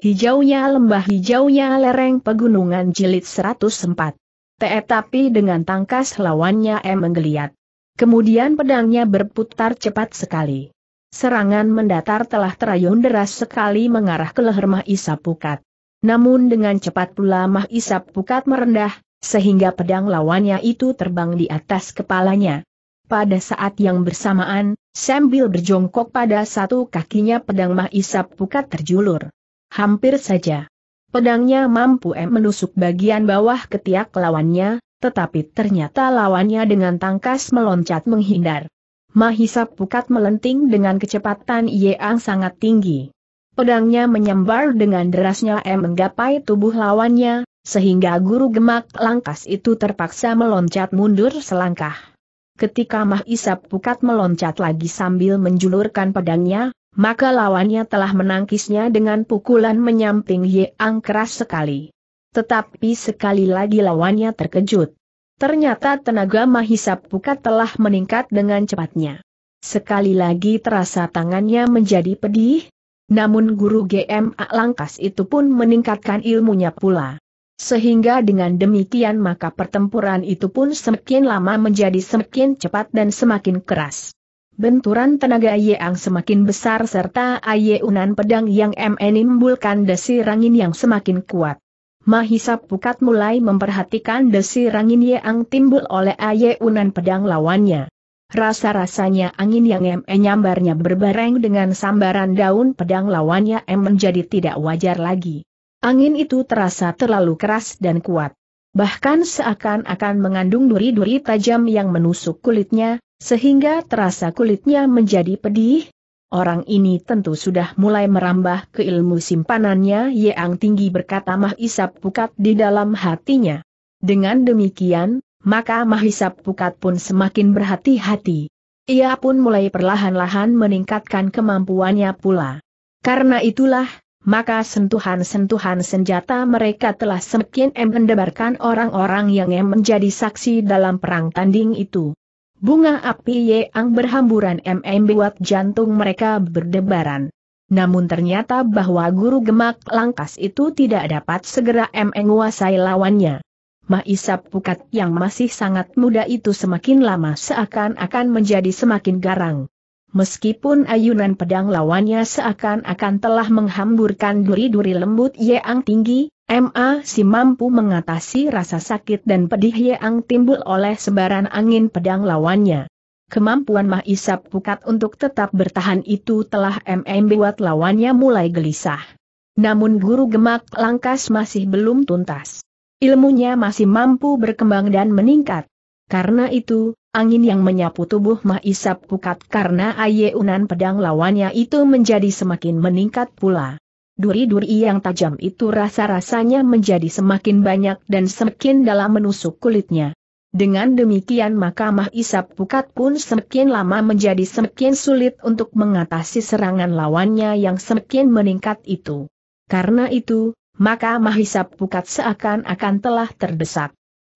Hijaunya lembah hijaunya lereng pegunungan jilid 104. Te dengan tangkas lawannya M menggeliat. Kemudian pedangnya berputar cepat sekali. Serangan mendatar telah terayun deras sekali mengarah ke leher Isa Pukat. Namun dengan cepat pula Mahisa Pukat merendah, sehingga pedang lawannya itu terbang di atas kepalanya. Pada saat yang bersamaan, sambil berjongkok pada satu kakinya pedang Mahisa Pukat terjulur. Hampir saja. Pedangnya mampu M menusuk bagian bawah ketiak lawannya, tetapi ternyata lawannya dengan tangkas meloncat menghindar. Mahisa Pukat melenting dengan kecepatan yang sangat tinggi. Pedangnya menyambar dengan derasnya M menggapai tubuh lawannya, sehingga guru gemak langkas itu terpaksa meloncat mundur selangkah. Ketika Mahisa Pukat meloncat lagi sambil menjulurkan pedangnya, maka lawannya telah menangkisnya dengan pukulan menyamping Ang keras sekali. Tetapi sekali lagi lawannya terkejut. Ternyata tenaga Mahisa Pukat telah meningkat dengan cepatnya. Sekali lagi terasa tangannya menjadi pedih, namun guru GM Langkas itu pun meningkatkan ilmunya pula. Sehingga dengan demikian maka pertempuran itu pun semakin lama menjadi semakin cepat dan semakin keras. Benturan tenaga Yang semakin besar serta unan pedang yang menimbulkan desir angin yang semakin kuat. Mahisa Pukat mulai memperhatikan desir angin Yeang timbul oleh unan pedang lawannya. Rasa-rasanya angin yang M berbareng dengan sambaran daun pedang lawannya M menjadi tidak wajar lagi. Angin itu terasa terlalu keras dan kuat. Bahkan seakan-akan mengandung duri-duri tajam yang menusuk kulitnya, sehingga terasa kulitnya menjadi pedih, Orang ini tentu sudah mulai merambah ke ilmu simpanannya yang tinggi berkata Mahisap Pukat di dalam hatinya. Dengan demikian, maka Mahisap Pukat pun semakin berhati-hati. Ia pun mulai perlahan-lahan meningkatkan kemampuannya pula. Karena itulah, maka sentuhan-sentuhan senjata mereka telah semakin mendebarkan orang-orang yang menjadi saksi dalam perang tanding itu. Bunga api yang berhamburan buat jantung mereka berdebaran. Namun ternyata bahwa guru gemak langkas itu tidak dapat segera menguasai lawannya. Mahisap Pukat yang masih sangat muda itu semakin lama seakan-akan menjadi semakin garang. Meskipun ayunan pedang lawannya seakan-akan telah menghamburkan duri-duri lembut Yeang tinggi, M.A. si mampu mengatasi rasa sakit dan pedih Yeang timbul oleh sebaran angin pedang lawannya. Kemampuan Mahisap Pukat untuk tetap bertahan itu telah M.M. buat lawannya mulai gelisah. Namun guru gemak langkas masih belum tuntas. Ilmunya masih mampu berkembang dan meningkat. Karena itu, Angin yang menyapu tubuh Mahisap pukat karena unan pedang lawannya itu menjadi semakin meningkat pula. Duri-duri yang tajam itu rasa-rasanya menjadi semakin banyak dan semakin dalam menusuk kulitnya. Dengan demikian maka Mahisap Pukat pun semakin lama menjadi semakin sulit untuk mengatasi serangan lawannya yang semakin meningkat itu. Karena itu, maka Mahisap Pukat seakan-akan telah terdesak.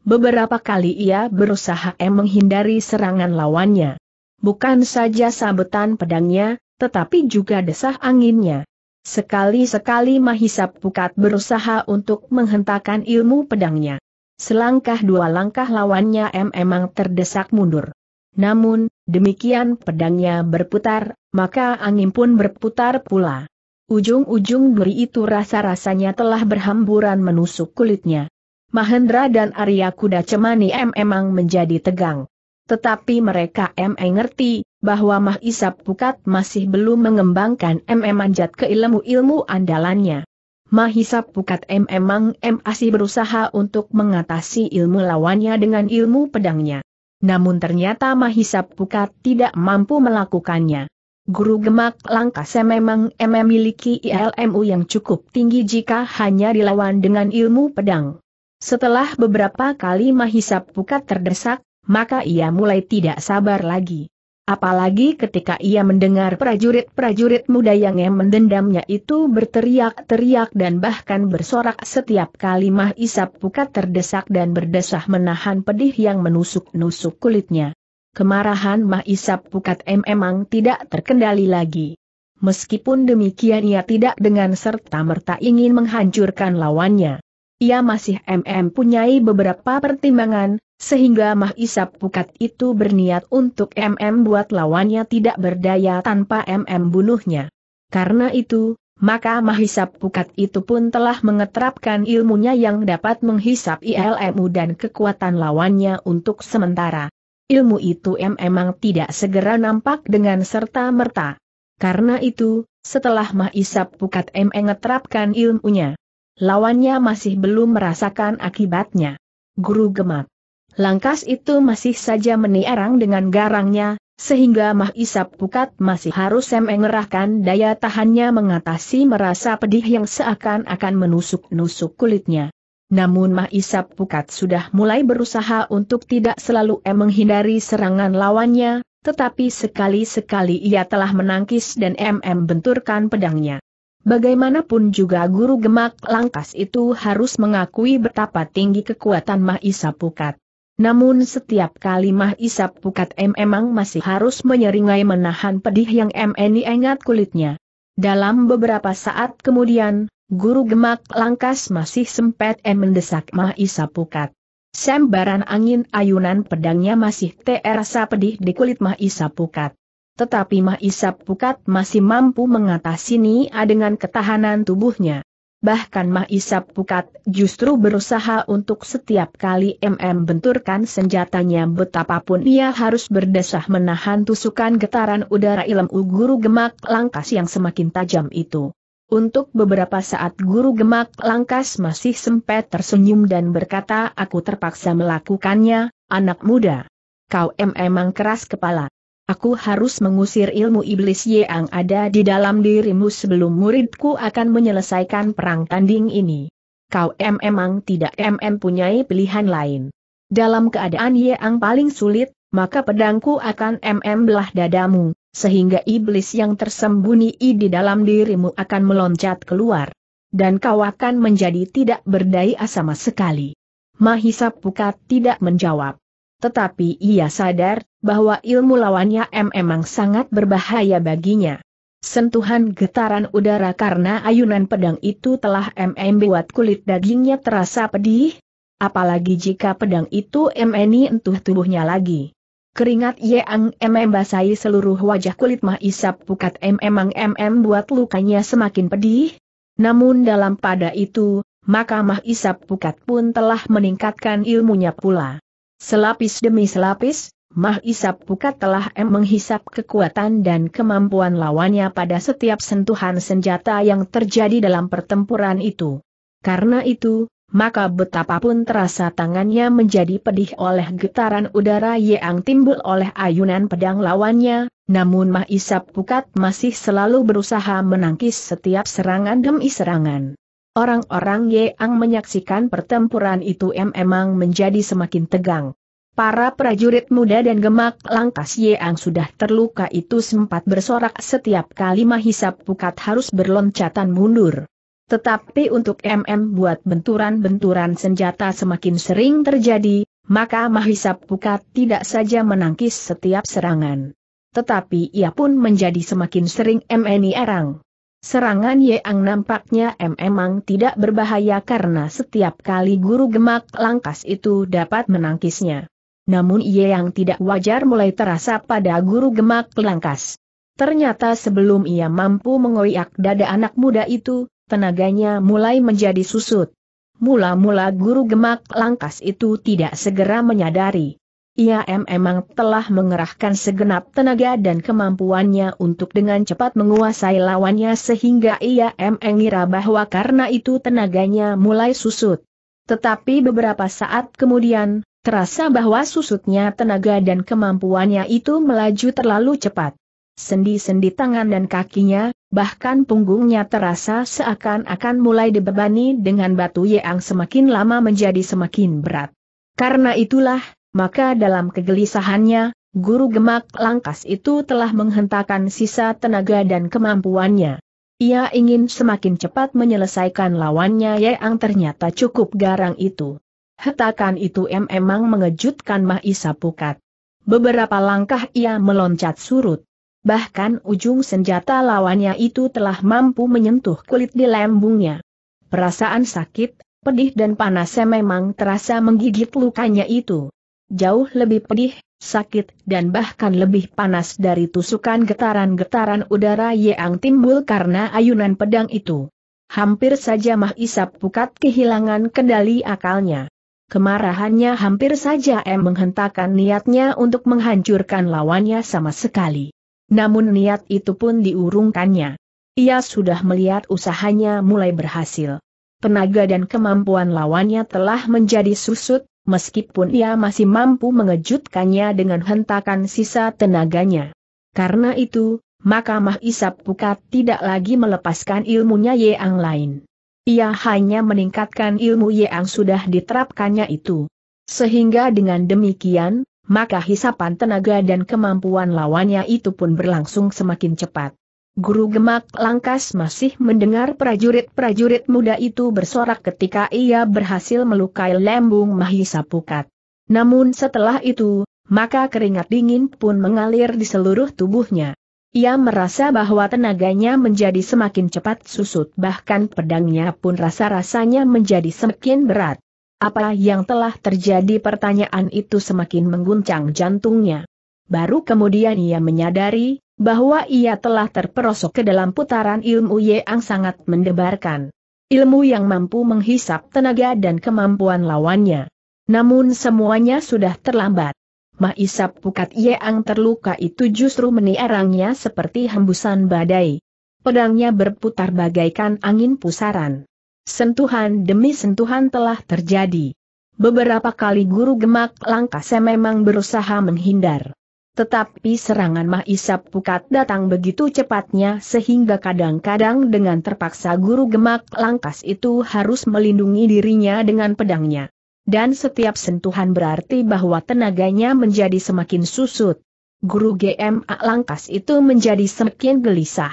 Beberapa kali ia berusaha eh, menghindari serangan lawannya. Bukan saja sabetan pedangnya, tetapi juga desah anginnya. Sekali-sekali Mahisap Pukat berusaha untuk menghentakkan ilmu pedangnya. Selangkah dua langkah lawannya M emang terdesak mundur. Namun, demikian pedangnya berputar, maka angin pun berputar pula. Ujung-ujung duri itu rasa-rasanya telah berhamburan menusuk kulitnya. Mahendra dan Arya Kuda Cemani M emang menjadi tegang. Tetapi mereka M e ngerti, bahwa Mah Isap Pukat masih belum mengembangkan M e manjat ke ilmu-ilmu andalannya. Mahisap Pukat M emang M masih berusaha untuk mengatasi ilmu lawannya dengan ilmu pedangnya. Namun ternyata Mahisap Pukat tidak mampu melakukannya. Guru Gemak Langkase memang M memiliki ilmu yang cukup tinggi jika hanya dilawan dengan ilmu pedang. Setelah beberapa kali Mahisa Pukat terdesak, maka ia mulai tidak sabar lagi. Apalagi ketika ia mendengar prajurit-prajurit muda yang mendendamnya itu berteriak-teriak dan bahkan bersorak setiap kali Mahisa Pukat terdesak dan berdesah menahan pedih yang menusuk-nusuk kulitnya. Kemarahan Mahisa Pukat memang tidak terkendali lagi. Meskipun demikian ia tidak dengan serta-merta ingin menghancurkan lawannya ia masih MM punyai beberapa pertimbangan, sehingga Mah Pukat itu berniat untuk MM buat lawannya tidak berdaya tanpa MM bunuhnya. Karena itu, maka Mahisap Pukat itu pun telah mengeterapkan ilmunya yang dapat menghisap ilmu dan kekuatan lawannya untuk sementara. Ilmu itu memang tidak segera nampak dengan serta-merta. Karena itu, setelah Mahisap Pukat mengeterapkan ilmunya, Lawannya masih belum merasakan akibatnya. Guru gemat. Langkas itu masih saja meniarang dengan garangnya, sehingga Mah Isap Pukat masih harus mengerahkan daya tahannya mengatasi merasa pedih yang seakan-akan menusuk-nusuk kulitnya. Namun Mah Isap Pukat sudah mulai berusaha untuk tidak selalu menghindari serangan lawannya, tetapi sekali-sekali ia telah menangkis dan MM benturkan pedangnya. Bagaimanapun juga guru gemak langkas itu harus mengakui betapa tinggi kekuatan Mahisa Pukat. Namun setiap kali Mahisa Pukat M memang masih harus menyeringai menahan pedih yang M ini ingat kulitnya. Dalam beberapa saat kemudian, guru gemak langkas masih sempat M mendesak Mahisa Pukat. Sembaran angin ayunan pedangnya masih terasa pedih di kulit Mahisa Pukat tetapi Mahisap Pukat masih mampu mengatasi Nia dengan ketahanan tubuhnya. Bahkan Mahisap Pukat justru berusaha untuk setiap kali MM benturkan senjatanya betapapun ia harus berdesah menahan tusukan getaran udara ilmu guru gemak langkas yang semakin tajam itu. Untuk beberapa saat guru gemak langkas masih sempat tersenyum dan berkata aku terpaksa melakukannya, anak muda. Kau memang emang keras kepala. Aku harus mengusir ilmu iblis yang ada di dalam dirimu sebelum muridku akan menyelesaikan perang tanding ini. Kau em emang tidak em punya pilihan lain. Dalam keadaan yang paling sulit, maka pedangku akan mm belah dadamu, sehingga iblis yang tersembunyi di dalam dirimu akan meloncat keluar. Dan kau akan menjadi tidak berdaya sama sekali. Mahisa Pukat tidak menjawab. Tetapi ia sadar bahwa ilmu lawannya M memang sangat berbahaya baginya. Sentuhan getaran udara karena ayunan pedang itu telah MM buat kulit dagingnya terasa pedih, apalagi jika pedang itu ini entuh tubuhnya lagi. Keringat Yang MM basahi seluruh wajah kulit Mah Isap pukat memang MM buat lukanya semakin pedih. Namun dalam pada itu, maka Mah Isap pukat pun telah meningkatkan ilmunya pula. Selapis demi selapis, Mah Isap Pukat telah em menghisap kekuatan dan kemampuan lawannya pada setiap sentuhan senjata yang terjadi dalam pertempuran itu. Karena itu, maka betapapun terasa tangannya menjadi pedih oleh getaran udara yang timbul oleh ayunan pedang lawannya, namun Mah Isap Pukat masih selalu berusaha menangkis setiap serangan demi serangan. Orang-orang Yang menyaksikan pertempuran itu memang menjadi semakin tegang. Para prajurit muda dan gemak langkas yang sudah terluka itu sempat bersorak setiap kali mahisap pukat harus berloncatan mundur. Tetapi untuk MM buat benturan-benturan senjata semakin sering terjadi, maka mahisap pukat tidak saja menangkis setiap serangan. Tetapi ia pun menjadi semakin sering MNI erang. Serangan Yeang nampaknya memang tidak berbahaya karena setiap kali guru gemak langkas itu dapat menangkisnya. Namun Yang tidak wajar mulai terasa pada guru gemak langkas. Ternyata sebelum ia mampu mengoyak dada anak muda itu, tenaganya mulai menjadi susut. Mula-mula guru gemak langkas itu tidak segera menyadari ia memang telah mengerahkan segenap tenaga dan kemampuannya untuk dengan cepat menguasai lawannya sehingga ia mengira bahwa karena itu tenaganya mulai susut. Tetapi beberapa saat kemudian, terasa bahwa susutnya tenaga dan kemampuannya itu melaju terlalu cepat. Sendi-sendi tangan dan kakinya, bahkan punggungnya terasa seakan-akan mulai dibebani dengan batu yang semakin lama menjadi semakin berat. Karena itulah, maka dalam kegelisahannya, guru gemak langkas itu telah menghentakkan sisa tenaga dan kemampuannya. Ia ingin semakin cepat menyelesaikan lawannya yang ternyata cukup garang itu. Hetakan itu memang mengejutkan Mahisa Pukat. Beberapa langkah ia meloncat surut. Bahkan ujung senjata lawannya itu telah mampu menyentuh kulit di lambungnya. Perasaan sakit, pedih dan panasnya memang terasa menggigit lukanya itu jauh lebih pedih, sakit dan bahkan lebih panas dari tusukan getaran-getaran udara yang timbul karena ayunan pedang itu. Hampir saja Mah Isap Pukat kehilangan kendali akalnya. Kemarahannya hampir saja M menghentakkan niatnya untuk menghancurkan lawannya sama sekali. Namun niat itu pun diurungkannya. Ia sudah melihat usahanya mulai berhasil. Penaga dan kemampuan lawannya telah menjadi susut, meskipun ia masih mampu mengejutkannya dengan hentakan sisa tenaganya. Karena itu, maka Mah Isap Pukat tidak lagi melepaskan ilmunya yang lain. Ia hanya meningkatkan ilmu yang sudah diterapkannya itu. Sehingga dengan demikian, maka hisapan tenaga dan kemampuan lawannya itu pun berlangsung semakin cepat. Guru Gemak Langkas masih mendengar prajurit-prajurit muda itu bersorak ketika ia berhasil melukai lembung Mahisa Pukat. Namun setelah itu, maka keringat dingin pun mengalir di seluruh tubuhnya. Ia merasa bahwa tenaganya menjadi semakin cepat susut bahkan pedangnya pun rasa-rasanya menjadi semakin berat. Apa yang telah terjadi pertanyaan itu semakin mengguncang jantungnya. Baru kemudian ia menyadari bahwa ia telah terperosok ke dalam putaran ilmu yang sangat mendebarkan. Ilmu yang mampu menghisap tenaga dan kemampuan lawannya. Namun semuanya sudah terlambat. Mahisap pukat yang terluka itu justru meniarangnya seperti hembusan badai. Pedangnya berputar bagaikan angin pusaran. Sentuhan demi sentuhan telah terjadi. Beberapa kali guru gemak langkah saya memang berusaha menghindar. Tetapi serangan Mahisap Pukat datang begitu cepatnya sehingga kadang-kadang dengan terpaksa guru gemak langkas itu harus melindungi dirinya dengan pedangnya. Dan setiap sentuhan berarti bahwa tenaganya menjadi semakin susut. Guru GMA langkas itu menjadi semakin gelisah.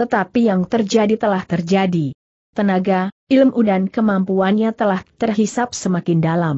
Tetapi yang terjadi telah terjadi. Tenaga, ilmu dan kemampuannya telah terhisap semakin dalam.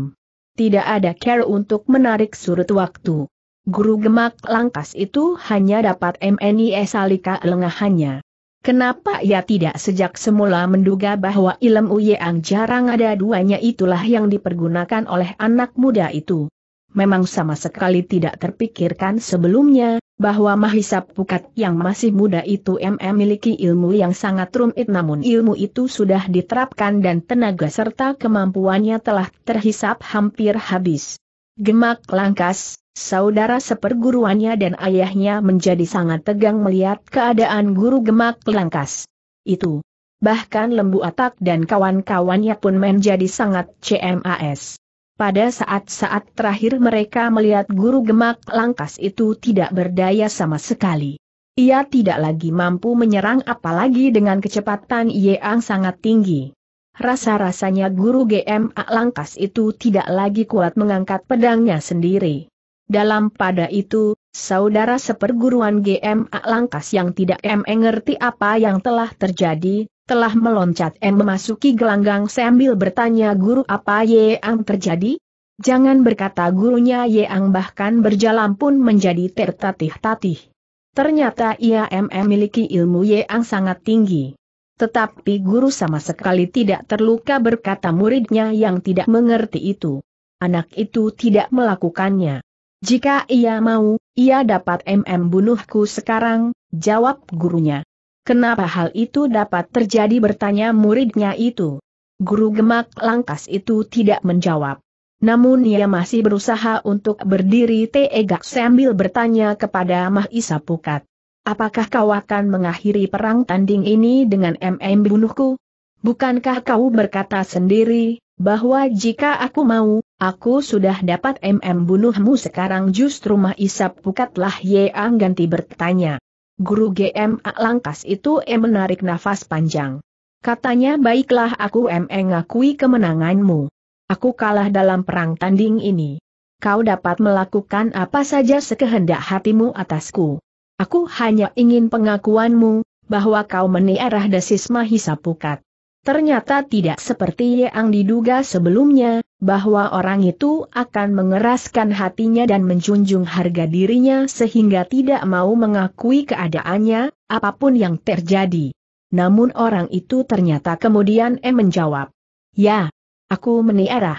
Tidak ada care untuk menarik surut waktu guru gemak langkas itu hanya dapat MNIS alika lengahannya. Kenapa ia tidak sejak semula menduga bahwa ilmu yang jarang ada duanya itulah yang dipergunakan oleh anak muda itu? Memang sama sekali tidak terpikirkan sebelumnya, bahwa Mahisa Pukat yang masih muda itu memiliki ilmu yang sangat rumit namun ilmu itu sudah diterapkan dan tenaga serta kemampuannya telah terhisap hampir habis. Gemak Langkas, Saudara seperguruannya dan ayahnya menjadi sangat tegang melihat keadaan guru gemak langkas. Itu. Bahkan lembu atak dan kawan-kawannya pun menjadi sangat CMAS. Pada saat-saat terakhir mereka melihat guru gemak langkas itu tidak berdaya sama sekali. Ia tidak lagi mampu menyerang apalagi dengan kecepatan yang sangat tinggi. Rasa-rasanya guru GMA langkas itu tidak lagi kuat mengangkat pedangnya sendiri. Dalam pada itu, saudara seperguruan GMA Langkas yang tidak mengerti apa yang telah terjadi, telah meloncat M memasuki gelanggang sambil bertanya guru apa yang terjadi? Jangan berkata gurunya Yang bahkan berjalan pun menjadi tertatih-tatih. Ternyata ia e memiliki ilmu Yang sangat tinggi. Tetapi guru sama sekali tidak terluka berkata muridnya yang tidak mengerti itu. Anak itu tidak melakukannya. Jika ia mau, ia dapat MM bunuhku sekarang, jawab gurunya. Kenapa hal itu dapat terjadi bertanya muridnya itu. Guru gemak langkas itu tidak menjawab. Namun ia masih berusaha untuk berdiri tegak sambil bertanya kepada Mahisa Pukat. Apakah kau akan mengakhiri perang tanding ini dengan MM bunuhku? Bukankah kau berkata sendiri, bahwa jika aku mau, aku sudah dapat MM bunuhmu sekarang justru Mahisap Pukatlah Yeang ganti bertanya. Guru GM Langkas itu em menarik nafas panjang. Katanya baiklah aku M e ngakui kemenanganmu. Aku kalah dalam perang tanding ini. Kau dapat melakukan apa saja sekehendak hatimu atasku. Aku hanya ingin pengakuanmu, bahwa kau meniarah desis Mahisapukat. Ternyata tidak seperti yang diduga sebelumnya, bahwa orang itu akan mengeraskan hatinya dan menjunjung harga dirinya sehingga tidak mau mengakui keadaannya, apapun yang terjadi. Namun orang itu ternyata kemudian E menjawab, Ya, aku meniarah.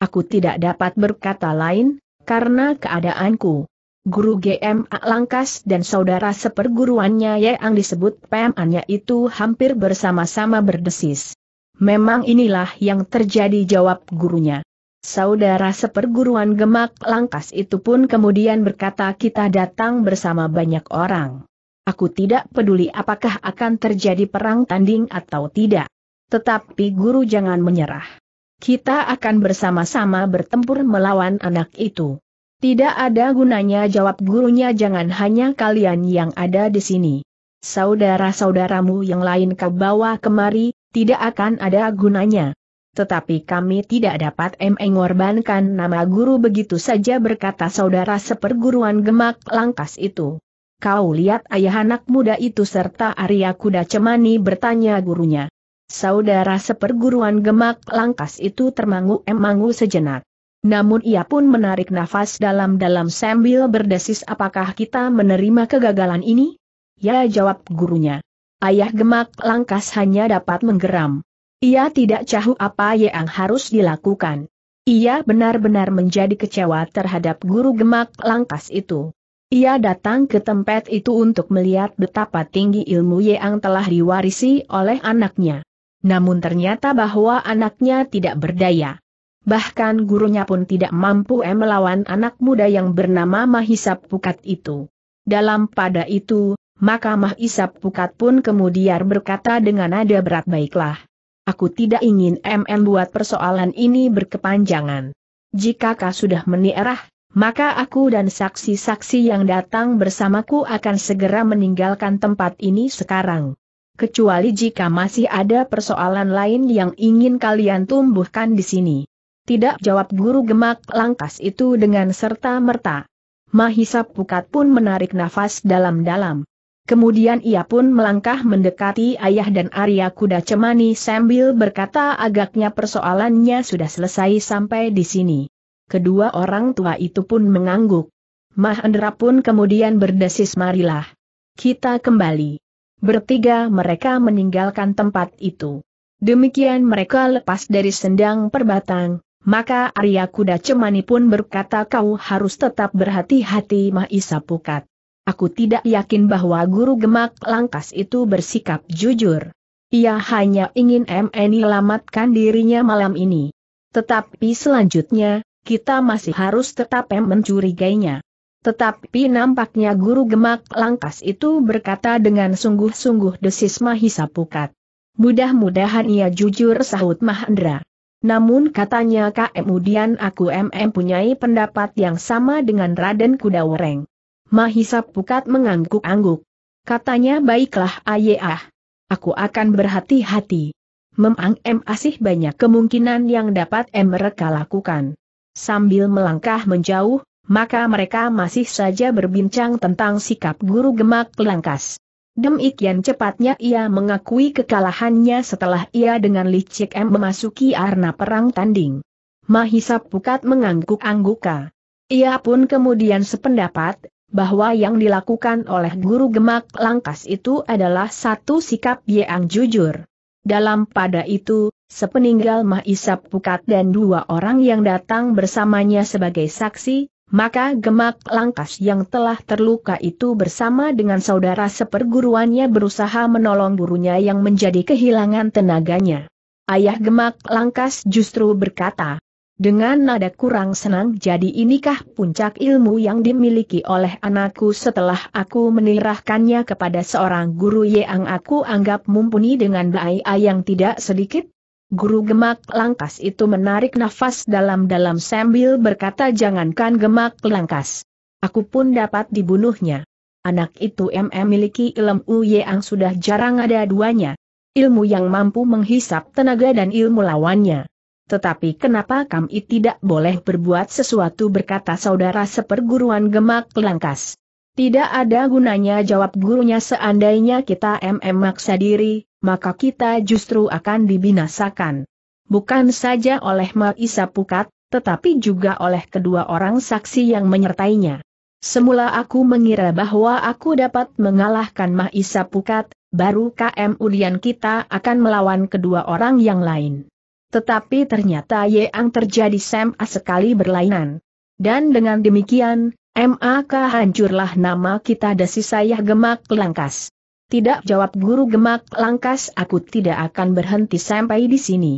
Aku tidak dapat berkata lain, karena keadaanku. Guru GM Langkas dan saudara seperguruannya yang disebut PMA-nya itu hampir bersama-sama berdesis. Memang inilah yang terjadi jawab gurunya. Saudara seperguruan Gemak Langkas itu pun kemudian berkata kita datang bersama banyak orang. Aku tidak peduli apakah akan terjadi perang tanding atau tidak. Tetapi guru jangan menyerah. Kita akan bersama-sama bertempur melawan anak itu. Tidak ada gunanya jawab gurunya jangan hanya kalian yang ada di sini. Saudara-saudaramu yang lain kau bawa kemari, tidak akan ada gunanya. Tetapi kami tidak dapat mengorbankan nama guru begitu saja berkata saudara seperguruan gemak langkas itu. Kau lihat ayah anak muda itu serta Arya Kuda Cemani bertanya gurunya. Saudara seperguruan gemak langkas itu termangu-emangu sejenak. Namun ia pun menarik nafas dalam-dalam sambil berdesis apakah kita menerima kegagalan ini? Ya jawab gurunya. Ayah gemak langkas hanya dapat menggeram. Ia tidak cahu apa yang harus dilakukan. Ia benar-benar menjadi kecewa terhadap guru gemak langkas itu. Ia datang ke tempat itu untuk melihat betapa tinggi ilmu yang telah diwarisi oleh anaknya. Namun ternyata bahwa anaknya tidak berdaya. Bahkan gurunya pun tidak mampu melawan anak muda yang bernama Mahisap Pukat itu. Dalam pada itu, maka Mahisap Pukat pun kemudian berkata dengan nada berat baiklah. Aku tidak ingin MM buat persoalan ini berkepanjangan. Jika kau sudah menierah, maka aku dan saksi-saksi yang datang bersamaku akan segera meninggalkan tempat ini sekarang. Kecuali jika masih ada persoalan lain yang ingin kalian tumbuhkan di sini. Tidak jawab guru gemak langkas itu dengan serta-merta. Mahisa Pukat pun menarik nafas dalam-dalam. Kemudian ia pun melangkah mendekati ayah dan Arya Kuda Cemani sambil berkata agaknya persoalannya sudah selesai sampai di sini. Kedua orang tua itu pun mengangguk. Mahendra pun kemudian berdesis marilah. Kita kembali. Bertiga mereka meninggalkan tempat itu. Demikian mereka lepas dari sendang perbatang, maka Arya Kuda Cemani pun berkata kau harus tetap berhati-hati Mahisa Pukat. Aku tidak yakin bahwa guru gemak langkas itu bersikap jujur. Ia hanya ingin MNI lamatkan dirinya malam ini. Tetapi selanjutnya, kita masih harus tetap mencurigainya. Tetapi nampaknya guru gemak langkas itu berkata dengan sungguh-sungguh desis Mahisa Pukat. Mudah-mudahan ia jujur sahut Mahendra. Namun katanya kemudian aku MM punyai pendapat yang sama dengan Raden Kuda Mahisa Pukat mengangguk-angguk. Katanya baiklah ayah. Aku akan berhati-hati. Memang M asih banyak kemungkinan yang dapat M mereka lakukan. Sambil melangkah menjauh, maka mereka masih saja berbincang tentang sikap guru gemak langkas. Demikian cepatnya ia mengakui kekalahannya setelah ia dengan licik M memasuki arena perang tanding. Mahisa Pukat mengangguk-angguka. Ia pun kemudian sependapat, bahwa yang dilakukan oleh guru gemak langkas itu adalah satu sikap yang jujur. Dalam pada itu, sepeninggal Mahisa Pukat dan dua orang yang datang bersamanya sebagai saksi, maka gemak langkas yang telah terluka itu bersama dengan saudara seperguruannya berusaha menolong gurunya yang menjadi kehilangan tenaganya. Ayah gemak langkas justru berkata, dengan nada kurang senang jadi inikah puncak ilmu yang dimiliki oleh anakku setelah aku menirahkannya kepada seorang guru yang aku anggap mumpuni dengan baik yang tidak sedikit? Guru Gemak Langkas itu menarik nafas dalam-dalam sambil berkata jangankan Gemak Langkas. Aku pun dapat dibunuhnya. Anak itu MM miliki ilmu yang sudah jarang ada duanya. Ilmu yang mampu menghisap tenaga dan ilmu lawannya. Tetapi kenapa kami tidak boleh berbuat sesuatu berkata saudara seperguruan gemak langkas. Tidak ada gunanya jawab gurunya seandainya kita MM maksa diri, maka kita justru akan dibinasakan. Bukan saja oleh Maisa Pukat, tetapi juga oleh kedua orang saksi yang menyertainya. Semula aku mengira bahwa aku dapat mengalahkan Mahisa Pukat, baru KM Ulian kita akan melawan kedua orang yang lain. Tetapi ternyata Yang terjadi SMA sekali berlainan. Dan dengan demikian, maka hancurlah nama kita desi saya gemak langkas. Tidak jawab guru gemak langkas aku tidak akan berhenti sampai di sini.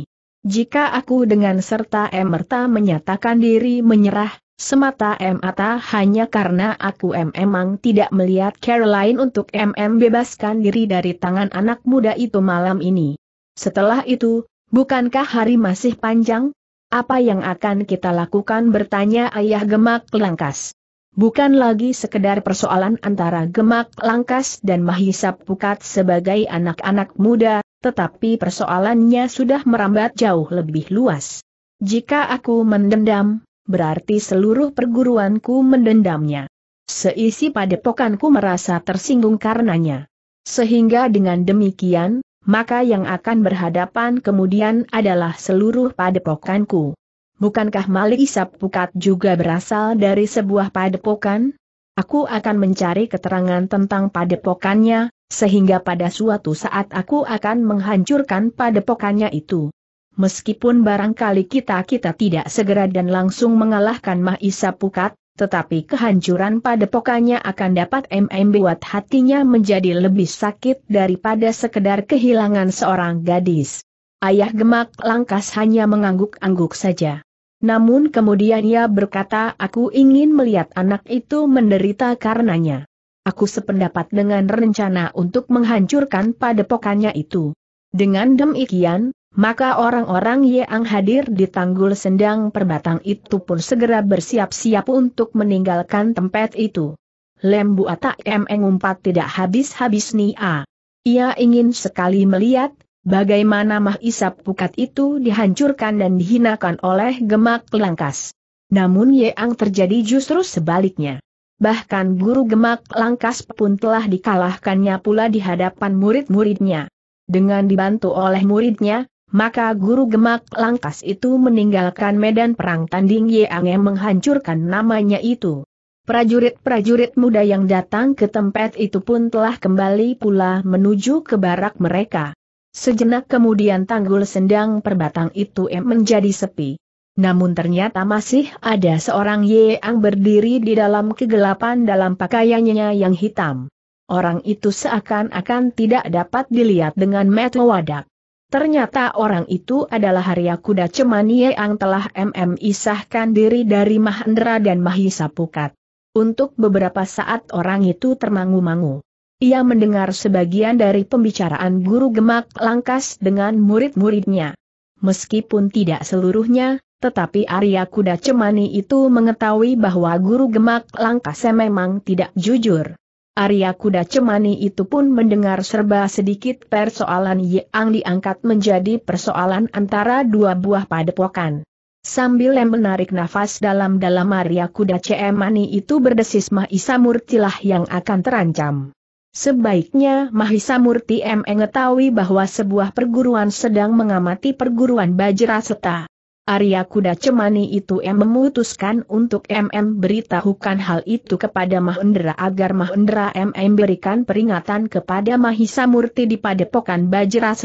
Jika aku dengan serta emerta menyatakan diri menyerah, semata emata hanya karena aku memang emang tidak melihat Caroline untuk MM bebaskan diri dari tangan anak muda itu malam ini. Setelah itu, bukankah hari masih panjang? Apa yang akan kita lakukan bertanya ayah gemak langkas. Bukan lagi sekedar persoalan antara Gemak Langkas dan Mahisa Pukat sebagai anak-anak muda, tetapi persoalannya sudah merambat jauh lebih luas. Jika aku mendendam, berarti seluruh perguruanku mendendamnya. Seisi padepokanku merasa tersinggung karenanya. Sehingga dengan demikian, maka yang akan berhadapan kemudian adalah seluruh padepokanku. Bukankah Malik Isap Pukat juga berasal dari sebuah padepokan? Aku akan mencari keterangan tentang padepokannya, sehingga pada suatu saat aku akan menghancurkan padepokannya itu. Meskipun barangkali kita-kita tidak segera dan langsung mengalahkan Mahisa Pukat, tetapi kehancuran padepokannya akan dapat MM buat hatinya menjadi lebih sakit daripada sekedar kehilangan seorang gadis. Ayah gemak langkas hanya mengangguk-angguk saja. Namun kemudian ia berkata aku ingin melihat anak itu menderita karenanya. Aku sependapat dengan rencana untuk menghancurkan padepokannya itu. Dengan demikian, maka orang-orang yang hadir di tanggul sendang perbatang itu pun segera bersiap-siap untuk meninggalkan tempat itu. Lembu atak emeng tidak habis-habis nia. Ah. Ia ingin sekali melihat, Bagaimana Mahisap Pukat itu dihancurkan dan dihinakan oleh Gemak Langkas. Namun Yeang terjadi justru sebaliknya. Bahkan guru Gemak Langkas pun telah dikalahkannya pula di hadapan murid-muridnya. Dengan dibantu oleh muridnya, maka guru Gemak Langkas itu meninggalkan medan perang tanding Yeang yang menghancurkan namanya itu. Prajurit-prajurit muda yang datang ke tempat itu pun telah kembali pula menuju ke barak mereka. Sejenak kemudian tanggul sendang perbatang itu menjadi sepi. Namun ternyata masih ada seorang Ye yang berdiri di dalam kegelapan dalam pakaiannya yang hitam. Orang itu seakan-akan tidak dapat dilihat dengan mata wadak. Ternyata orang itu adalah Arya Kuda Ye yang telah MM isahkan diri dari Mahendra dan Mahisa Pukat. Untuk beberapa saat orang itu termangu-mangu. Ia mendengar sebagian dari pembicaraan guru gemak langkas dengan murid-muridnya. Meskipun tidak seluruhnya, tetapi Arya Kuda Cemani itu mengetahui bahwa guru gemak langkasnya memang tidak jujur. Arya Kuda Cemani itu pun mendengar serba sedikit persoalan yang diangkat menjadi persoalan antara dua buah padepokan. Sambil menarik nafas dalam-dalam Arya Kuda Cemani itu berdesis Mahisa Murtilah yang akan terancam. Sebaiknya Mahisa Murti M mengetahui bahwa sebuah perguruan sedang mengamati perguruan Bajra Arya Kuda Cemani itu M memutuskan untuk MM beritahukan hal itu kepada Mahendra agar Mahendra MM berikan peringatan kepada Mahisa Murti di padepokan Bajra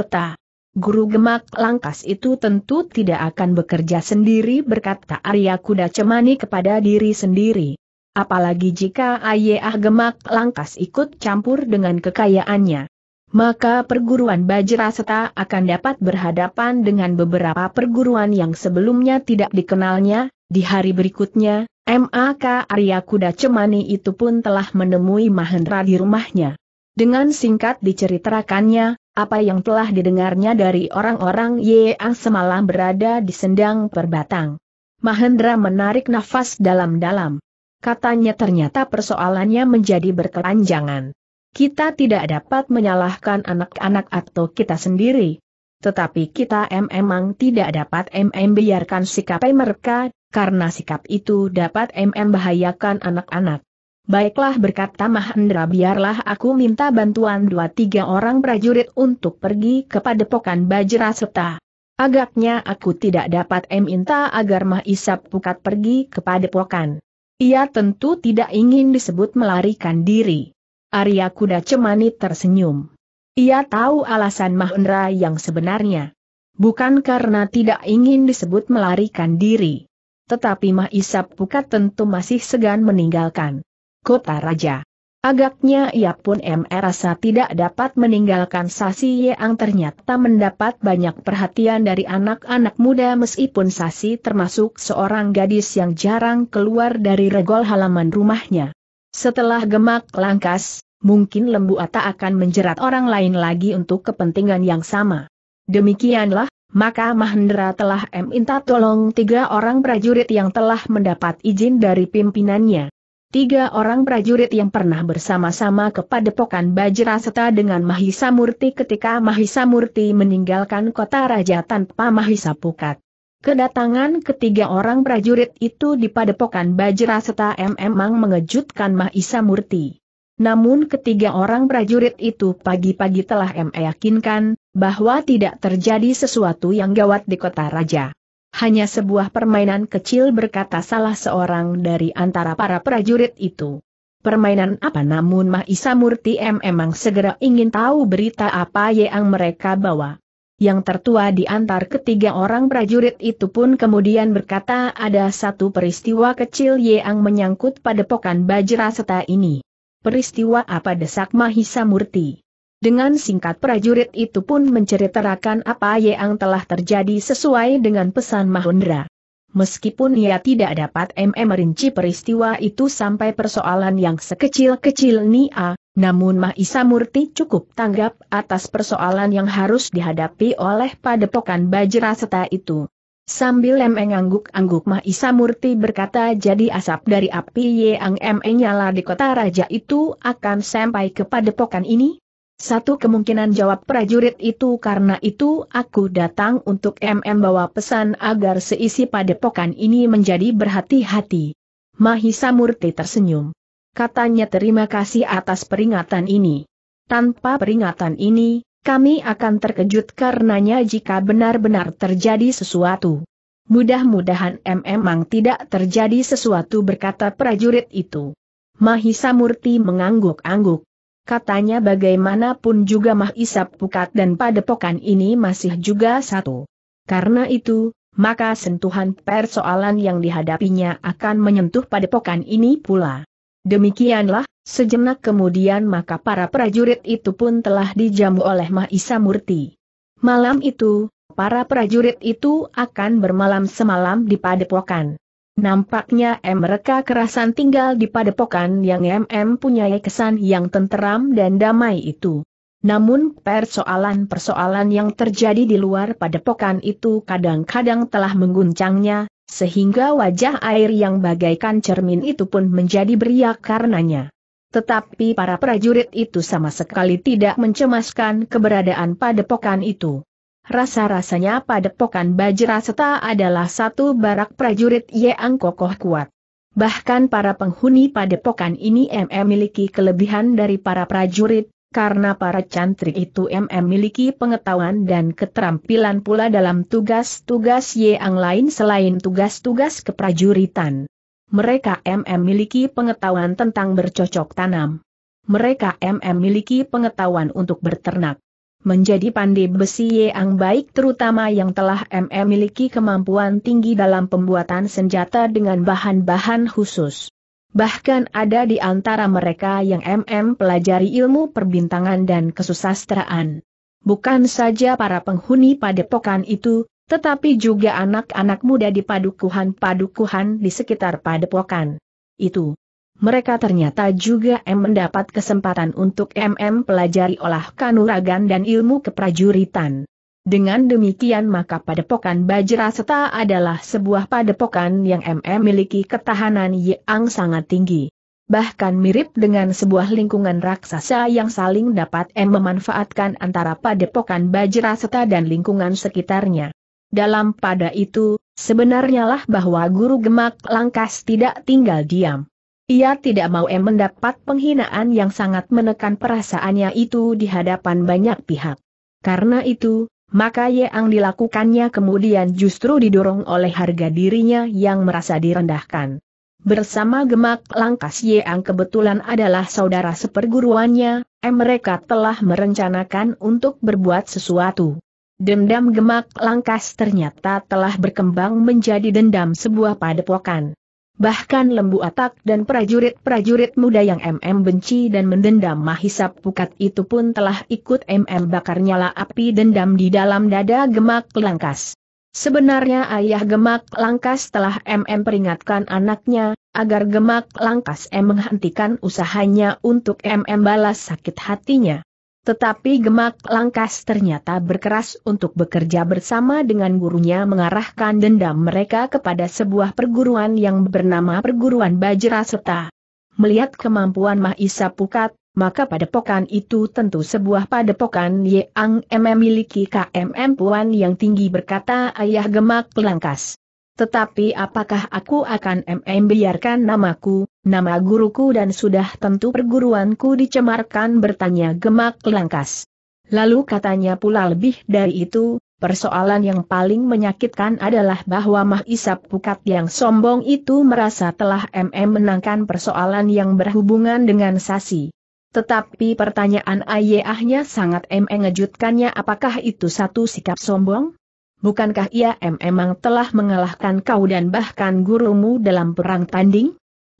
Guru Gemak Langkas itu tentu tidak akan bekerja sendiri berkata Arya Kuda Cemani kepada diri sendiri. Apalagi jika Ayah Gemak Langkas ikut campur dengan kekayaannya. Maka perguruan Bajraseta akan dapat berhadapan dengan beberapa perguruan yang sebelumnya tidak dikenalnya, di hari berikutnya, MAK Arya Kuda Cemani itu pun telah menemui Mahendra di rumahnya. Dengan singkat diceritakannya, apa yang telah didengarnya dari orang-orang Yeang ah semalam berada di sendang perbatang. Mahendra menarik nafas dalam-dalam katanya ternyata persoalannya menjadi berkelanjangan. Kita tidak dapat menyalahkan anak-anak atau kita sendiri. Tetapi kita memang tidak dapat MM biarkan sikap mereka, karena sikap itu dapat MM bahayakan anak-anak. Baiklah berkata Mahendra biarlah aku minta bantuan dua tiga orang prajurit untuk pergi kepada Pokan Bajra serta. Agaknya aku tidak dapat minta agar Mahisap Pukat pergi kepada Pokan. Ia tentu tidak ingin disebut melarikan diri. Arya Kuda Cemani tersenyum. Ia tahu alasan Mahendra yang sebenarnya. Bukan karena tidak ingin disebut melarikan diri. Tetapi Mahisap Pukat tentu masih segan meninggalkan kota raja. Agaknya ia pun merasa tidak dapat meninggalkan Sasi yang ternyata mendapat banyak perhatian dari anak-anak muda meskipun Sasi termasuk seorang gadis yang jarang keluar dari regol halaman rumahnya. Setelah gemak langkas, mungkin lembu Ata akan menjerat orang lain lagi untuk kepentingan yang sama. Demikianlah, maka Mahendra telah minta tolong tiga orang prajurit yang telah mendapat izin dari pimpinannya tiga orang prajurit yang pernah bersama-sama kepada Pokan Bajra dengan Mahisa Murti ketika Mahisa Murti meninggalkan kota raja tanpa Mahisa Pukat. Kedatangan ketiga orang prajurit itu di Padepokan Bajra serta memang mengejutkan Mahisa Murti. Namun ketiga orang prajurit itu pagi-pagi telah meyakinkan bahwa tidak terjadi sesuatu yang gawat di kota raja. Hanya sebuah permainan kecil berkata salah seorang dari antara para prajurit itu. Permainan apa namun Mahisa Murti M emang segera ingin tahu berita apa yang mereka bawa. Yang tertua di antar ketiga orang prajurit itu pun kemudian berkata ada satu peristiwa kecil yang menyangkut padepokan Bajra Seta ini. Peristiwa apa desak Mahisa Murti? Dengan singkat prajurit itu pun menceritakan apa yang telah terjadi sesuai dengan pesan Mahendra. Meskipun ia tidak dapat MM merinci peristiwa itu sampai persoalan yang sekecil-kecil Nia, namun Mahisa Murti cukup tanggap atas persoalan yang harus dihadapi oleh padepokan bajra Bajraseta itu. Sambil mengangguk angguk-angguk Mahisa Murti berkata jadi asap dari api yang MM nyala di kota raja itu akan sampai kepada padepokan ini? Satu kemungkinan jawab prajurit itu karena itu aku datang untuk MM bawa pesan agar seisi padepokan ini menjadi berhati-hati. Mahisa Murti tersenyum. Katanya terima kasih atas peringatan ini. Tanpa peringatan ini, kami akan terkejut karenanya jika benar-benar terjadi sesuatu. Mudah-mudahan memang tidak terjadi sesuatu berkata prajurit itu. Mahisa Murti mengangguk-angguk. Katanya bagaimanapun juga Mahisap Pukat dan Padepokan ini masih juga satu. Karena itu, maka sentuhan persoalan yang dihadapinya akan menyentuh Padepokan ini pula. Demikianlah, sejenak kemudian maka para prajurit itu pun telah dijamu oleh Mahisa Murti. Malam itu, para prajurit itu akan bermalam semalam di padepokan. Nampaknya M mereka kerasan tinggal di padepokan yang MM punya kesan yang tenteram dan damai itu. Namun persoalan-persoalan yang terjadi di luar padepokan itu kadang-kadang telah mengguncangnya, sehingga wajah air yang bagaikan cermin itu pun menjadi beriak karenanya. Tetapi para prajurit itu sama sekali tidak mencemaskan keberadaan padepokan itu. Rasa-rasanya padepokan Bajra Seta adalah satu barak prajurit yang kokoh kuat. Bahkan para penghuni pada padepokan ini memiliki kelebihan dari para prajurit, karena para cantrik itu memiliki pengetahuan dan keterampilan pula dalam tugas-tugas yang lain selain tugas-tugas keprajuritan. Mereka memiliki pengetahuan tentang bercocok tanam. Mereka memiliki pengetahuan untuk berternak menjadi pandai besi yang baik terutama yang telah MM miliki kemampuan tinggi dalam pembuatan senjata dengan bahan-bahan khusus. Bahkan ada di antara mereka yang MM pelajari ilmu perbintangan dan kesusastraan. Bukan saja para penghuni padepokan itu, tetapi juga anak-anak muda di padukuhan-padukuhan di sekitar padepokan. Itu mereka ternyata juga M mendapat kesempatan untuk MM pelajari olah kanuragan dan ilmu keprajuritan. Dengan demikian maka padepokan Bajraseta adalah sebuah padepokan yang MM miliki ketahanan yang sangat tinggi. Bahkan mirip dengan sebuah lingkungan raksasa yang saling dapat M memanfaatkan antara padepokan Bajraseta dan lingkungan sekitarnya. Dalam pada itu, sebenarnya lah bahwa Guru Gemak Langkas tidak tinggal diam. Ia tidak mau em mendapat penghinaan yang sangat menekan perasaannya itu di hadapan banyak pihak. Karena itu, maka yang dilakukannya kemudian justru didorong oleh harga dirinya yang merasa direndahkan. Bersama gemak langkas Yang kebetulan adalah saudara seperguruannya, M mereka telah merencanakan untuk berbuat sesuatu. Dendam gemak langkas ternyata telah berkembang menjadi dendam sebuah padepokan. Bahkan lembu atak dan prajurit-prajurit muda yang MM benci dan mendendam mahisap pukat itu pun telah ikut MM bakar nyala api dendam di dalam dada gemak langkas. Sebenarnya ayah gemak langkas telah MM peringatkan anaknya, agar gemak langkas M menghentikan usahanya untuk MM balas sakit hatinya. Tetapi gemak langkas ternyata berkeras untuk bekerja bersama dengan gurunya mengarahkan dendam mereka kepada sebuah perguruan yang bernama Perguruan Bajra Seta. Melihat kemampuan Mahisa Pukat, maka padepokan itu tentu sebuah padepokan yang memiliki KMM Puan yang tinggi berkata ayah gemak langkas. Tetapi apakah aku akan membiarkan namaku, nama guruku dan sudah tentu perguruanku dicemarkan bertanya gemak langkas. Lalu katanya pula lebih dari itu, persoalan yang paling menyakitkan adalah bahwa mahisap Pukat yang sombong itu merasa telah MM menangkan persoalan yang berhubungan dengan Sasi. Tetapi pertanyaan ayahnya sangat mengejutkannya apakah itu satu sikap sombong? bukankah ia memang telah mengalahkan kau dan bahkan gurumu dalam perang tanding?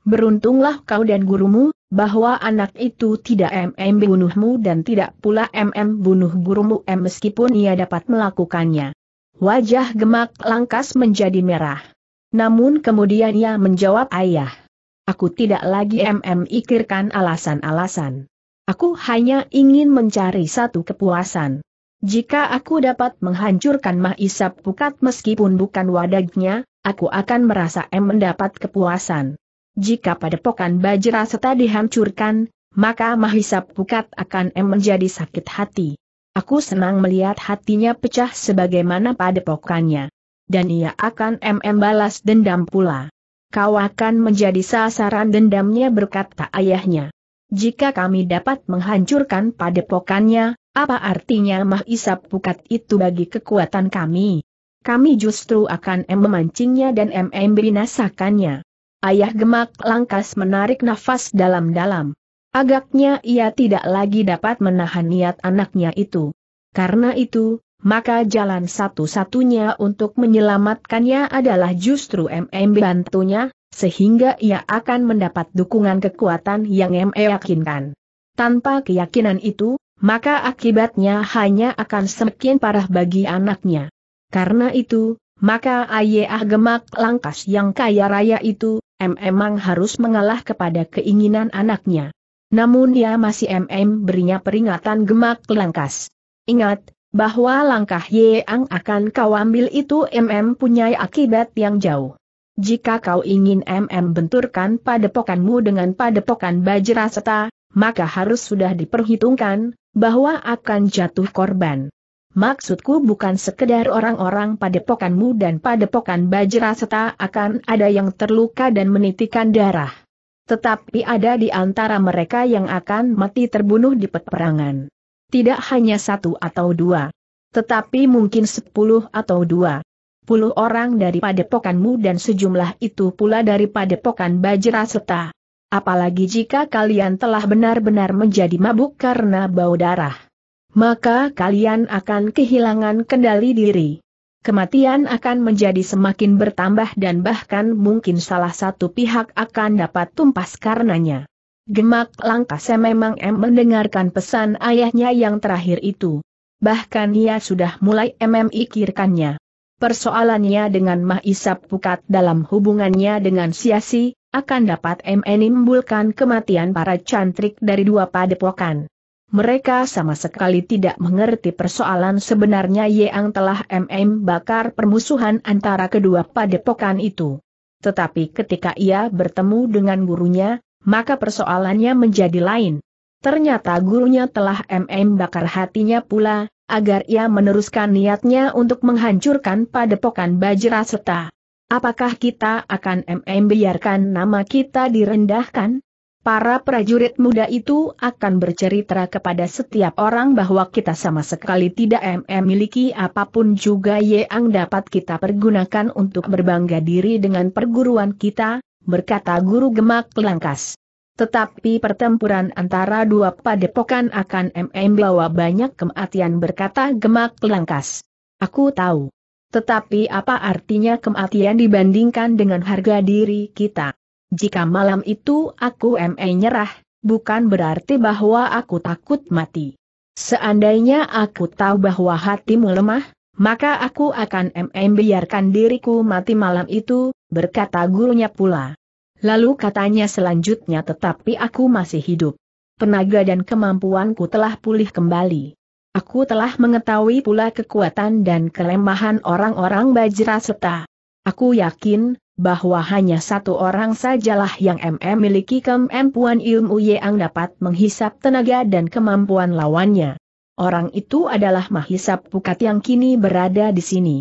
Beruntunglah kau dan gurumu, bahwa anak itu tidak MM bunuhmu dan tidak pula MM bunuh gurumu M meskipun ia dapat melakukannya. Wajah gemak langkas menjadi merah. Namun kemudian ia menjawab ayah. Aku tidak lagi MM ikirkan alasan-alasan. Aku hanya ingin mencari satu kepuasan. Jika aku dapat menghancurkan Mahisap Pukat meskipun bukan wadagnya, aku akan merasa em mendapat kepuasan. Jika padepokan setadi dihancurkan, maka Mahisap Pukat akan em menjadi sakit hati. Aku senang melihat hatinya pecah sebagaimana padepokannya. Dan ia akan MM balas dendam pula. Kau akan menjadi sasaran dendamnya berkata ayahnya. Jika kami dapat menghancurkan padepokannya, apa artinya mahisap pukat itu bagi kekuatan kami? Kami justru akan em memancingnya dan MM binasakannya. Ayah gemak langkas menarik nafas dalam-dalam. Agaknya ia tidak lagi dapat menahan niat anaknya itu. Karena itu, maka jalan satu-satunya untuk menyelamatkannya adalah justru MM bantunya, sehingga ia akan mendapat dukungan kekuatan yang MM yakinkan. Tanpa keyakinan itu, maka akibatnya hanya akan semakin parah bagi anaknya. Karena itu, maka Ayah Gemak Langkas yang kaya raya itu, memang harus mengalah kepada keinginan anaknya. Namun dia masih MM berinya peringatan Gemak Langkas. Ingat, bahwa langkah yeang yang akan kau ambil itu MM punya akibat yang jauh. Jika kau ingin MM benturkan padepokanmu dengan padepokan Bajra serta maka harus sudah diperhitungkan, bahwa akan jatuh korban. Maksudku bukan sekedar orang-orang padepokanmu dan padepokan Bajra akan ada yang terluka dan menitikan darah. Tetapi ada di antara mereka yang akan mati terbunuh di peperangan. Tidak hanya satu atau dua. Tetapi mungkin sepuluh atau dua puluh orang dari padepokanmu dan sejumlah itu pula dari padepokan Bajra apalagi jika kalian telah benar-benar menjadi mabuk karena bau darah. Maka kalian akan kehilangan kendali diri. Kematian akan menjadi semakin bertambah dan bahkan mungkin salah satu pihak akan dapat tumpas karenanya. Gemak langkah memang M mendengarkan pesan ayahnya yang terakhir itu. Bahkan ia sudah mulai MM ikirkannya. Persoalannya dengan Mahisap Pukat dalam hubungannya dengan Siasi, akan dapat menimbulkan kematian para cantrik dari dua padepokan. Mereka sama sekali tidak mengerti persoalan sebenarnya yang telah MM bakar permusuhan antara kedua padepokan itu. Tetapi ketika ia bertemu dengan gurunya, maka persoalannya menjadi lain. Ternyata gurunya telah MM bakar hatinya pula, agar ia meneruskan niatnya untuk menghancurkan padepokan Bajra Setah. Apakah kita akan membiarkan nama kita direndahkan? Para prajurit muda itu akan bercerita kepada setiap orang bahwa kita sama sekali tidak memiliki apapun juga yang dapat kita pergunakan untuk berbangga diri dengan perguruan kita, berkata guru gemak langkas. Tetapi pertempuran antara dua padepokan akan membawa banyak kematian berkata gemak langkas. Aku tahu. Tetapi apa artinya kematian dibandingkan dengan harga diri kita? Jika malam itu aku ME nyerah, bukan berarti bahwa aku takut mati. Seandainya aku tahu bahwa hatimu lemah, maka aku akan MM biarkan diriku mati malam itu, berkata gurunya pula. Lalu katanya selanjutnya tetapi aku masih hidup. Penaga dan kemampuanku telah pulih kembali. Aku telah mengetahui pula kekuatan dan kelemahan orang-orang Bajra Seta. Aku yakin, bahwa hanya satu orang sajalah yang MM miliki kemampuan ilmu yang dapat menghisap tenaga dan kemampuan lawannya. Orang itu adalah Mahisap Pukat yang kini berada di sini.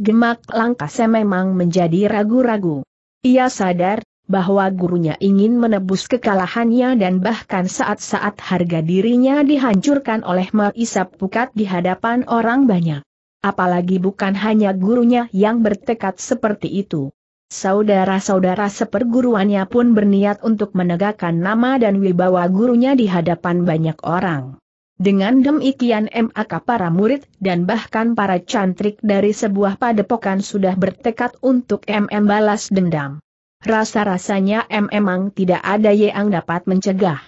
Gemak langkah memang menjadi ragu-ragu. Ia sadar, bahwa gurunya ingin menebus kekalahannya dan bahkan saat-saat harga dirinya dihancurkan oleh Maisap Pukat di hadapan orang banyak. Apalagi bukan hanya gurunya yang bertekad seperti itu. Saudara-saudara seperguruannya pun berniat untuk menegakkan nama dan wibawa gurunya di hadapan banyak orang. Dengan demikian MAK para murid dan bahkan para cantrik dari sebuah padepokan sudah bertekad untuk MM balas dendam. Rasa-rasanya emang tidak ada yang dapat mencegah.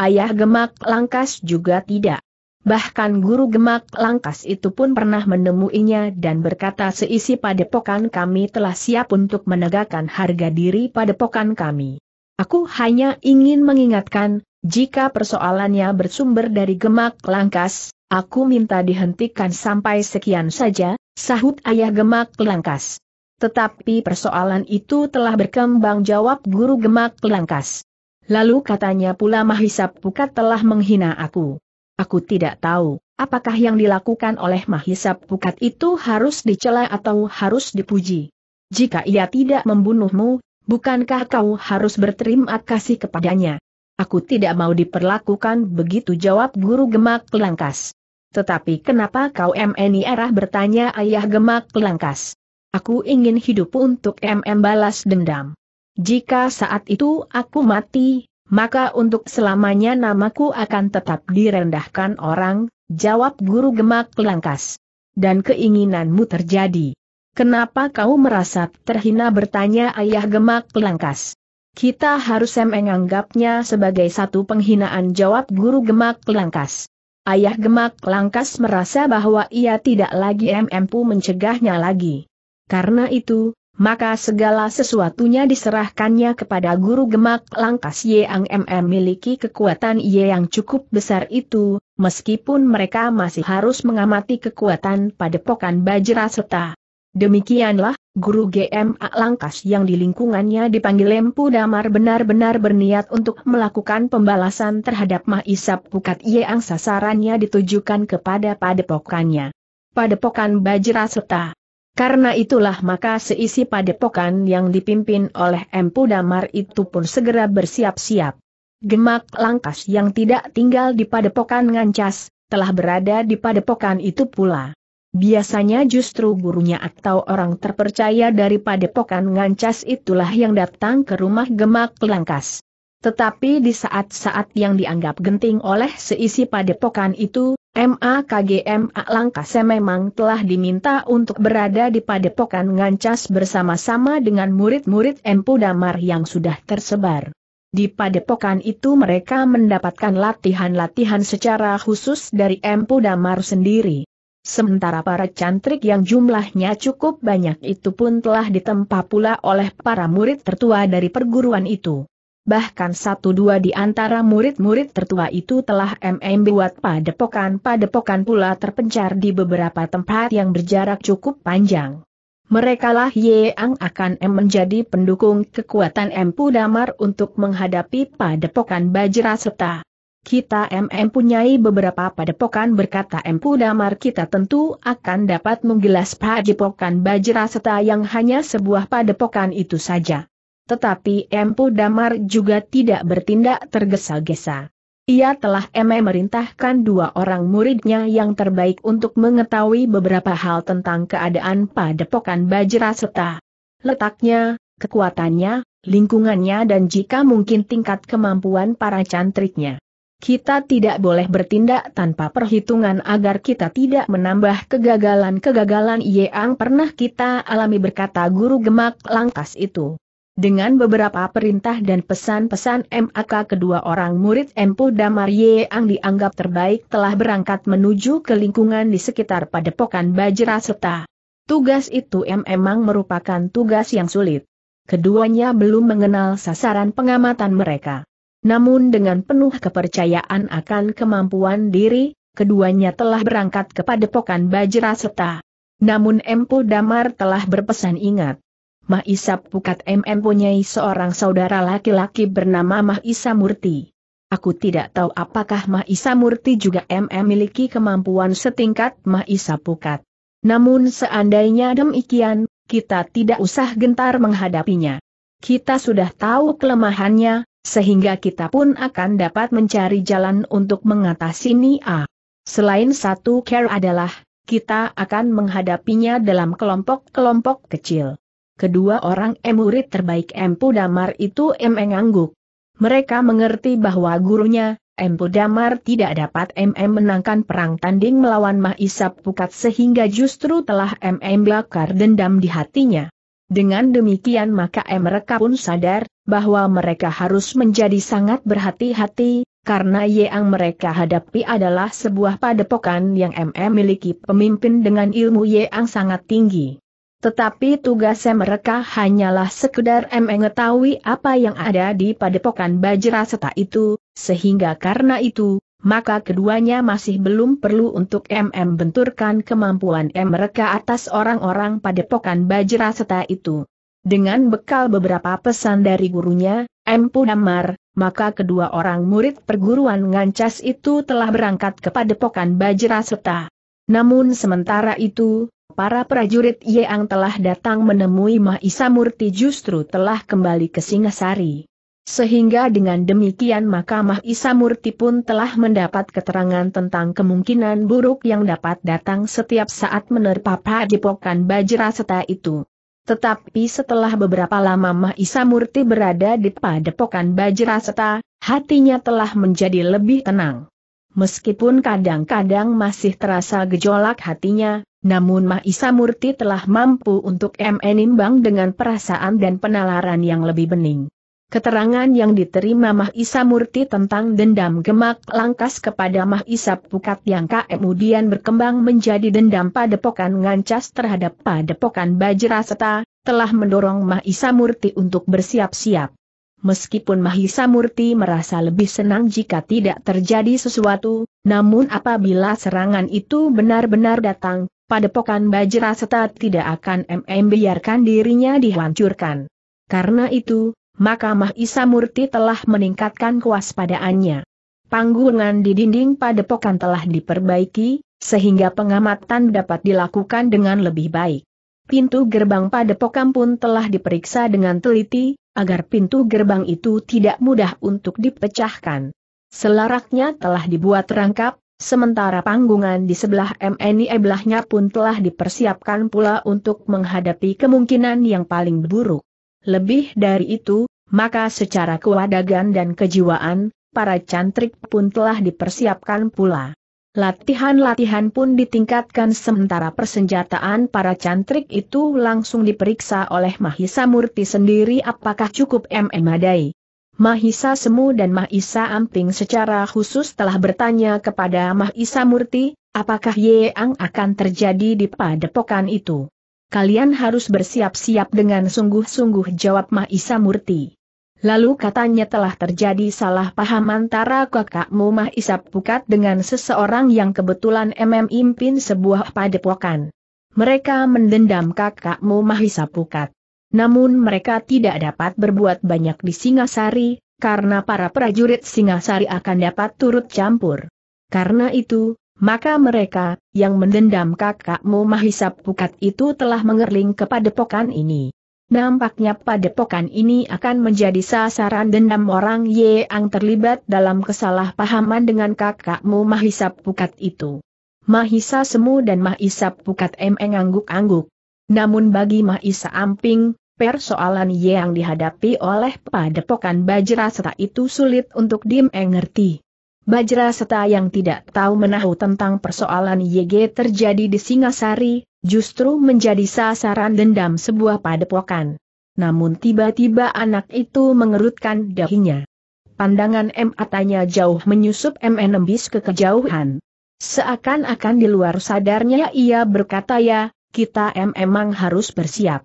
Ayah Gemak Langkas juga tidak. Bahkan guru gemak langkas itu pun pernah menemuinya dan berkata seisi padepokan kami telah siap untuk menegakkan harga diri padepokan kami. Aku hanya ingin mengingatkan, jika persoalannya bersumber dari gemak langkas, aku minta dihentikan sampai sekian saja, sahut ayah gemak langkas. Tetapi persoalan itu telah berkembang jawab guru gemak langkas. Lalu katanya pula mahisap Pukat telah menghina aku. Aku tidak tahu, apakah yang dilakukan oleh mahisap Pukat itu harus dicela atau harus dipuji. Jika ia tidak membunuhmu, bukankah kau harus berterima kasih kepadanya? Aku tidak mau diperlakukan begitu jawab guru gemak langkas. Tetapi kenapa kau MNI arah bertanya ayah gemak langkas? Aku ingin hidup untuk MM balas dendam. Jika saat itu aku mati, maka untuk selamanya namaku akan tetap direndahkan orang, jawab guru gemak langkas. Dan keinginanmu terjadi. Kenapa kau merasa terhina bertanya ayah gemak langkas? Kita harus menganggapnya sebagai satu penghinaan jawab guru gemak langkas. Ayah gemak langkas merasa bahwa ia tidak lagi MM mencegahnya lagi. Karena itu, maka segala sesuatunya diserahkannya kepada guru gemak langkas Yang MM miliki kekuatan Ye yang cukup besar itu, meskipun mereka masih harus mengamati kekuatan padepokan Bajra serta. Demikianlah, guru GMA Langkas yang di lingkungannya dipanggil Lempu Damar benar-benar berniat untuk melakukan pembalasan terhadap Mahisap Pukat Yang sasarannya ditujukan kepada padepokannya. Padepokan Bajra serta karena itulah maka seisi padepokan yang dipimpin oleh Empu Damar itu pun segera bersiap-siap. Gemak langkas yang tidak tinggal di padepokan ngancas, telah berada di padepokan itu pula. Biasanya justru gurunya atau orang terpercaya dari padepokan ngancas itulah yang datang ke rumah gemak langkas. Tetapi di saat-saat yang dianggap genting oleh seisi padepokan itu, MAKGM Langkase memang telah diminta untuk berada di padepokan ngancas bersama-sama dengan murid-murid Empu Damar yang sudah tersebar. Di padepokan itu mereka mendapatkan latihan-latihan secara khusus dari Empu Damar sendiri. Sementara para cantrik yang jumlahnya cukup banyak itu pun telah ditempa pula oleh para murid tertua dari perguruan itu bahkan satu dua di antara murid-murid tertua itu telah MM buat padepokan-padepokan pula terpencar di beberapa tempat yang berjarak cukup panjang. Merekalah Ang akan M menjadi pendukung kekuatan M Pudamar untuk menghadapi padepokan serta. Kita MM punyai beberapa padepokan berkata M Pudamar kita tentu akan dapat menggelas padepokan serta yang hanya sebuah padepokan itu saja tetapi Empu Damar juga tidak bertindak tergesa-gesa. Ia telah memerintahkan dua orang muridnya yang terbaik untuk mengetahui beberapa hal tentang keadaan padepokan Bajraseta. Letaknya, kekuatannya, lingkungannya dan jika mungkin tingkat kemampuan para cantriknya. Kita tidak boleh bertindak tanpa perhitungan agar kita tidak menambah kegagalan-kegagalan yang pernah kita alami berkata guru gemak langkas itu. Dengan beberapa perintah dan pesan-pesan MAK kedua orang murid Empu Ye yang dianggap terbaik telah berangkat menuju ke lingkungan di sekitar padepokan Bajra Seta. Tugas itu memang merupakan tugas yang sulit. Keduanya belum mengenal sasaran pengamatan mereka. Namun dengan penuh kepercayaan akan kemampuan diri, keduanya telah berangkat ke padepokan Bajra Seta. Namun Empu Damar telah berpesan ingat Mah Isa Pukat MM punyai seorang saudara laki-laki bernama Mah Isa Murti. Aku tidak tahu apakah Mah Isa Murti juga MM miliki kemampuan setingkat Mah Isa Pukat. Namun seandainya demikian, kita tidak usah gentar menghadapinya. Kita sudah tahu kelemahannya, sehingga kita pun akan dapat mencari jalan untuk mengatasi Nia. Selain satu care adalah, kita akan menghadapinya dalam kelompok-kelompok kecil kedua orang emurid terbaik Empu Damar itu M ngangguk. Mereka mengerti bahwa gurunya, Empu Damar tidak dapat MM menangkan perang tanding melawan Mahisap Pukat sehingga justru telah MM belakar dendam di hatinya. Dengan demikian maka mereka pun sadar, bahwa mereka harus menjadi sangat berhati-hati, karena yang mereka hadapi adalah sebuah padepokan yang MM miliki pemimpin dengan ilmu yang sangat tinggi. Tetapi tugasnya mereka hanyalah sekedar mengetahui apa yang ada di padepokan Bajra Seta itu, sehingga karena itu, maka keduanya masih belum perlu untuk MM benturkan kemampuan M mereka atas orang-orang padepokan Seta itu. Dengan bekal beberapa pesan dari gurunya, M. Punamar, maka kedua orang murid perguruan ngancas itu telah berangkat ke padepokan Seta. Namun sementara itu, Para prajurit Yeang telah datang menemui Mahisa Murti justru telah kembali ke Singasari. Sehingga dengan demikian maka Mahisa Murti pun telah mendapat keterangan tentang kemungkinan buruk yang dapat datang setiap saat menerpa padepokan Bajraseta itu. Tetapi setelah beberapa lama Mahisa Murti berada di padepokan Bajraseta, hatinya telah menjadi lebih tenang. Meskipun kadang-kadang masih terasa gejolak hatinya, namun Mahisa Murti telah mampu untuk menimbang dengan perasaan dan penalaran yang lebih bening. Keterangan yang diterima Mahisa Murti tentang dendam gemak langkas kepada Mahisa Pukat yang kemudian berkembang menjadi dendam padepokan ngancas terhadap padepokan Bajraseta, telah mendorong Mahisa Murti untuk bersiap-siap. Meskipun Mahisa Murti merasa lebih senang jika tidak terjadi sesuatu, namun apabila serangan itu benar-benar datang, Padepokan Bajraseta tidak akan MM biarkan dirinya dihancurkan. Karena itu, maka Mahisa Murti telah meningkatkan kewaspadaannya. Panggungan di dinding padepokan telah diperbaiki, sehingga pengamatan dapat dilakukan dengan lebih baik. Pintu gerbang padepokan pun telah diperiksa dengan teliti, agar pintu gerbang itu tidak mudah untuk dipecahkan. Selaraknya telah dibuat rangkap, Sementara panggungan di sebelah MNI Eblahnya pun telah dipersiapkan pula untuk menghadapi kemungkinan yang paling buruk. Lebih dari itu, maka secara kewadagan dan kejiwaan, para cantrik pun telah dipersiapkan pula. Latihan-latihan pun ditingkatkan sementara persenjataan para cantrik itu langsung diperiksa oleh Mahisa Murti sendiri apakah cukup MM adai. Mahisa Semu dan Mahisa Amping secara khusus telah bertanya kepada Mahisa Murti, apakah Yeang akan terjadi di padepokan itu. Kalian harus bersiap-siap dengan sungguh-sungguh jawab Mahisa Murti. Lalu katanya telah terjadi salah paham antara kakakmu Mahisa Pukat dengan seseorang yang kebetulan MM impin sebuah padepokan. Mereka mendendam kakakmu Mahisa Pukat. Namun mereka tidak dapat berbuat banyak di Singasari, karena para prajurit Singasari akan dapat turut campur. Karena itu, maka mereka, yang mendendam kakakmu Mahisap Pukat itu telah mengerling ke padepokan ini. Nampaknya padepokan ini akan menjadi sasaran dendam orang yang terlibat dalam kesalahpahaman dengan kakakmu Mahisap Pukat itu. Mahisa Semu dan Mahisa Pukat Emeng angguk-angguk. Namun bagi Mahisa Amping, persoalan yang dihadapi oleh padepokan Bajraseta itu sulit untuk dimengerti. Bajraseta yang tidak tahu menahu tentang persoalan YG terjadi di Singasari, justru menjadi sasaran dendam sebuah padepokan. Namun tiba-tiba anak itu mengerutkan dahinya. Pandangan M atanya jauh menyusup M enembis ke kejauhan. Seakan-akan di luar sadarnya ia berkata ya, kita M emang harus bersiap.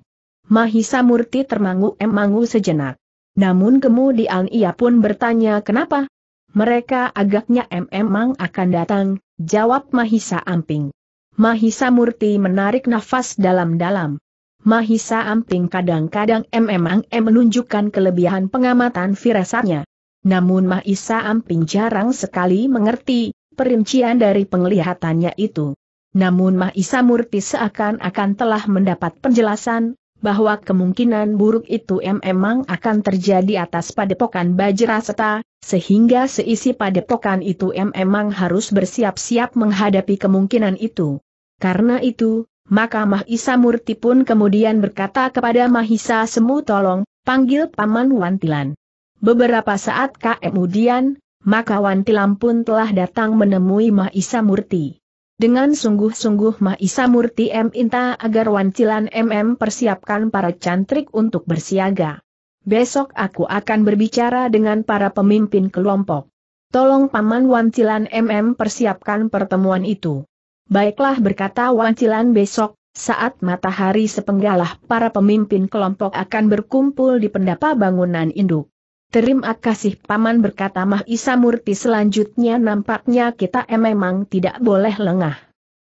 Mahisa Murti termangu-emangu sejenak. Namun kemudian ia pun bertanya kenapa? Mereka agaknya memang akan datang, jawab Mahisa Amping. Mahisa Murti menarik nafas dalam-dalam. Mahisa Amping kadang-kadang memang menunjukkan kelebihan pengamatan firasatnya. Namun Mahisa Amping jarang sekali mengerti perincian dari penglihatannya itu. Namun Mahisa Murti seakan-akan telah mendapat penjelasan, bahwa kemungkinan buruk itu memang akan terjadi atas padepokan Bajraseta, sehingga seisi padepokan itu memang harus bersiap-siap menghadapi kemungkinan itu. Karena itu, maka Mahisa Murti pun kemudian berkata kepada Mahisa Semu tolong, panggil Paman Wantilan. Beberapa saat kemudian, maka Wantilan pun telah datang menemui Mahisa Murti. Dengan sungguh-sungguh Mahisa Murti M. Inta agar Wancilan MM persiapkan para cantrik untuk bersiaga. Besok aku akan berbicara dengan para pemimpin kelompok. Tolong Paman Wancilan MM persiapkan pertemuan itu. Baiklah berkata Wancilan besok, saat matahari sepenggalah para pemimpin kelompok akan berkumpul di pendapa bangunan induk. Terima kasih Paman berkata Mahisa Murti selanjutnya nampaknya kita memang tidak boleh lengah.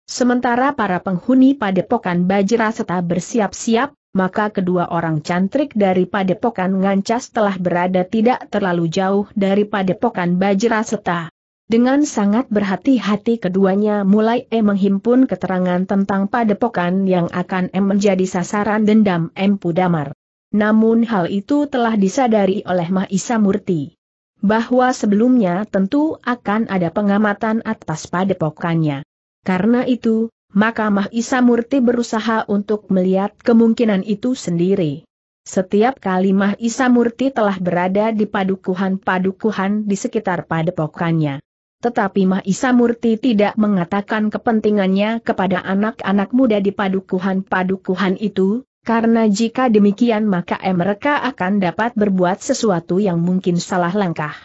Sementara para penghuni padepokan Bajra serta bersiap-siap, maka kedua orang cantrik dari padepokan Ngancas telah berada tidak terlalu jauh dari padepokan Bajra seta. Dengan sangat berhati-hati keduanya mulai e menghimpun keterangan tentang padepokan yang akan e menjadi sasaran dendam M Pudamar. Namun hal itu telah disadari oleh Mahisa Murti. Bahwa sebelumnya tentu akan ada pengamatan atas padepokannya. Karena itu, maka Mahisa Murti berusaha untuk melihat kemungkinan itu sendiri. Setiap kali Mahisa Murti telah berada di padukuhan-padukuhan di sekitar padepokannya. Tetapi Mahisa Murti tidak mengatakan kepentingannya kepada anak-anak muda di padukuhan-padukuhan itu, karena jika demikian maka mereka akan dapat berbuat sesuatu yang mungkin salah langkah.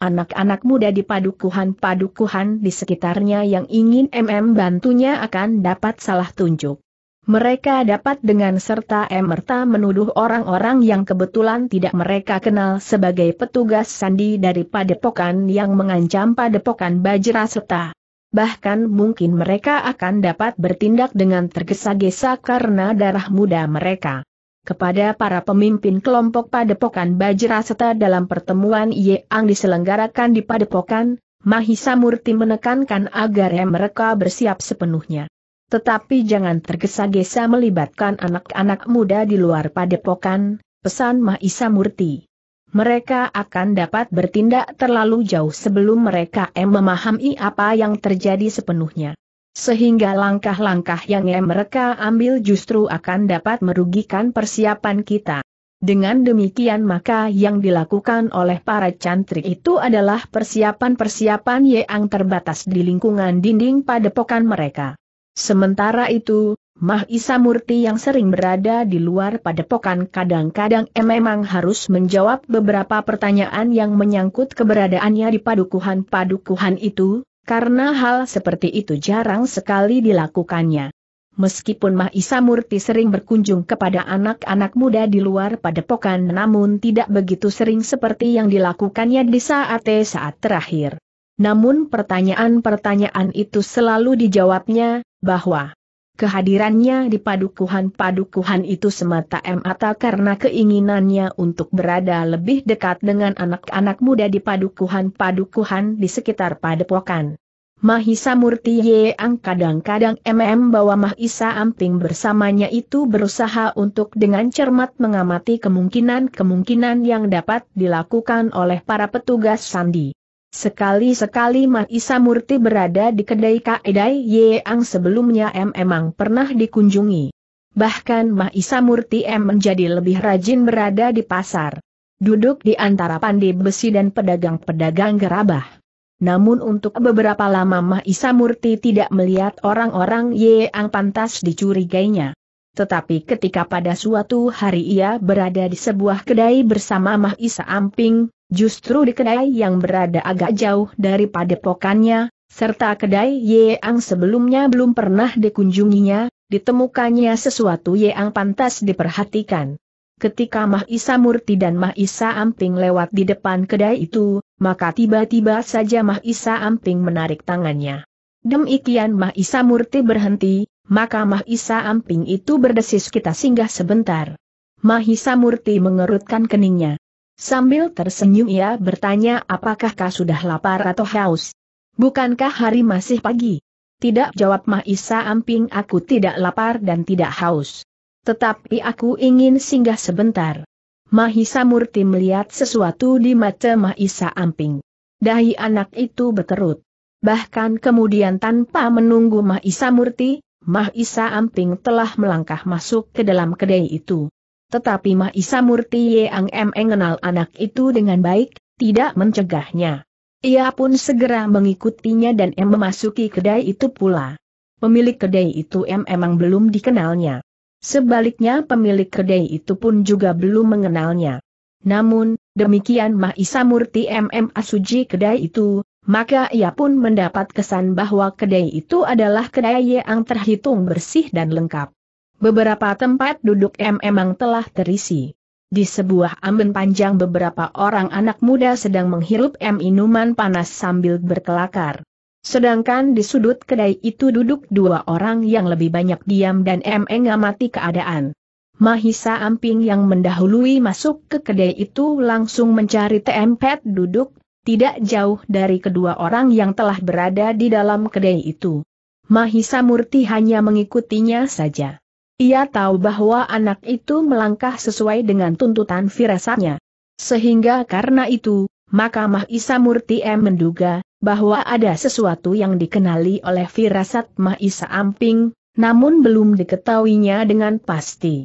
Anak-anak muda di padukuhan-padukuhan di sekitarnya yang ingin MM bantunya akan dapat salah tunjuk. Mereka dapat dengan serta emerta menuduh orang-orang yang kebetulan tidak mereka kenal sebagai petugas sandi dari padepokan yang mengancam padepokan Bajra serta bahkan mungkin mereka akan dapat bertindak dengan tergesa-gesa karena darah muda mereka. Kepada para pemimpin kelompok padepokan Bajraseta dalam pertemuan yang diselenggarakan di padepokan, Mahisa Murti menekankan agar mereka bersiap sepenuhnya. Tetapi jangan tergesa-gesa melibatkan anak-anak muda di luar padepokan, pesan Mahisa Murti mereka akan dapat bertindak terlalu jauh sebelum mereka M memahami apa yang terjadi sepenuhnya. Sehingga langkah-langkah yang M mereka ambil justru akan dapat merugikan persiapan kita. Dengan demikian maka yang dilakukan oleh para cantrik itu adalah persiapan-persiapan yang terbatas di lingkungan dinding padepokan mereka. Sementara itu, Mah Isa Murti yang sering berada di luar padepokan kadang-kadang memang harus menjawab beberapa pertanyaan yang menyangkut keberadaannya di padukuhan-padukuhan itu, karena hal seperti itu jarang sekali dilakukannya. Meskipun Mah Isa Murti sering berkunjung kepada anak-anak muda di luar padepokan namun tidak begitu sering seperti yang dilakukannya di saat-saat terakhir. Namun pertanyaan-pertanyaan itu selalu dijawabnya, bahwa Kehadirannya di padukuhan-padukuhan itu semata-mata karena keinginannya untuk berada lebih dekat dengan anak-anak muda di padukuhan-padukuhan di sekitar padepokan. Mahisa Murti Yeang kadang-kadang MM bawa Mahisa Amping bersamanya itu berusaha untuk dengan cermat mengamati kemungkinan-kemungkinan yang dapat dilakukan oleh para petugas sandi. Sekali-sekali Ma Isa Murti berada di kedai Kaedai Yeang sebelumnya M emang pernah dikunjungi. Bahkan Ma Isa Murti M menjadi lebih rajin berada di pasar. Duduk di antara pandai besi dan pedagang-pedagang gerabah. Namun untuk beberapa lama Ma Isa Murti tidak melihat orang-orang Yeang pantas dicurigainya. Tetapi ketika pada suatu hari ia berada di sebuah kedai bersama Mah Isa Amping, justru di kedai yang berada agak jauh dari padepokannya, serta kedai yang sebelumnya belum pernah dikunjunginya, ditemukannya sesuatu yang pantas diperhatikan. Ketika Mah Isa Murti dan Mah Isa Amping lewat di depan kedai itu, maka tiba-tiba saja Mah Isa Amping menarik tangannya. Demikian Mah Isa Murti berhenti, maka Mahisa Amping itu berdesis kita singgah sebentar. Mahisa Murti mengerutkan keningnya. Sambil tersenyum ia bertanya apakah kau sudah lapar atau haus? Bukankah hari masih pagi? Tidak jawab Mahisa Amping aku tidak lapar dan tidak haus. Tetapi aku ingin singgah sebentar. Mahisa Murti melihat sesuatu di mata Mahisa Amping. Dahi anak itu berkerut. Bahkan kemudian tanpa menunggu Mahisa Murti, Mahisa Amping telah melangkah masuk ke dalam kedai itu. Tetapi Mahisa Murti Yang M mengenal anak itu dengan baik, tidak mencegahnya. Ia pun segera mengikutinya dan M memasuki kedai itu pula. Pemilik kedai itu M emang belum dikenalnya. Sebaliknya pemilik kedai itu pun juga belum mengenalnya. Namun, demikian Mahisa Murti MM Asuji kedai itu, maka ia pun mendapat kesan bahwa kedai itu adalah kedai yang terhitung bersih dan lengkap. Beberapa tempat duduk M emang telah terisi. Di sebuah amben panjang beberapa orang anak muda sedang menghirup M minuman panas sambil berkelakar. Sedangkan di sudut kedai itu duduk dua orang yang lebih banyak diam dan mengamati keadaan. Mahisa Amping yang mendahului masuk ke kedai itu langsung mencari tempat duduk tidak jauh dari kedua orang yang telah berada di dalam kedai itu. Mahisa Murti hanya mengikutinya saja. Ia tahu bahwa anak itu melangkah sesuai dengan tuntutan firasatnya. Sehingga karena itu, maka Mahisa Murti M menduga bahwa ada sesuatu yang dikenali oleh firasat Mahisa Amping, namun belum diketahuinya dengan pasti.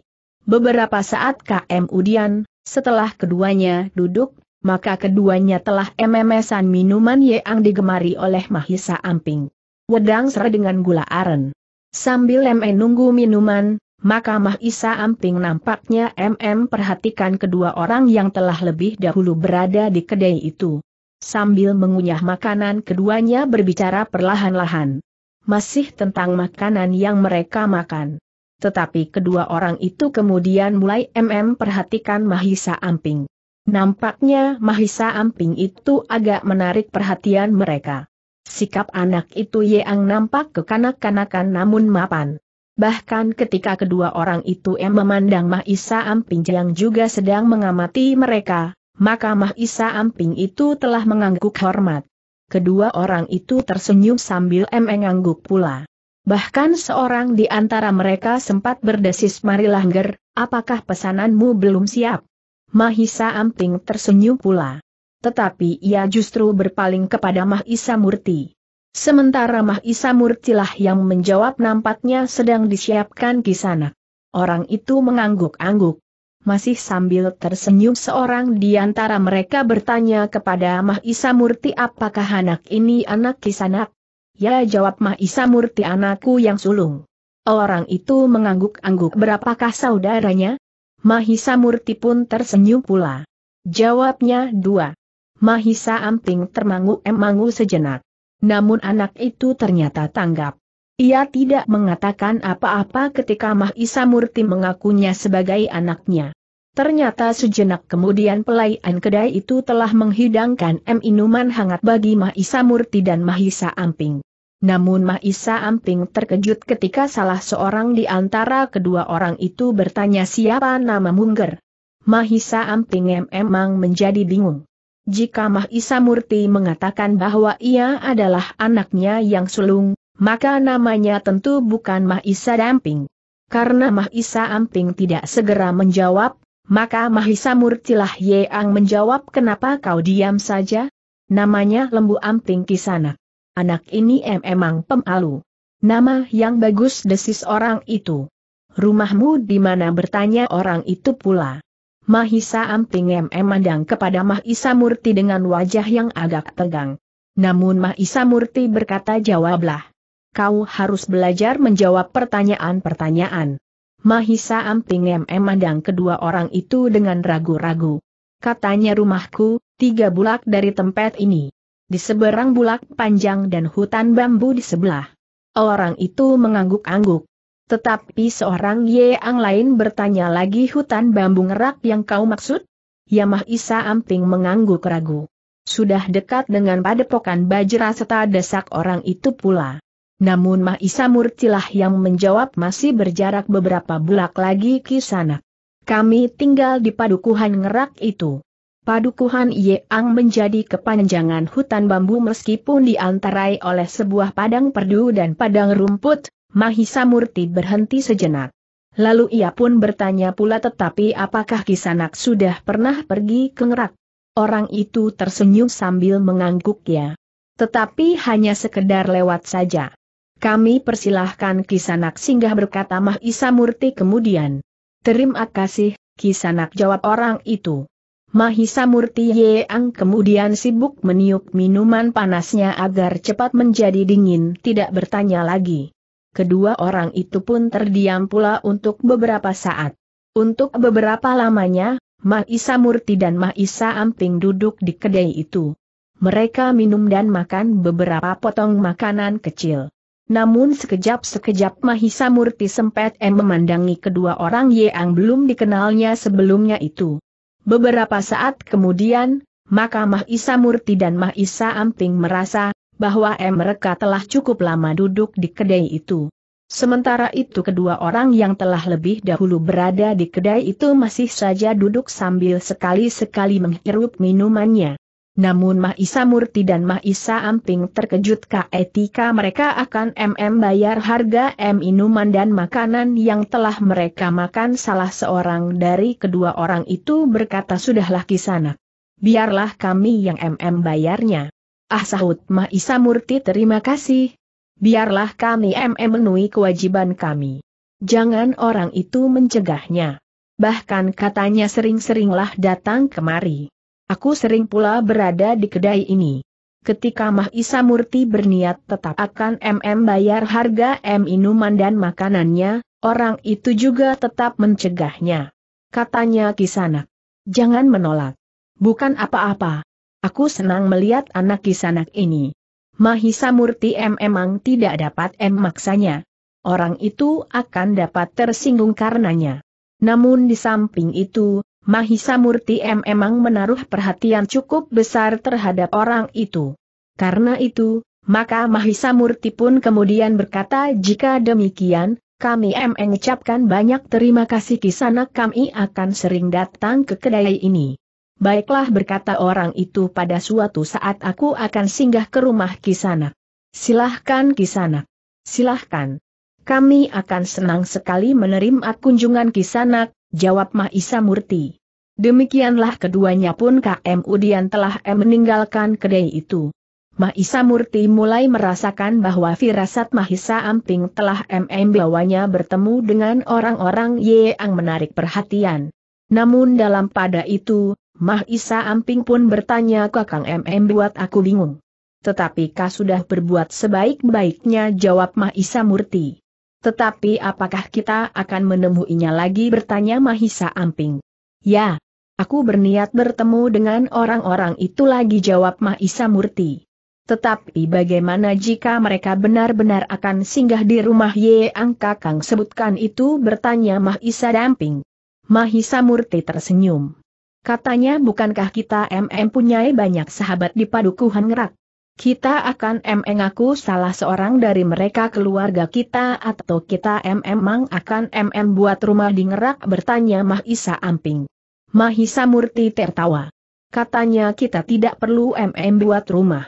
Beberapa saat KM Udian, setelah keduanya duduk maka keduanya telah mmsan minuman yang digemari oleh Mahisa Amping. Wedang serai dengan gula aren. Sambil MM nunggu minuman, maka Mahisa Amping nampaknya MM perhatikan kedua orang yang telah lebih dahulu berada di kedai itu. Sambil mengunyah makanan keduanya berbicara perlahan-lahan. Masih tentang makanan yang mereka makan. Tetapi kedua orang itu kemudian mulai MM perhatikan Mahisa Amping. Nampaknya Mahisa Amping itu agak menarik perhatian mereka. Sikap anak itu yang nampak kekanak-kanakan namun mapan. Bahkan ketika kedua orang itu em memandang Mahisa Amping yang juga sedang mengamati mereka, maka Mahisa Amping itu telah mengangguk hormat. Kedua orang itu tersenyum sambil em mengangguk pula. Bahkan seorang di antara mereka sempat berdesis marilah ger, apakah pesananmu belum siap? Mahisa Amping tersenyum pula. Tetapi ia justru berpaling kepada Mahisa Murti. Sementara Mahisa Murti lah yang menjawab nampaknya sedang disiapkan kisanak. Orang itu mengangguk-angguk. Masih sambil tersenyum seorang di antara mereka bertanya kepada Mahisa Murti apakah anak ini anak kisanak? Ya jawab Mahisa Murti anakku yang sulung. Orang itu mengangguk-angguk berapakah saudaranya? Mahisa Murti pun tersenyum pula. Jawabnya dua. Mahisa Amping termangu-emangu sejenak. Namun anak itu ternyata tanggap. Ia tidak mengatakan apa-apa ketika Mahisa Murti mengakunya sebagai anaknya. Ternyata sejenak kemudian pelayan kedai itu telah menghidangkan eminuman minuman hangat bagi Mahisa Murti dan Mahisa Amping. Namun Mahisa Amping terkejut ketika salah seorang di antara kedua orang itu bertanya siapa nama Mungger. Mahisa Amping memang menjadi bingung. Jika Mahisa Murti mengatakan bahwa ia adalah anaknya yang sulung, maka namanya tentu bukan Mahisa Damping. Karena Mahisa Amping tidak segera menjawab, maka Mahisa Murtilah Yeang menjawab kenapa kau diam saja? Namanya Lembu Amping Kisanak. Anak ini emang pemalu. Nama yang bagus desis orang itu. Rumahmu di mana bertanya orang itu pula. Mahisa Amping emandang kepada Mahisa Murti dengan wajah yang agak tegang. Namun Mahisa Murti berkata jawablah. Kau harus belajar menjawab pertanyaan-pertanyaan. Mahisa Amping emandang kedua orang itu dengan ragu-ragu. Katanya rumahku, tiga bulak dari tempat ini di seberang bulak panjang dan hutan bambu di sebelah. Orang itu mengangguk-angguk. Tetapi seorang Ye Ang lain bertanya lagi hutan bambu ngerak yang kau maksud? Yamah Isa Amping mengangguk ragu. Sudah dekat dengan padepokan Bajra serta desak orang itu pula. Namun Mah Isa Murtilah yang menjawab masih berjarak beberapa bulak lagi ke sana. Kami tinggal di padukuhan ngerak itu. Padukuhan Ye Ang menjadi kepanjangan hutan bambu meskipun diantarai oleh sebuah padang perdu dan padang rumput, Mahisa Murti berhenti sejenak. Lalu ia pun bertanya pula tetapi apakah Kisanak sudah pernah pergi ke ngerak? Orang itu tersenyum sambil mengangguk ya. Tetapi hanya sekedar lewat saja. Kami persilahkan Kisanak singgah berkata Mahisa Murti kemudian. Terima kasih, Kisanak jawab orang itu. Mahisa Murti Yeang kemudian sibuk meniup minuman panasnya agar cepat menjadi dingin tidak bertanya lagi. Kedua orang itu pun terdiam pula untuk beberapa saat. Untuk beberapa lamanya, Mahisa Murti dan Mahisa Amping duduk di kedai itu. Mereka minum dan makan beberapa potong makanan kecil. Namun sekejap-sekejap Mahisa Murti sempat memandangi kedua orang Yeang belum dikenalnya sebelumnya itu. Beberapa saat kemudian, maka Mahisa Murti dan Mahisa Amting merasa bahwa mereka telah cukup lama duduk di kedai itu. Sementara itu kedua orang yang telah lebih dahulu berada di kedai itu masih saja duduk sambil sekali-sekali menghirup minumannya. Namun Mahisa Murti dan Mahisa Amping terkejut etika mereka akan MM bayar harga M minuman dan makanan yang telah mereka makan salah seorang dari kedua orang itu berkata sudahlah kisana. Biarlah kami yang MM bayarnya. Ah sahut Mahisa Murti terima kasih. Biarlah kami MM menuhi kewajiban kami. Jangan orang itu mencegahnya. Bahkan katanya sering-seringlah datang kemari. Aku sering pula berada di kedai ini. Ketika Mah Isa Murti berniat tetap akan MM bayar harga M minuman dan makanannya, orang itu juga tetap mencegahnya. Katanya Kisanak. Jangan menolak. Bukan apa-apa. Aku senang melihat anak Kisanak ini. Mahisa Murti M emang tidak dapat M maksanya. Orang itu akan dapat tersinggung karenanya. Namun di samping itu, Mahisa Murti M memang menaruh perhatian cukup besar terhadap orang itu. Karena itu, maka Mahisa Murti pun kemudian berkata jika demikian, kami M mengucapkan banyak terima kasih di sana kami akan sering datang ke kedai ini. Baiklah berkata orang itu pada suatu saat aku akan singgah ke rumah Kisanak. Silahkan Kisanak. Silahkan. Kami akan senang sekali menerima kunjungan Kisanak, jawab Mahisa Murti. Demikianlah keduanya pun KM Udian telah M meninggalkan kedai itu. Mahisa Murti mulai merasakan bahwa firasat Mahisa Amping telah MM bawanya bertemu dengan orang-orang yang menarik perhatian. Namun dalam pada itu, Mahisa Amping pun bertanya Kakang MM buat aku bingung. Tetapi kau sudah berbuat sebaik-baiknya jawab Mahisa Murti. Tetapi apakah kita akan menemuinya lagi bertanya Mahisa Amping. Ya, aku berniat bertemu dengan orang-orang itu lagi jawab Mahisa Murti. Tetapi bagaimana jika mereka benar-benar akan singgah di rumah Ye Angka Kang sebutkan itu bertanya Mahisa Damping. Mahisa Murti tersenyum. Katanya bukankah kita MM punya banyak sahabat di padukuhan ngerak? Kita akan aku salah seorang dari mereka keluarga kita atau kita memang akan mm buat rumah di ngerak bertanya Mahisa Amping. Mahisa Murti tertawa. Katanya kita tidak perlu mm buat rumah.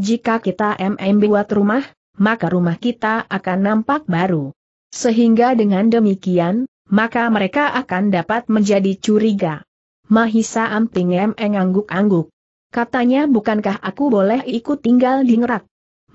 Jika kita mm buat rumah, maka rumah kita akan nampak baru. Sehingga dengan demikian, maka mereka akan dapat menjadi curiga. Mahisa Amping mm angguk-angguk. Katanya bukankah aku boleh ikut tinggal di ngerak?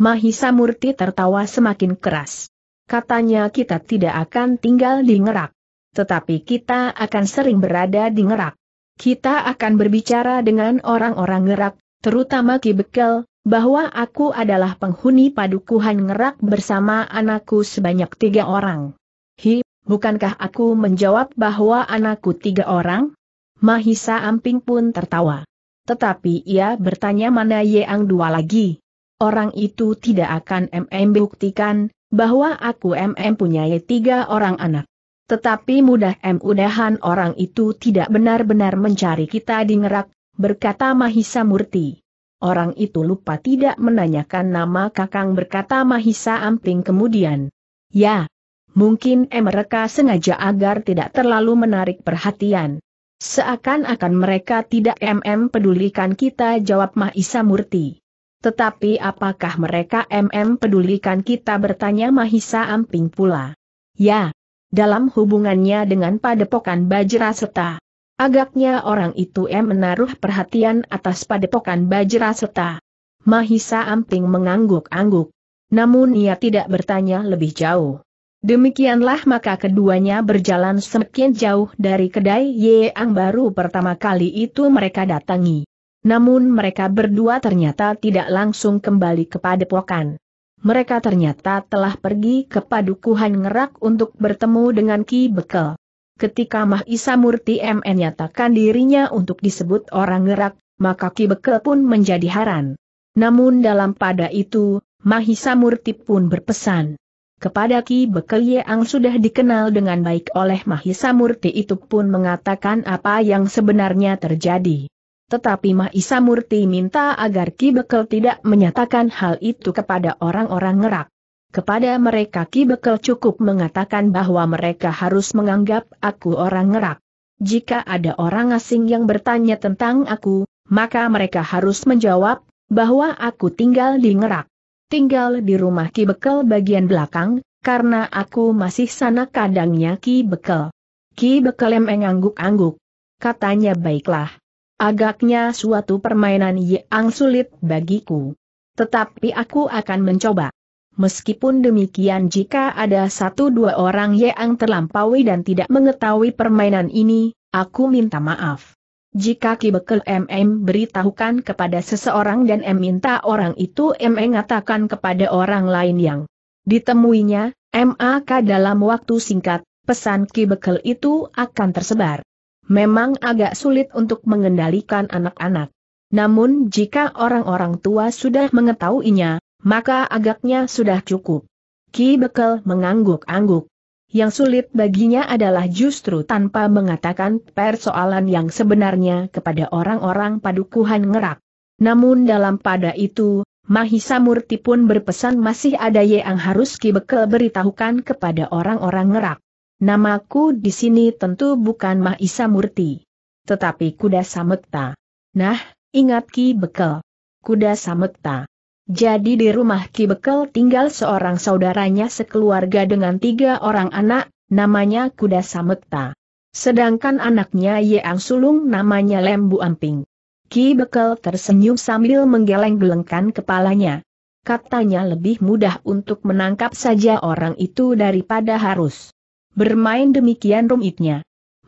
Mahisa Murti tertawa semakin keras. Katanya kita tidak akan tinggal di ngerak. Tetapi kita akan sering berada di ngerak. Kita akan berbicara dengan orang-orang ngerak, terutama Ki Bekel, bahwa aku adalah penghuni padukuhan ngerak bersama anakku sebanyak tiga orang. Hi, bukankah aku menjawab bahwa anakku tiga orang? Mahisa Amping pun tertawa. Tetapi ia bertanya mana Yang Dua lagi. Orang itu tidak akan MM buktikan, bahwa aku MM punya tiga orang anak. Tetapi mudah-mudahan orang itu tidak benar-benar mencari kita di ngerak, berkata Mahisa Murti. Orang itu lupa tidak menanyakan nama kakang berkata Mahisa Amping kemudian. Ya, mungkin mereka sengaja agar tidak terlalu menarik perhatian. Seakan-akan mereka tidak MM pedulikan kita jawab Mahisa Murti. Tetapi apakah mereka MM pedulikan kita bertanya Mahisa Amping pula. Ya, dalam hubungannya dengan padepokan Bajraseta. Agaknya orang itu M menaruh perhatian atas padepokan Bajraseta. Mahisa Amping mengangguk-angguk. Namun ia tidak bertanya lebih jauh. Demikianlah maka keduanya berjalan semakin jauh dari kedai Ye baru pertama kali itu mereka datangi. Namun mereka berdua ternyata tidak langsung kembali kepada padepokan. Mereka ternyata telah pergi ke padukuhan ngerak untuk bertemu dengan Ki Bekel. Ketika Mah Isa Murti MN nyatakan dirinya untuk disebut orang ngerak, maka Ki Bekel pun menjadi haran. Namun dalam pada itu, Mahisa Murti pun berpesan. Kepada Ki Bekel yang sudah dikenal dengan baik oleh Mahisa Murti itu pun mengatakan apa yang sebenarnya terjadi. Tetapi Mahisa Murti minta agar Ki Bekel tidak menyatakan hal itu kepada orang-orang ngerak. Kepada mereka Ki Bekel cukup mengatakan bahwa mereka harus menganggap aku orang ngerak. Jika ada orang asing yang bertanya tentang aku, maka mereka harus menjawab, bahwa aku tinggal di ngerak tinggal di rumah Ki Bekel bagian belakang, karena aku masih sana kadangnya Ki Bekel. Ki Bekel emeng angguk-angguk. Katanya baiklah. Agaknya suatu permainan yang sulit bagiku. Tetapi aku akan mencoba. Meskipun demikian jika ada satu dua orang yang terlampaui dan tidak mengetahui permainan ini, aku minta maaf. Jika Ki Bekel MM beritahukan kepada seseorang dan M minta orang itu M e mengatakan kepada orang lain yang ditemuinya, MAK dalam waktu singkat, pesan Ki Bekel itu akan tersebar. Memang agak sulit untuk mengendalikan anak-anak. Namun jika orang-orang tua sudah mengetahuinya, maka agaknya sudah cukup. Ki Bekel mengangguk-angguk. Yang sulit baginya adalah justru tanpa mengatakan persoalan yang sebenarnya kepada orang-orang padukuhan ngerak. Namun dalam pada itu, Mahisa Murti pun berpesan masih ada yang harus Kibekel beritahukan kepada orang-orang ngerak. Namaku di sini tentu bukan Mahisa Murti. Tetapi Kuda Samekta. Nah, ingat Ki Bekel. Kuda Samekta. Jadi di rumah Ki Bekel tinggal seorang saudaranya sekeluarga dengan tiga orang anak, namanya Kuda Samekta. Sedangkan anaknya Yeang Sulung namanya Lembu Amping. Ki Bekel tersenyum sambil menggeleng-gelengkan kepalanya. Katanya lebih mudah untuk menangkap saja orang itu daripada harus bermain demikian rumitnya.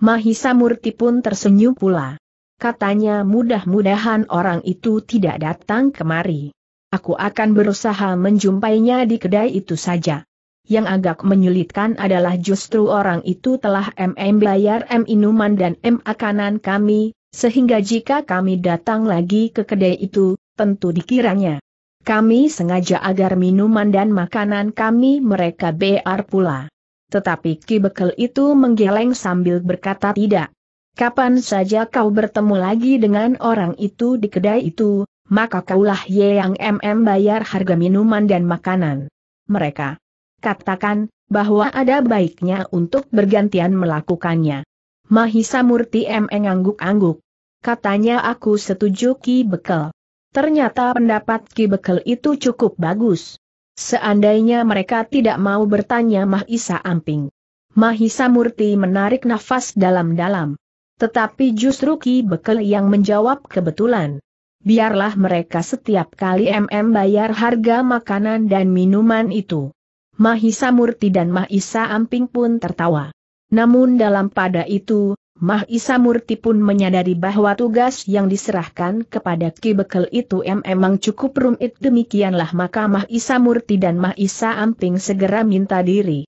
Mahisa Murti pun tersenyum pula. Katanya mudah-mudahan orang itu tidak datang kemari. Aku akan berusaha menjumpainya di kedai itu saja. Yang agak menyulitkan adalah justru orang itu telah MM bayar M minuman dan M makanan kami, sehingga jika kami datang lagi ke kedai itu, tentu dikiranya. Kami sengaja agar minuman dan makanan kami mereka bayar pula. Tetapi Ki Bekel itu menggeleng sambil berkata tidak. Kapan saja kau bertemu lagi dengan orang itu di kedai itu, maka kaulah Ye yang MM bayar harga minuman dan makanan. Mereka katakan bahwa ada baiknya untuk bergantian melakukannya. Mahisa Murti MM angguk angguk Katanya aku setuju Ki Bekel. Ternyata pendapat Ki Bekel itu cukup bagus. Seandainya mereka tidak mau bertanya Mahisa Amping. Mahisa Murti menarik nafas dalam-dalam. Tetapi justru Ki Bekel yang menjawab kebetulan biarlah mereka setiap kali MM bayar harga makanan dan minuman itu. Mahisa Murti dan Mahisa Amping pun tertawa. Namun dalam pada itu, Mahisa Murti pun menyadari bahwa tugas yang diserahkan kepada Ki Bekel itu memang cukup rumit demikianlah maka Mahisa Murti dan Mahisa Amping segera minta diri.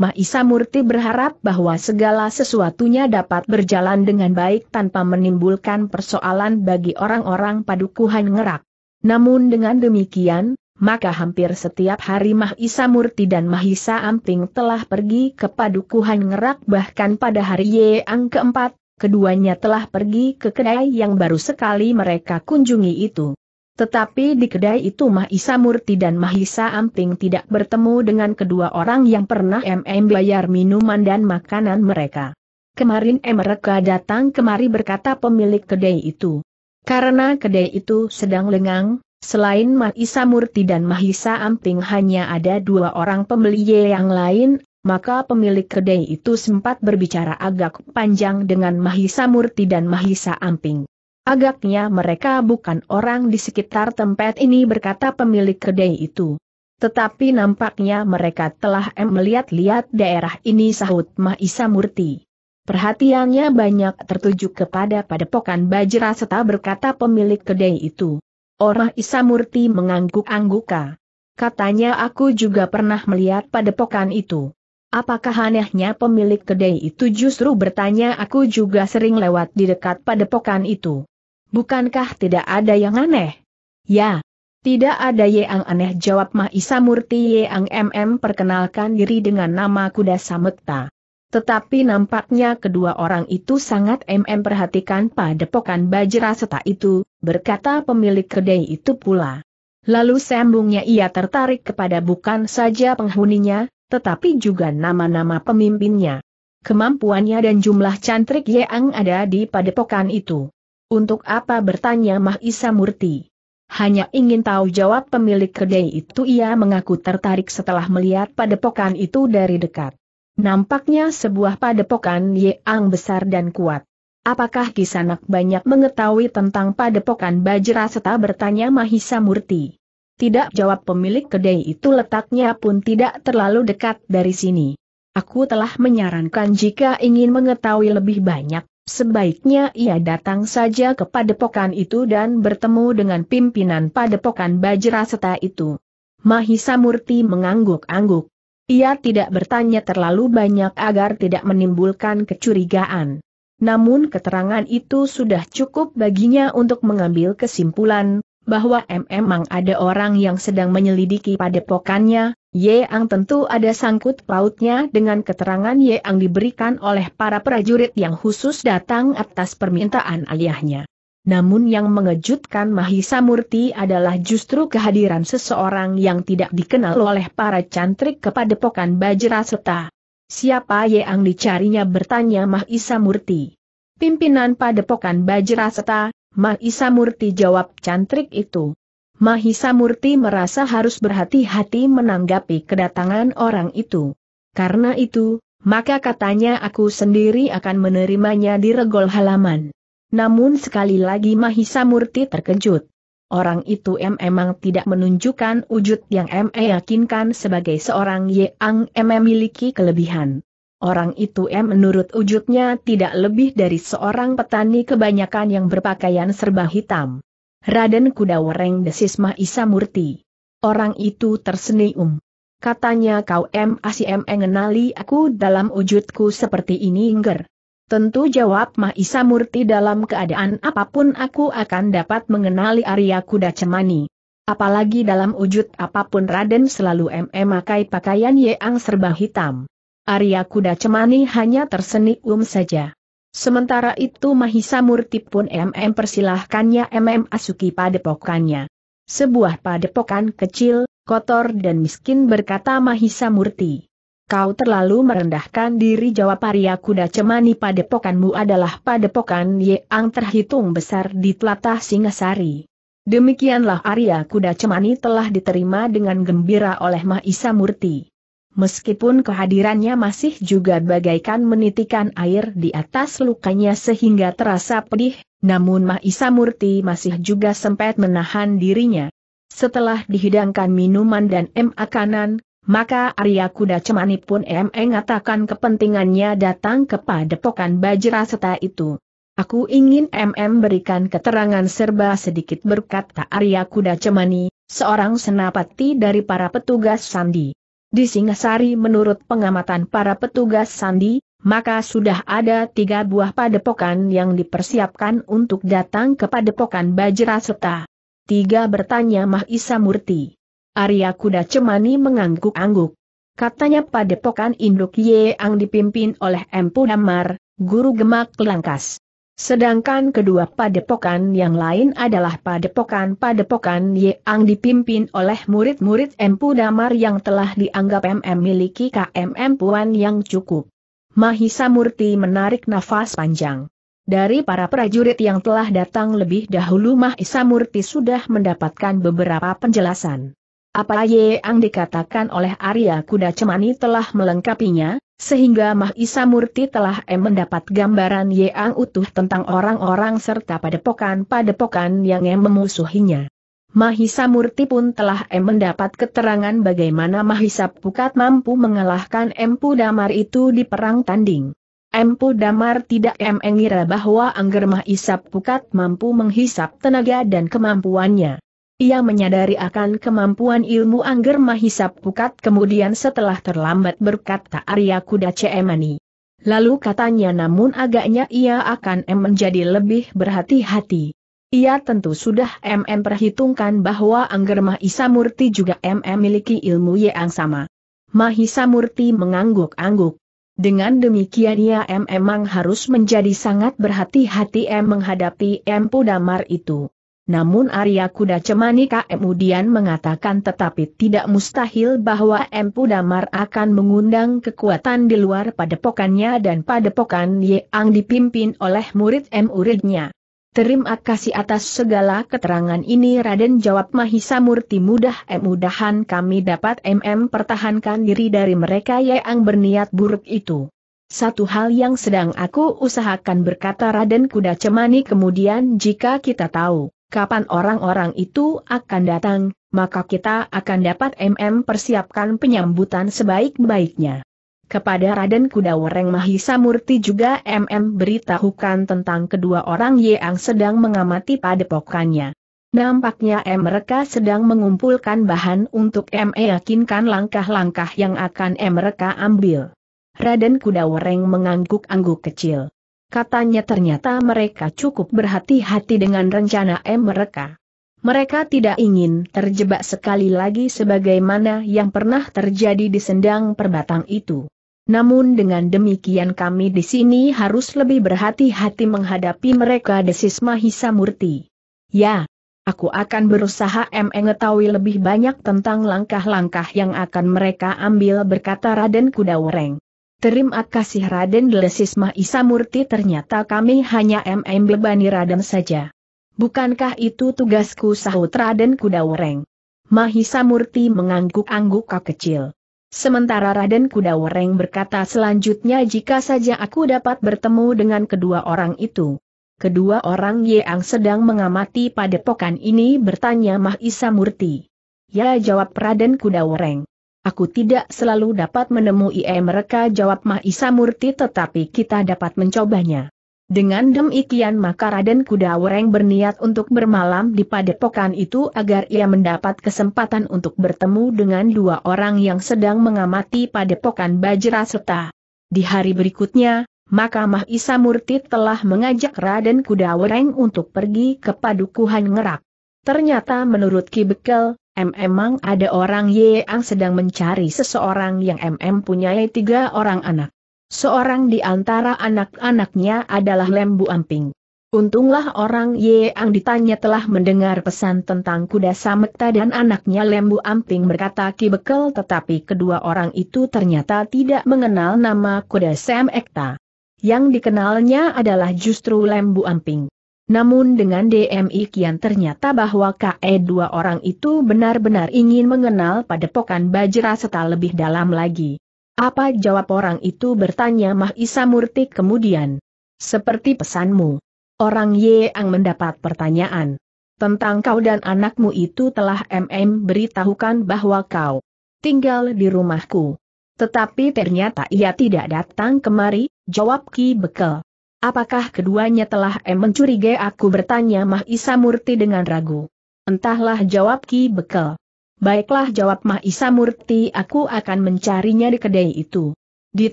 Mahisa Murti berharap bahwa segala sesuatunya dapat berjalan dengan baik tanpa menimbulkan persoalan bagi orang-orang padukuhan ngerak. Namun dengan demikian, maka hampir setiap hari Mahisa Murti dan Mahisa Amping telah pergi ke padukuhan ngerak bahkan pada hari yang keempat, keduanya telah pergi ke kedai yang baru sekali mereka kunjungi itu. Tetapi di kedai itu Mahisa Murti dan Mahisa Amping tidak bertemu dengan kedua orang yang pernah MM bayar minuman dan makanan mereka. Kemarin mereka datang kemari berkata pemilik kedai itu. Karena kedai itu sedang lengang, selain Mahisa Murti dan Mahisa Amping hanya ada dua orang pembeli yang lain, maka pemilik kedai itu sempat berbicara agak panjang dengan Mahisa Murti dan Mahisa Amping. Agaknya mereka bukan orang di sekitar tempat ini berkata pemilik kedai itu. Tetapi nampaknya mereka telah melihat-lihat daerah ini sahut Mahisa Murti. Perhatiannya banyak tertuju kepada padepokan Bajra serta berkata pemilik kedai itu. Orang Isamurti mengangguk-angguka. Katanya aku juga pernah melihat padepokan itu. Apakah anehnya pemilik kedai itu justru bertanya aku juga sering lewat di dekat padepokan itu. Bukankah tidak ada yang aneh? Ya. Tidak ada yang aneh jawab Mahisa Murti yang MM perkenalkan diri dengan nama kuda Samekta. Tetapi nampaknya kedua orang itu sangat MM perhatikan padepokan Bajra Seta itu, berkata pemilik kedai itu pula. Lalu sambungnya ia tertarik kepada bukan saja penghuninya, tetapi juga nama-nama pemimpinnya. Kemampuannya dan jumlah cantrik Yeang ada di padepokan itu. Untuk apa bertanya Mahisa Murti? Hanya ingin tahu jawab pemilik kedai itu ia mengaku tertarik setelah melihat padepokan itu dari dekat. Nampaknya sebuah padepokan Yeang besar dan kuat. Apakah Kisanak banyak mengetahui tentang padepokan Bajra serta bertanya Mahisa Murti? Tidak jawab pemilik kedai itu letaknya pun tidak terlalu dekat dari sini. Aku telah menyarankan jika ingin mengetahui lebih banyak, sebaiknya ia datang saja ke padepokan itu dan bertemu dengan pimpinan padepokan Bajraseta itu. Mahisa Murti mengangguk-angguk. Ia tidak bertanya terlalu banyak agar tidak menimbulkan kecurigaan. Namun keterangan itu sudah cukup baginya untuk mengambil kesimpulan, bahwa memang ada orang yang sedang menyelidiki padepokannya, Yeang tentu ada sangkut pautnya dengan keterangan Yeang diberikan oleh para prajurit yang khusus datang atas permintaan aliahnya. Namun yang mengejutkan Mahisa Murti adalah justru kehadiran seseorang yang tidak dikenal oleh para cantrik Bajra Bajraseta. Siapa Yeang dicarinya bertanya Mahisa Murti. Pimpinan padepokan Bajraseta, Mahisa Murti jawab cantrik itu. Mahisa Murti merasa harus berhati-hati menanggapi kedatangan orang itu. Karena itu, maka katanya aku sendiri akan menerimanya di regol halaman. Namun sekali lagi Mahisa Murti terkejut. Orang itu M emang tidak menunjukkan wujud yang M yakinkan sebagai seorang Yang M memiliki kelebihan. Orang itu M menurut wujudnya tidak lebih dari seorang petani kebanyakan yang berpakaian serba hitam. Raden Kuda Wereng desis Mahisa Murti. Orang itu tersenyum. Katanya kau M asih M mengenali aku dalam wujudku seperti ini Inger. Tentu jawab Mahisa Murti dalam keadaan apapun aku akan dapat mengenali Arya Kuda Cemani. Apalagi dalam wujud apapun Raden selalu M memakai pakaian yang serba hitam. Arya Kuda Cemani hanya tersenyum um saja. Sementara itu Mahisa Murti pun MM persilahkannya MM Asuki padepokannya. Sebuah padepokan kecil, kotor dan miskin berkata Mahisa Murti. Kau terlalu merendahkan diri jawab Arya Kuda Cemani padepokanmu adalah padepokan yang terhitung besar di telatah Singasari. Demikianlah Arya Kuda Cemani telah diterima dengan gembira oleh Mahisa Murti meskipun kehadirannya masih juga bagaikan menitikan air di atas lukanya sehingga terasa pedih, namun Mahisa Murti masih juga sempat menahan dirinya. Setelah dihidangkan minuman dan makanan, maka Arya Kuda Cemani pun M mengatakan kepentingannya datang kepada pokan Bajra setelah itu. Aku ingin MM berikan keterangan serba sedikit berkata Arya Kuda Cemani, seorang senapati dari para petugas Sandi. Di Singasari menurut pengamatan para petugas sandi, maka sudah ada tiga buah padepokan yang dipersiapkan untuk datang ke padepokan Bajraseta. Tiga bertanya Mahisa Murti. Arya Kuda Cemani mengangguk-angguk. Katanya padepokan Induk Yeang dipimpin oleh Empu Damar, Guru Gemak Langkas. Sedangkan kedua padepokan yang lain adalah padepokan-padepokan yang dipimpin oleh murid-murid Empu Damar yang telah dianggap MM miliki KMM Puan yang cukup. Mahisa Murti menarik nafas panjang. Dari para prajurit yang telah datang lebih dahulu Mahisa Murti sudah mendapatkan beberapa penjelasan. Apa yang dikatakan oleh Arya Kuda Cemani telah melengkapinya, sehingga Mahisa Murti telah em mendapat gambaran yang utuh tentang orang-orang serta padepokan-padepokan yang em memusuhinya. Mahisa Murti pun telah em mendapat keterangan bagaimana Mahisa Pukat mampu mengalahkan Empu Damar itu di perang tanding. Empu Damar tidak em mengira bahwa Angger Mahisa Pukat mampu menghisap tenaga dan kemampuannya. Ia menyadari akan kemampuan ilmu Angger Mahisap Pukat kemudian setelah terlambat berkata Arya Kuda Cemani. Lalu katanya namun agaknya ia akan M menjadi lebih berhati-hati. Ia tentu sudah MM perhitungkan bahwa Angger Mahisa Murti juga MM miliki ilmu yang sama. Mahisa Murti mengangguk-angguk. Dengan demikian ia M memang harus menjadi sangat berhati-hati M menghadapi M Pudamar itu. Namun Arya Kuda Cemani kemudian mengatakan tetapi tidak mustahil bahwa M. Pudamar akan mengundang kekuatan di luar padepokannya dan padepokan yang dipimpin oleh murid muridnya Terima kasih atas segala keterangan ini Raden jawab Mahisa Murti mudah mudahan kami dapat MM pertahankan diri dari mereka yang berniat buruk itu. Satu hal yang sedang aku usahakan berkata Raden Kuda Cemani kemudian jika kita tahu kapan orang-orang itu akan datang, maka kita akan dapat MM persiapkan penyambutan sebaik-baiknya. Kepada Raden Kuda Mahisa Murti juga MM beritahukan tentang kedua orang yang sedang mengamati padepokannya. Nampaknya M mereka sedang mengumpulkan bahan untuk M yakinkan langkah-langkah yang akan M mereka ambil. Raden Kuda mengangguk-angguk kecil. Katanya ternyata mereka cukup berhati-hati dengan rencana M mereka. Mereka tidak ingin terjebak sekali lagi sebagaimana yang pernah terjadi di sendang perbatang itu. Namun dengan demikian kami di sini harus lebih berhati-hati menghadapi mereka desis Mahisa Murti. Ya, aku akan berusaha mengetahui lebih banyak tentang langkah-langkah yang akan mereka ambil berkata Raden Kudawereng. Terima kasih Raden Delesis Mahisa Murti ternyata kami hanya MM bebani Raden saja. Bukankah itu tugasku sahut Raden Kudawereng? Mahisa Murti mengangguk-angguk kecil. Sementara Raden Kudawereng berkata selanjutnya jika saja aku dapat bertemu dengan kedua orang itu. Kedua orang yang sedang mengamati padepokan ini bertanya Mahisa Murti. Ya jawab Raden Kudawereng. Aku tidak selalu dapat menemui e. mereka jawab Mahisa Murti tetapi kita dapat mencobanya. Dengan demikian maka Raden Kudawereng berniat untuk bermalam di padepokan itu agar ia mendapat kesempatan untuk bertemu dengan dua orang yang sedang mengamati padepokan Bajra serta. Di hari berikutnya, maka Mahisa Murti telah mengajak Raden Kudawereng untuk pergi ke padukuhan ngerak. Ternyata menurut Ki Bekel, Memang ada orang yang sedang mencari seseorang yang MM punya tiga orang anak. Seorang di antara anak-anaknya adalah Lembu Amping. Untunglah orang yang ditanya telah mendengar pesan tentang kuda Samekta dan anaknya Lembu Amping berkata Ki Bekel tetapi kedua orang itu ternyata tidak mengenal nama kuda Samekta. Yang dikenalnya adalah justru Lembu Amping. Namun dengan DMI kian ternyata bahwa KE dua orang itu benar-benar ingin mengenal padepokan Bajra setelah lebih dalam lagi. Apa jawab orang itu bertanya Mahisa Murti kemudian. Seperti pesanmu. Orang ang mendapat pertanyaan. Tentang kau dan anakmu itu telah MM beritahukan bahwa kau tinggal di rumahku. Tetapi ternyata ia tidak datang kemari, jawab Ki Bekel. Apakah keduanya telah em mencurigai aku bertanya Mah Isa Murti dengan ragu. Entahlah jawab Ki Bekel. Baiklah jawab Mah Isa Murti aku akan mencarinya di kedai itu. Di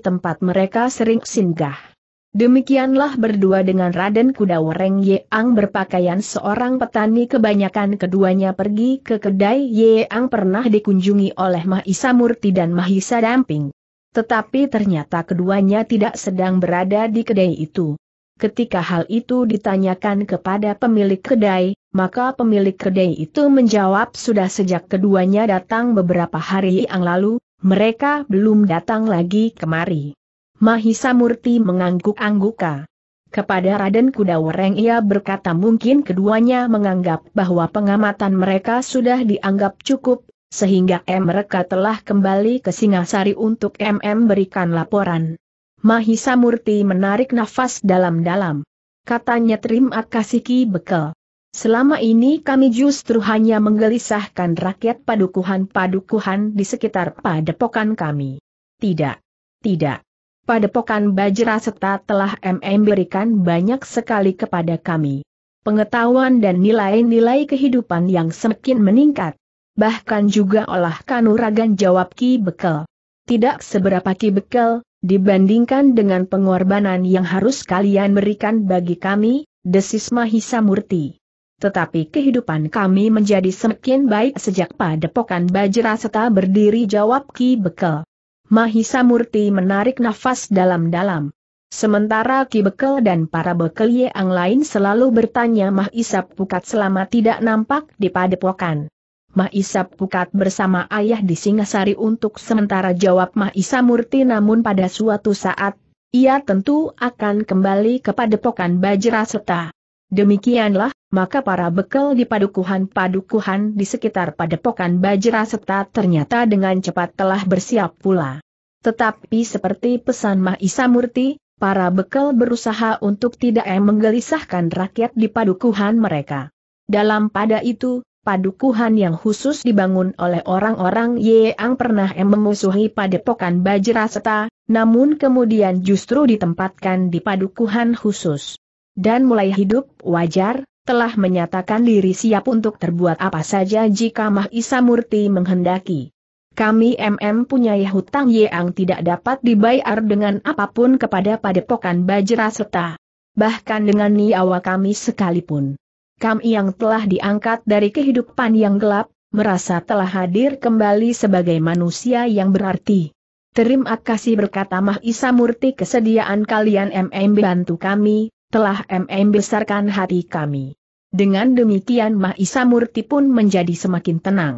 tempat mereka sering singgah. Demikianlah berdua dengan Raden Kuda Wereng Yeang berpakaian seorang petani kebanyakan keduanya pergi ke kedai Yeang pernah dikunjungi oleh Mahisa Murti dan Mahisa Damping. Tetapi ternyata keduanya tidak sedang berada di kedai itu. Ketika hal itu ditanyakan kepada pemilik kedai, maka pemilik kedai itu menjawab sudah sejak keduanya datang beberapa hari yang lalu, mereka belum datang lagi kemari. Mahisa Murti mengangguk-angguka. Kepada Raden Kuda Wereng ia berkata mungkin keduanya menganggap bahwa pengamatan mereka sudah dianggap cukup, sehingga M mereka telah kembali ke Singasari untuk MM berikan laporan. Mahisa Murti menarik nafas dalam-dalam. Katanya terima kasih Ki Bekel. Selama ini kami justru hanya menggelisahkan rakyat padukuhan-padukuhan di sekitar padepokan kami. Tidak. Tidak. Padepokan Bajra Seta telah MM berikan banyak sekali kepada kami. Pengetahuan dan nilai-nilai kehidupan yang semakin meningkat bahkan juga olah kanuragan jawab Ki Bekel. Tidak seberapa Ki Bekel, dibandingkan dengan pengorbanan yang harus kalian berikan bagi kami, desis Mahisa Murti. Tetapi kehidupan kami menjadi semakin baik sejak padepokan bajra seta berdiri jawab Ki Bekel. Mahisa Murti menarik nafas dalam-dalam. Sementara Ki Bekel dan para Bekel yang lain selalu bertanya Mahisa Pukat selama tidak nampak di padepokan. Maisa Pukat bersama ayah di Singasari untuk sementara jawab Mahisa Murti namun pada suatu saat, ia tentu akan kembali ke padepokan Bajraseta. Demikianlah, maka para bekel di padukuhan-padukuhan di sekitar padepokan Bajraseta ternyata dengan cepat telah bersiap pula. Tetapi seperti pesan Mahisa Murti, para bekel berusaha untuk tidak menggelisahkan rakyat di padukuhan mereka. Dalam pada itu, padukuhan yang khusus dibangun oleh orang-orang yang pernah memusuhi padepokan Bajraseta, namun kemudian justru ditempatkan di padukuhan khusus. Dan mulai hidup wajar, telah menyatakan diri siap untuk terbuat apa saja jika Mahisa Murti menghendaki. Kami MM punya hutang yang tidak dapat dibayar dengan apapun kepada padepokan Bajraseta. Bahkan dengan niawa kami sekalipun kami yang telah diangkat dari kehidupan yang gelap, merasa telah hadir kembali sebagai manusia yang berarti. Terima kasih berkata Mahisa Murti kesediaan kalian MM bantu kami, telah MM besarkan hati kami. Dengan demikian Mahisa Murti pun menjadi semakin tenang.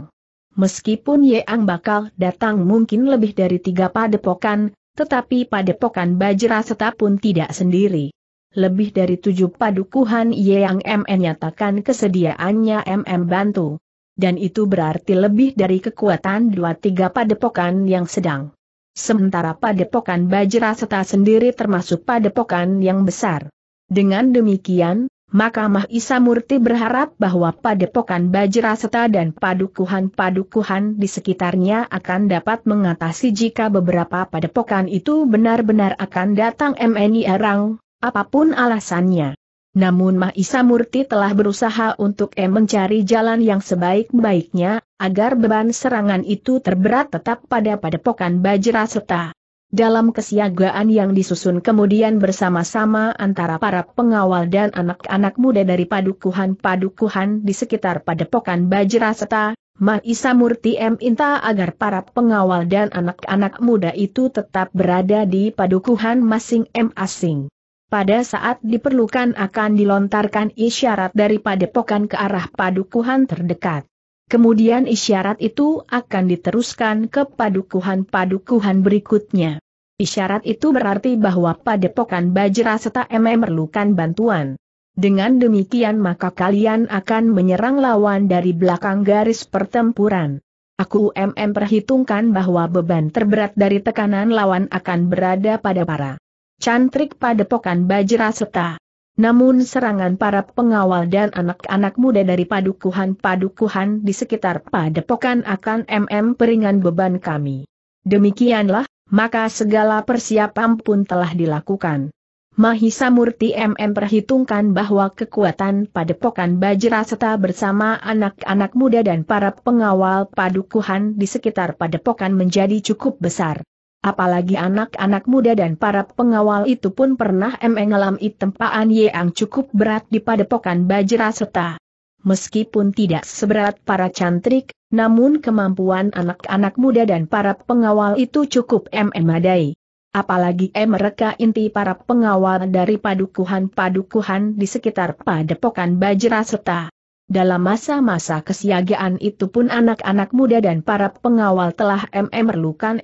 Meskipun Yeang bakal datang mungkin lebih dari tiga padepokan, tetapi padepokan Bajra Seta pun tidak sendiri. Lebih dari tujuh padukuhan yang MM nyatakan kesediaannya MM bantu. Dan itu berarti lebih dari kekuatan dua tiga padepokan yang sedang. Sementara padepokan Bajra Seta sendiri termasuk padepokan yang besar. Dengan demikian, maka Isa Murti berharap bahwa padepokan Bajraseta dan padukuhan-padukuhan di sekitarnya akan dapat mengatasi jika beberapa padepokan itu benar-benar akan datang MNI Arang, apapun alasannya. Namun Mahisa Murti telah berusaha untuk M mencari jalan yang sebaik-baiknya, agar beban serangan itu terberat tetap pada padepokan Bajraseta. Dalam kesiagaan yang disusun kemudian bersama-sama antara para pengawal dan anak-anak muda dari padukuhan-padukuhan di sekitar padepokan Bajraseta, Mahisa Murti M minta agar para pengawal dan anak-anak muda itu tetap berada di padukuhan masing-masing pada saat diperlukan akan dilontarkan isyarat dari padepokan ke arah padukuhan terdekat. Kemudian isyarat itu akan diteruskan ke padukuhan-padukuhan berikutnya. Isyarat itu berarti bahwa padepokan Bajra serta MM memerlukan bantuan. Dengan demikian maka kalian akan menyerang lawan dari belakang garis pertempuran. Aku MM perhitungkan bahwa beban terberat dari tekanan lawan akan berada pada para cantrik padepokan seta. Namun serangan para pengawal dan anak-anak muda dari padukuhan-padukuhan di sekitar padepokan akan MM peringan beban kami. Demikianlah, maka segala persiapan pun telah dilakukan. Mahisa Murti MM perhitungkan bahwa kekuatan padepokan seta bersama anak-anak muda dan para pengawal padukuhan di sekitar padepokan menjadi cukup besar. Apalagi anak-anak muda dan para pengawal itu pun pernah mengalami tempaan yang cukup berat di padepokan Seta. Meskipun tidak seberat para cantrik, namun kemampuan anak-anak muda dan para pengawal itu cukup memadai. Apalagi mereka inti para pengawal dari padukuhan-padukuhan di sekitar padepokan Seta. Dalam masa-masa kesiagaan itu pun anak-anak muda dan para pengawal telah MM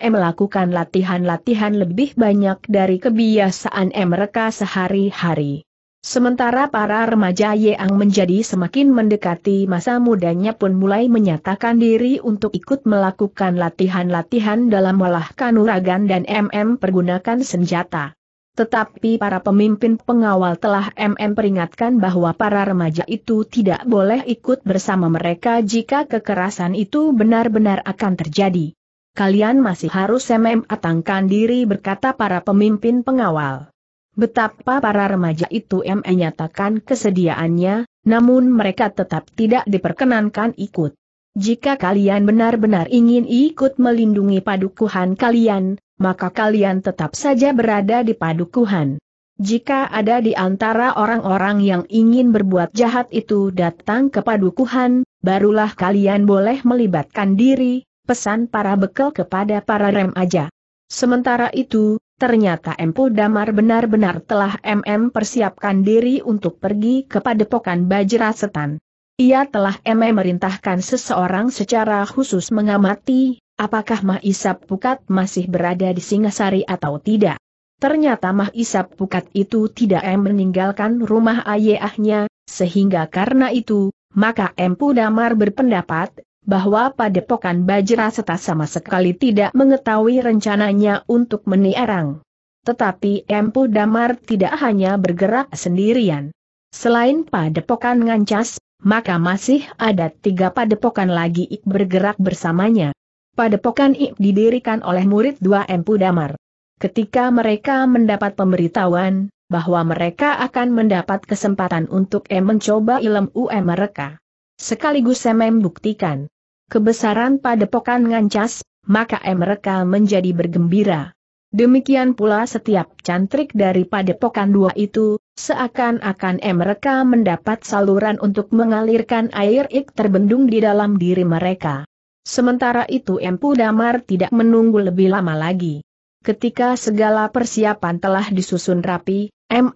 M melakukan latihan-latihan lebih banyak dari kebiasaan M mereka sehari-hari. Sementara para remaja yang menjadi semakin mendekati masa mudanya pun mulai menyatakan diri untuk ikut melakukan latihan-latihan dalam olah kanuragan dan MM pergunakan senjata. Tetapi para pemimpin pengawal telah MM peringatkan bahwa para remaja itu tidak boleh ikut bersama mereka jika kekerasan itu benar-benar akan terjadi. Kalian masih harus MM atangkan diri berkata para pemimpin pengawal. Betapa para remaja itu MM nyatakan kesediaannya, namun mereka tetap tidak diperkenankan ikut. Jika kalian benar-benar ingin ikut melindungi padukuhan kalian, maka kalian tetap saja berada di padukuhan. Jika ada di antara orang-orang yang ingin berbuat jahat itu datang ke padukuhan, barulah kalian boleh melibatkan diri, pesan para bekel kepada para rem aja. Sementara itu, ternyata Empu Damar benar-benar telah MM persiapkan diri untuk pergi ke padepokan Bajra Setan. Ia telah memerintahkan seseorang secara khusus mengamati, apakah Mah Isap Pukat masih berada di Singasari atau tidak. Ternyata Mah Isap Pukat itu tidak meninggalkan rumah ayahnya, sehingga karena itu, maka Empu Damar berpendapat, bahwa padepokan Bajra Seta sama sekali tidak mengetahui rencananya untuk meniarang. Tetapi Empu Damar tidak hanya bergerak sendirian. Selain padepokan Ngancas, maka masih ada tiga padepokan lagi Ik bergerak bersamanya. Padepokan Ik didirikan oleh murid dua Empu Damar. Ketika mereka mendapat pemberitahuan, bahwa mereka akan mendapat kesempatan untuk M mencoba ilmu UM mereka. Sekaligus M membuktikan kebesaran padepokan ngancas, maka M mereka menjadi bergembira. Demikian pula setiap cantrik dari padepokan dua itu, Seakan-akan mereka mendapat saluran untuk mengalirkan air ik terbendung di dalam diri mereka. Sementara itu Empu Damar tidak menunggu lebih lama lagi. Ketika segala persiapan telah disusun rapi, M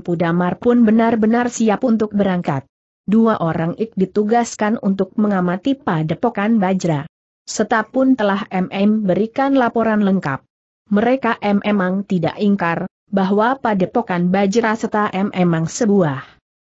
Pudamar pun benar-benar siap untuk berangkat. Dua orang ik ditugaskan untuk mengamati padepokan Bajra. Setapun telah MM berikan laporan lengkap. Mereka memang tidak ingkar, bahwa padepokan Bajra serta M memang sebuah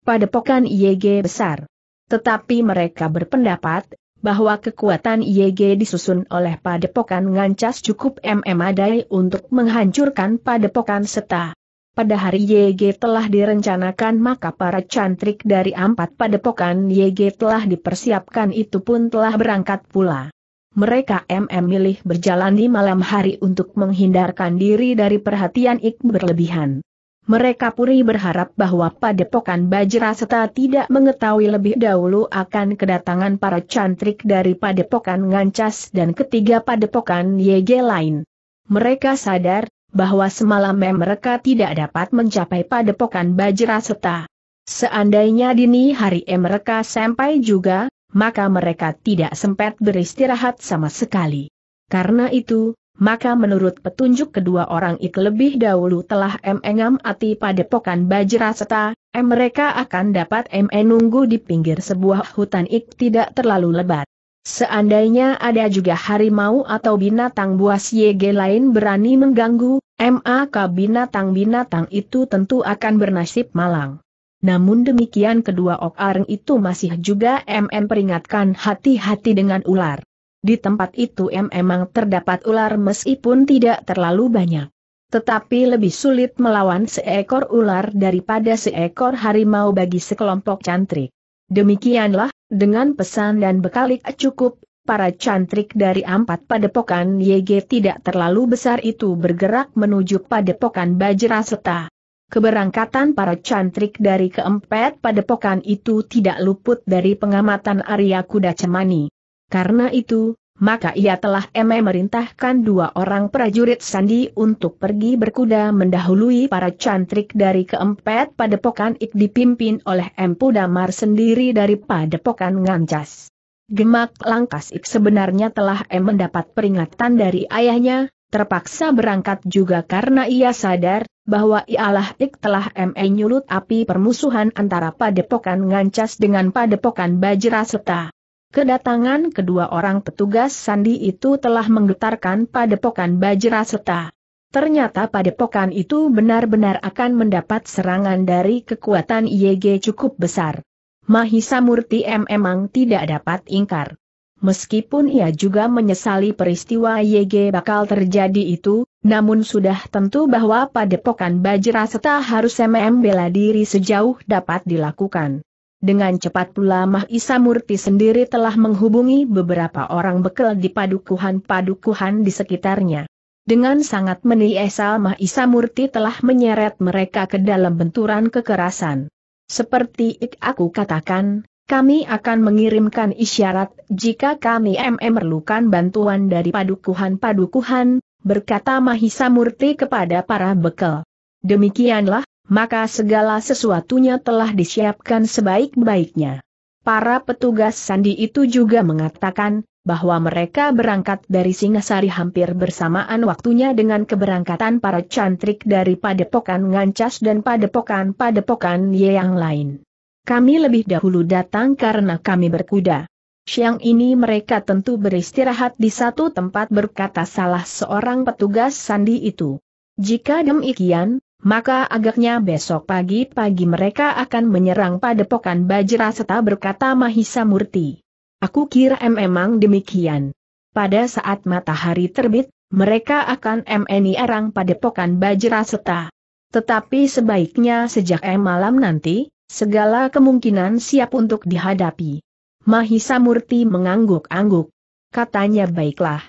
padepokan YG besar. Tetapi mereka berpendapat bahwa kekuatan YG disusun oleh padepokan ngancas cukup MM adai untuk menghancurkan padepokan seta. Pada hari YG telah direncanakan maka para cantrik dari empat padepokan YG telah dipersiapkan itu pun telah berangkat pula mereka MM milih berjalan di malam hari untuk menghindarkan diri dari perhatian ik berlebihan. Mereka puri berharap bahwa padepokan Bajraseta tidak mengetahui lebih dahulu akan kedatangan para cantrik dari padepokan Ngancas dan ketiga padepokan YG lain. Mereka sadar bahwa semalam mereka tidak dapat mencapai padepokan Bajraseta. Seandainya dini hari mereka sampai juga, maka mereka tidak sempat beristirahat sama sekali. Karena itu, maka menurut petunjuk kedua orang itu lebih dahulu telah mengam ati padepokan Bajraseta, mereka akan dapat menunggu di pinggir sebuah hutan ik tidak terlalu lebat. Seandainya ada juga harimau atau binatang buas YG lain berani mengganggu, maka binatang-binatang itu tentu akan bernasib malang. Namun demikian kedua Ok itu masih juga MM peringatkan hati-hati dengan ular. Di tempat itu M memang terdapat ular meskipun tidak terlalu banyak. Tetapi lebih sulit melawan seekor ular daripada seekor harimau bagi sekelompok cantrik. Demikianlah, dengan pesan dan bekalik cukup, para cantrik dari empat padepokan YG tidak terlalu besar itu bergerak menuju padepokan Bajra Setah. Keberangkatan para cantrik dari keempat padepokan itu tidak luput dari pengamatan Arya Kuda Cemani. Karena itu, maka ia telah memerintahkan dua orang prajurit Sandi untuk pergi berkuda mendahului para cantrik dari keempat padepokan ik dipimpin oleh Empu Damar sendiri dari padepokan Ngancas. Gemak Langkas Ik sebenarnya telah mendapat peringatan dari ayahnya, terpaksa berangkat juga karena ia sadar bahwa ialah Ik telah e nyulut api permusuhan antara padepokan ngancas dengan padepokan Bajra Kedatangan kedua orang petugas sandi itu telah menggetarkan padepokan Bajra Ternyata padepokan itu benar-benar akan mendapat serangan dari kekuatan YG cukup besar. Mahisa Murti M memang tidak dapat ingkar. Meskipun ia juga menyesali peristiwa YG bakal terjadi itu, namun sudah tentu bahwa padepokan Bajra Seta harus MM bela diri sejauh dapat dilakukan. Dengan cepat pula Mahisa Murti sendiri telah menghubungi beberapa orang bekel di padukuhan-padukuhan di sekitarnya. Dengan sangat meniesal Mahisa Murti telah menyeret mereka ke dalam benturan kekerasan. Seperti ik aku katakan, kami akan mengirimkan isyarat jika kami memerlukan bantuan dari padukuhan-padukuhan, berkata Mahisa Murti kepada para bekel. Demikianlah, maka segala sesuatunya telah disiapkan sebaik-baiknya. Para petugas sandi itu juga mengatakan, bahwa mereka berangkat dari Singasari hampir bersamaan waktunya dengan keberangkatan para cantrik dari Padepokan Ngancas dan Padepokan-Padepokan yang lain. Kami lebih dahulu datang karena kami berkuda. Siang ini mereka tentu beristirahat di satu tempat berkata salah seorang petugas sandi itu. Jika demikian, maka agaknya besok pagi-pagi mereka akan menyerang padepokan Bajra serta berkata Mahisa Murti. Aku kira emang demikian. Pada saat matahari terbit, mereka akan MNI erang padepokan Bajra serta. Tetapi sebaiknya sejak M malam nanti, Segala kemungkinan siap untuk dihadapi. Mahisa Murti mengangguk-angguk. Katanya baiklah.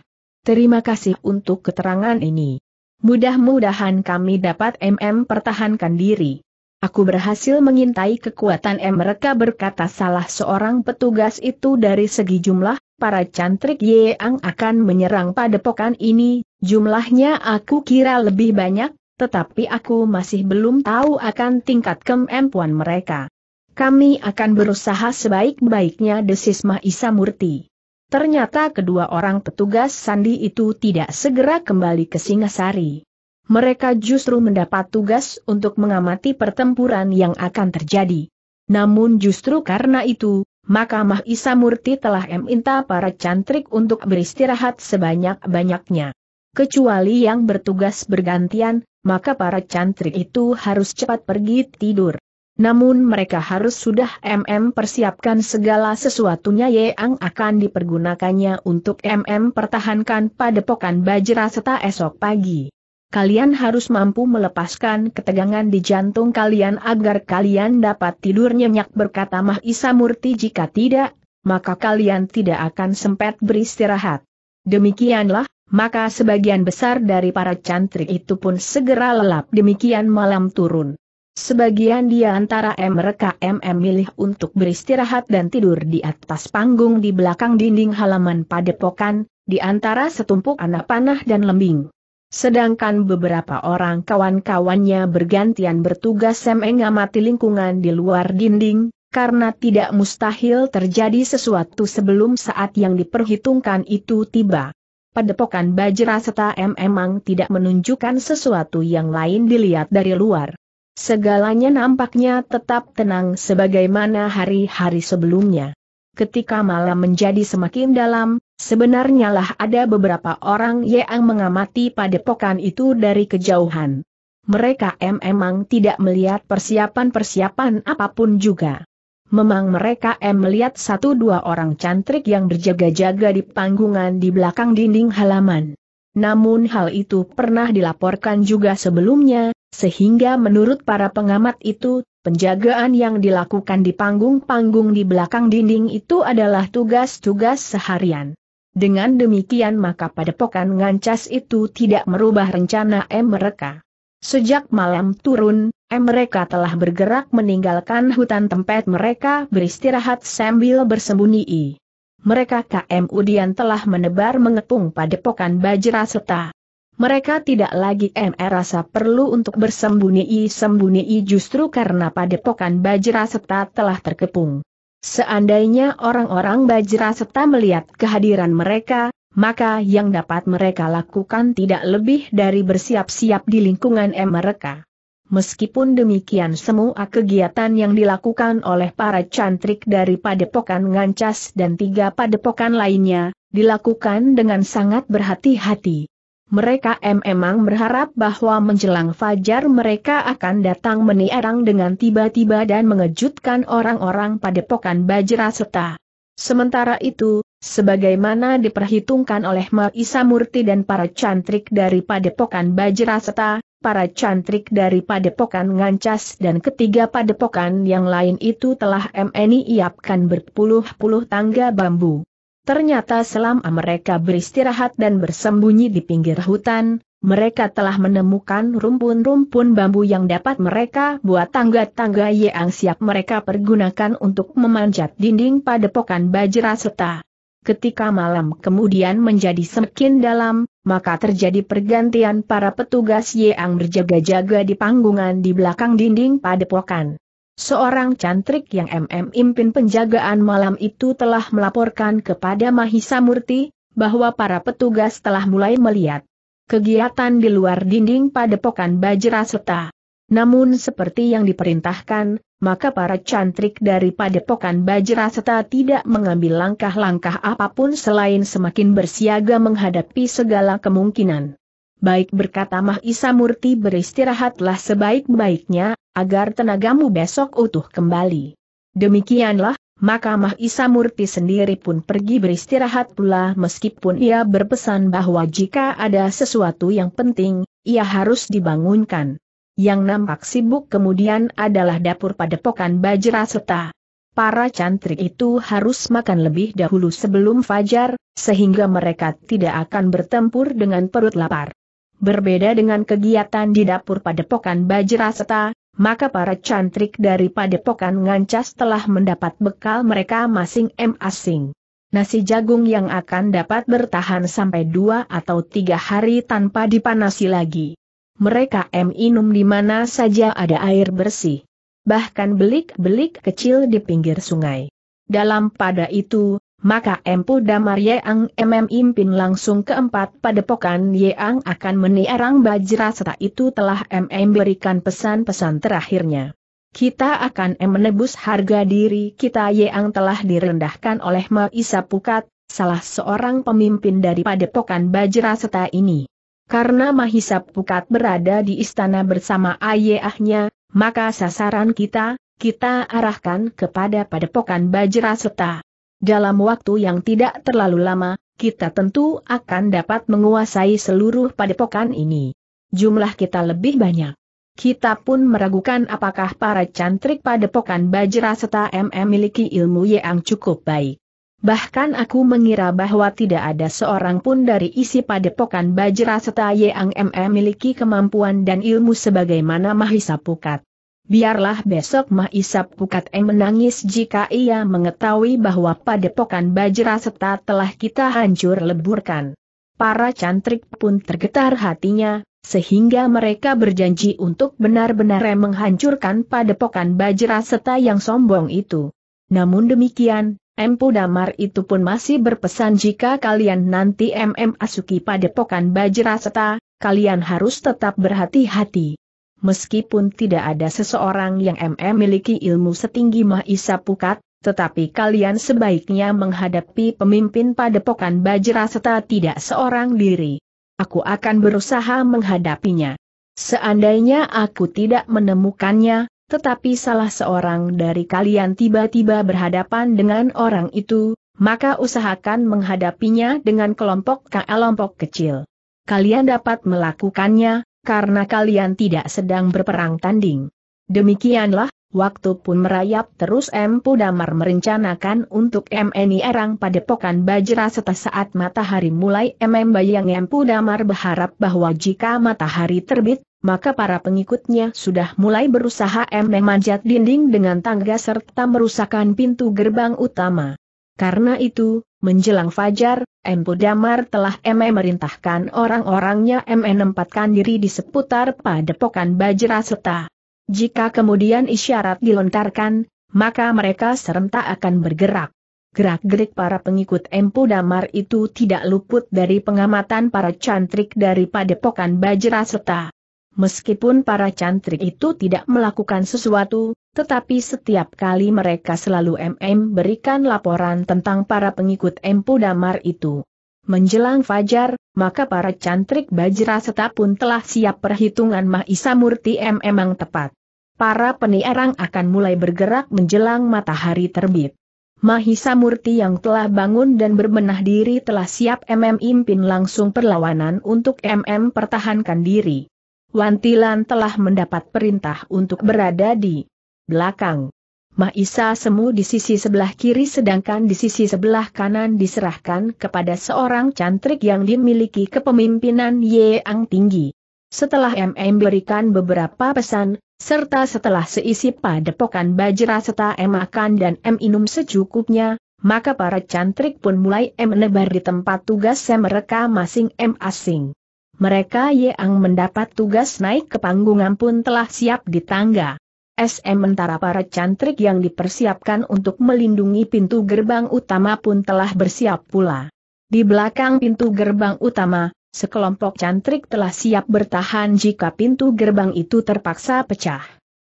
Terima kasih untuk keterangan ini. Mudah-mudahan kami dapat MM pertahankan diri. Aku berhasil mengintai kekuatan M mereka berkata salah seorang petugas itu dari segi jumlah, para cantrik Yeang akan menyerang padepokan ini, jumlahnya aku kira lebih banyak, tetapi aku masih belum tahu akan tingkat kemampuan mereka. Kami akan berusaha sebaik-baiknya desis Mahisa Murti. Ternyata kedua orang petugas sandi itu tidak segera kembali ke Singasari. Mereka justru mendapat tugas untuk mengamati pertempuran yang akan terjadi. Namun justru karena itu, maka Mahisa Murti telah meminta para cantrik untuk beristirahat sebanyak-banyaknya kecuali yang bertugas bergantian, maka para cantrik itu harus cepat pergi tidur. Namun mereka harus sudah MM persiapkan segala sesuatunya yang akan dipergunakannya untuk MM pertahankan padepokan Bajra serta esok pagi. Kalian harus mampu melepaskan ketegangan di jantung kalian agar kalian dapat tidur nyenyak berkata Mahisa Murti jika tidak, maka kalian tidak akan sempat beristirahat. Demikianlah, maka sebagian besar dari para cantrik itu pun segera lelap demikian malam turun. Sebagian di antara mereka MM milih untuk beristirahat dan tidur di atas panggung di belakang dinding halaman padepokan, di antara setumpuk anak panah dan lembing. Sedangkan beberapa orang kawan-kawannya bergantian bertugas mengamati lingkungan di luar dinding, karena tidak mustahil terjadi sesuatu sebelum saat yang diperhitungkan itu tiba padepokan Bajra serta M memang tidak menunjukkan sesuatu yang lain dilihat dari luar. Segalanya nampaknya tetap tenang sebagaimana hari-hari sebelumnya. Ketika malam menjadi semakin dalam, sebenarnya lah ada beberapa orang yang mengamati padepokan itu dari kejauhan. Mereka em memang tidak melihat persiapan-persiapan apapun juga. Memang mereka M melihat satu dua orang cantrik yang berjaga-jaga di panggungan di belakang dinding halaman. Namun hal itu pernah dilaporkan juga sebelumnya, sehingga menurut para pengamat itu, penjagaan yang dilakukan di panggung-panggung di belakang dinding itu adalah tugas-tugas seharian. Dengan demikian maka padepokan ngancas itu tidak merubah rencana M mereka. Sejak malam turun, Eh, mereka telah bergerak meninggalkan hutan tempat mereka beristirahat sambil bersembunyi. Mereka KM Udian telah menebar mengepung padepokan Bajra Seta. Mereka tidak lagi MR rasa perlu untuk bersembunyi-sembunyi justru karena padepokan Bajra Seta telah terkepung. Seandainya orang-orang Bajra Seta melihat kehadiran mereka, maka yang dapat mereka lakukan tidak lebih dari bersiap-siap di lingkungan M mereka. Meskipun demikian semua kegiatan yang dilakukan oleh para cantrik dari padepokan Ngancas dan tiga padepokan lainnya, dilakukan dengan sangat berhati-hati. Mereka memang berharap bahwa menjelang fajar mereka akan datang meniarang dengan tiba-tiba dan mengejutkan orang-orang padepokan Bajraseta. Sementara itu, sebagaimana diperhitungkan oleh Maisa Murti dan para cantrik dari padepokan Bajraseta, para cantrik dari padepokan Ngancas dan ketiga padepokan yang lain itu telah MNI iapkan berpuluh-puluh tangga bambu. Ternyata selama mereka beristirahat dan bersembunyi di pinggir hutan, mereka telah menemukan rumpun-rumpun bambu yang dapat mereka buat tangga-tangga yang siap mereka pergunakan untuk memanjat dinding padepokan Bajra Seta. Ketika malam kemudian menjadi semakin dalam, maka terjadi pergantian para petugas yang berjaga-jaga di panggungan di belakang dinding padepokan. Seorang cantrik yang MM impin penjagaan malam itu telah melaporkan kepada Mahisa Murti, bahwa para petugas telah mulai melihat kegiatan di luar dinding padepokan Bajra Seta. Namun seperti yang diperintahkan, maka para cantrik dari padepokan Bajraseta tidak mengambil langkah-langkah apapun selain semakin bersiaga menghadapi segala kemungkinan. Baik berkata Mahisa Murti beristirahatlah sebaik-baiknya, agar tenagamu besok utuh kembali. Demikianlah, maka Mahisa Murti sendiri pun pergi beristirahat pula meskipun ia berpesan bahwa jika ada sesuatu yang penting, ia harus dibangunkan yang nampak sibuk kemudian adalah dapur padepokan Bajra Seta. Para cantrik itu harus makan lebih dahulu sebelum fajar, sehingga mereka tidak akan bertempur dengan perut lapar. Berbeda dengan kegiatan di dapur padepokan Bajra Seta, maka para cantrik dari padepokan ngancas telah mendapat bekal mereka masing-masing. Nasi jagung yang akan dapat bertahan sampai dua atau tiga hari tanpa dipanasi lagi mereka minum di mana saja ada air bersih. Bahkan belik-belik kecil di pinggir sungai. Dalam pada itu, maka Empu Damar Yang MM Impin langsung keempat padepokan Yeang akan meniarang bajra serta itu telah MM berikan pesan-pesan terakhirnya. Kita akan menebus harga diri kita Yeang telah direndahkan oleh Maisa Pukat, salah seorang pemimpin dari padepokan bajra serta ini. Karena Mahisa Pukat berada di istana bersama ayahnya, maka sasaran kita, kita arahkan kepada padepokan Bajraseta. Dalam waktu yang tidak terlalu lama, kita tentu akan dapat menguasai seluruh padepokan ini. Jumlah kita lebih banyak. Kita pun meragukan apakah para cantrik padepokan Bajraseta MM memiliki ilmu yang cukup baik. Bahkan aku mengira bahwa tidak ada seorang pun dari isi padepokan Bajra serta Yang MM miliki kemampuan dan ilmu sebagaimana Mahisa Pukat. Biarlah besok Mahisa Pukat M menangis jika ia mengetahui bahwa padepokan Bajra serta telah kita hancur leburkan. Para cantrik pun tergetar hatinya, sehingga mereka berjanji untuk benar-benar menghancurkan padepokan Bajra seta yang sombong itu. Namun demikian, Empu Damar itu pun masih berpesan jika kalian nanti MM Asuki Padepokan Bajraseta, kalian harus tetap berhati-hati. Meskipun tidak ada seseorang yang MM miliki ilmu setinggi Mahisa Pukat, tetapi kalian sebaiknya menghadapi pemimpin Padepokan Bajraseta tidak seorang diri. Aku akan berusaha menghadapinya. Seandainya aku tidak menemukannya, tetapi salah seorang dari kalian tiba-tiba berhadapan dengan orang itu, maka usahakan menghadapinya dengan kelompok kelompok kecil. Kalian dapat melakukannya, karena kalian tidak sedang berperang tanding. Demikianlah, waktu pun merayap terus M. Pudamar merencanakan untuk MNI Erang pada pokan Bajra setelah saat matahari mulai MM Bayang M. Pudamar berharap bahwa jika matahari terbit, maka para pengikutnya sudah mulai berusaha memanjat dinding dengan tangga serta merusakkan pintu gerbang utama. Karena itu, menjelang fajar, Empu Damar telah M. E merintahkan orang-orangnya M. E menempatkan diri di seputar padepokan Bajra serta. Jika kemudian isyarat dilontarkan, maka mereka serentak akan bergerak. Gerak-gerik para pengikut Empu Damar itu tidak luput dari pengamatan para cantrik dari padepokan serta. Meskipun para cantrik itu tidak melakukan sesuatu, tetapi setiap kali mereka selalu MM berikan laporan tentang para pengikut Empu Damar itu. Menjelang fajar, maka para cantrik Bajra setapun telah siap perhitungan Mahisa Murti M memang tepat. Para peniarang akan mulai bergerak menjelang matahari terbit. Mahisa Murti yang telah bangun dan berbenah diri telah siap MM impin langsung perlawanan untuk MM pertahankan diri. Wantilan telah mendapat perintah untuk berada di belakang. Maisa Semu di sisi sebelah kiri sedangkan di sisi sebelah kanan diserahkan kepada seorang cantrik yang dimiliki kepemimpinan Yeang tinggi. Setelah MM berikan beberapa pesan, serta setelah seisi padepokan bajra serta M makan dan M minum secukupnya, maka para cantrik pun mulai menebar di tempat tugas mereka masing-masing mereka yang mendapat tugas naik ke panggung pun telah siap di tangga. SM antara para cantrik yang dipersiapkan untuk melindungi pintu gerbang utama pun telah bersiap pula. Di belakang pintu gerbang utama, sekelompok cantrik telah siap bertahan jika pintu gerbang itu terpaksa pecah.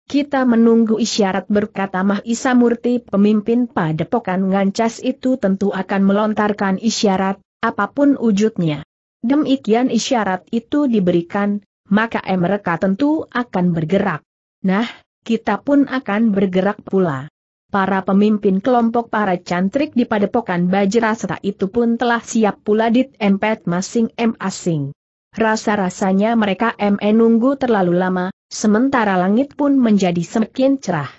Kita menunggu isyarat berkata Mah Isa Murti pemimpin padepokan ngancas itu tentu akan melontarkan isyarat, apapun wujudnya. Demikian isyarat itu diberikan, maka mereka tentu akan bergerak. Nah, kita pun akan bergerak pula. Para pemimpin kelompok para cantrik di padepokan serta itu pun telah siap pula di tempat masing masing. Rasa-rasanya mereka menunggu terlalu lama, sementara langit pun menjadi semakin cerah.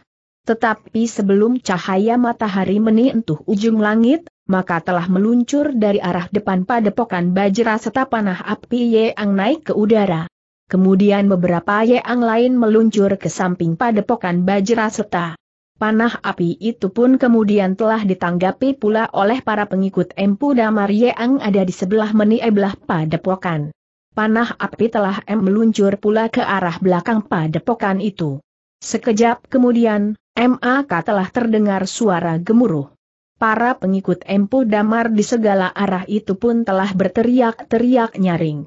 Tetapi sebelum cahaya matahari menyentuh ujung langit, maka telah meluncur dari arah depan padepokan Bajra serta panah api Yeang naik ke udara. Kemudian beberapa Yeang lain meluncur ke samping padepokan Bajra serta. Panah api itu pun kemudian telah ditanggapi pula oleh para pengikut Empu Damar Yeang ada di sebelah meni padepokan. Panah api telah M meluncur pula ke arah belakang padepokan itu. Sekejap kemudian, MAK telah terdengar suara gemuruh para pengikut Empu Damar di segala arah itu pun telah berteriak-teriak nyaring.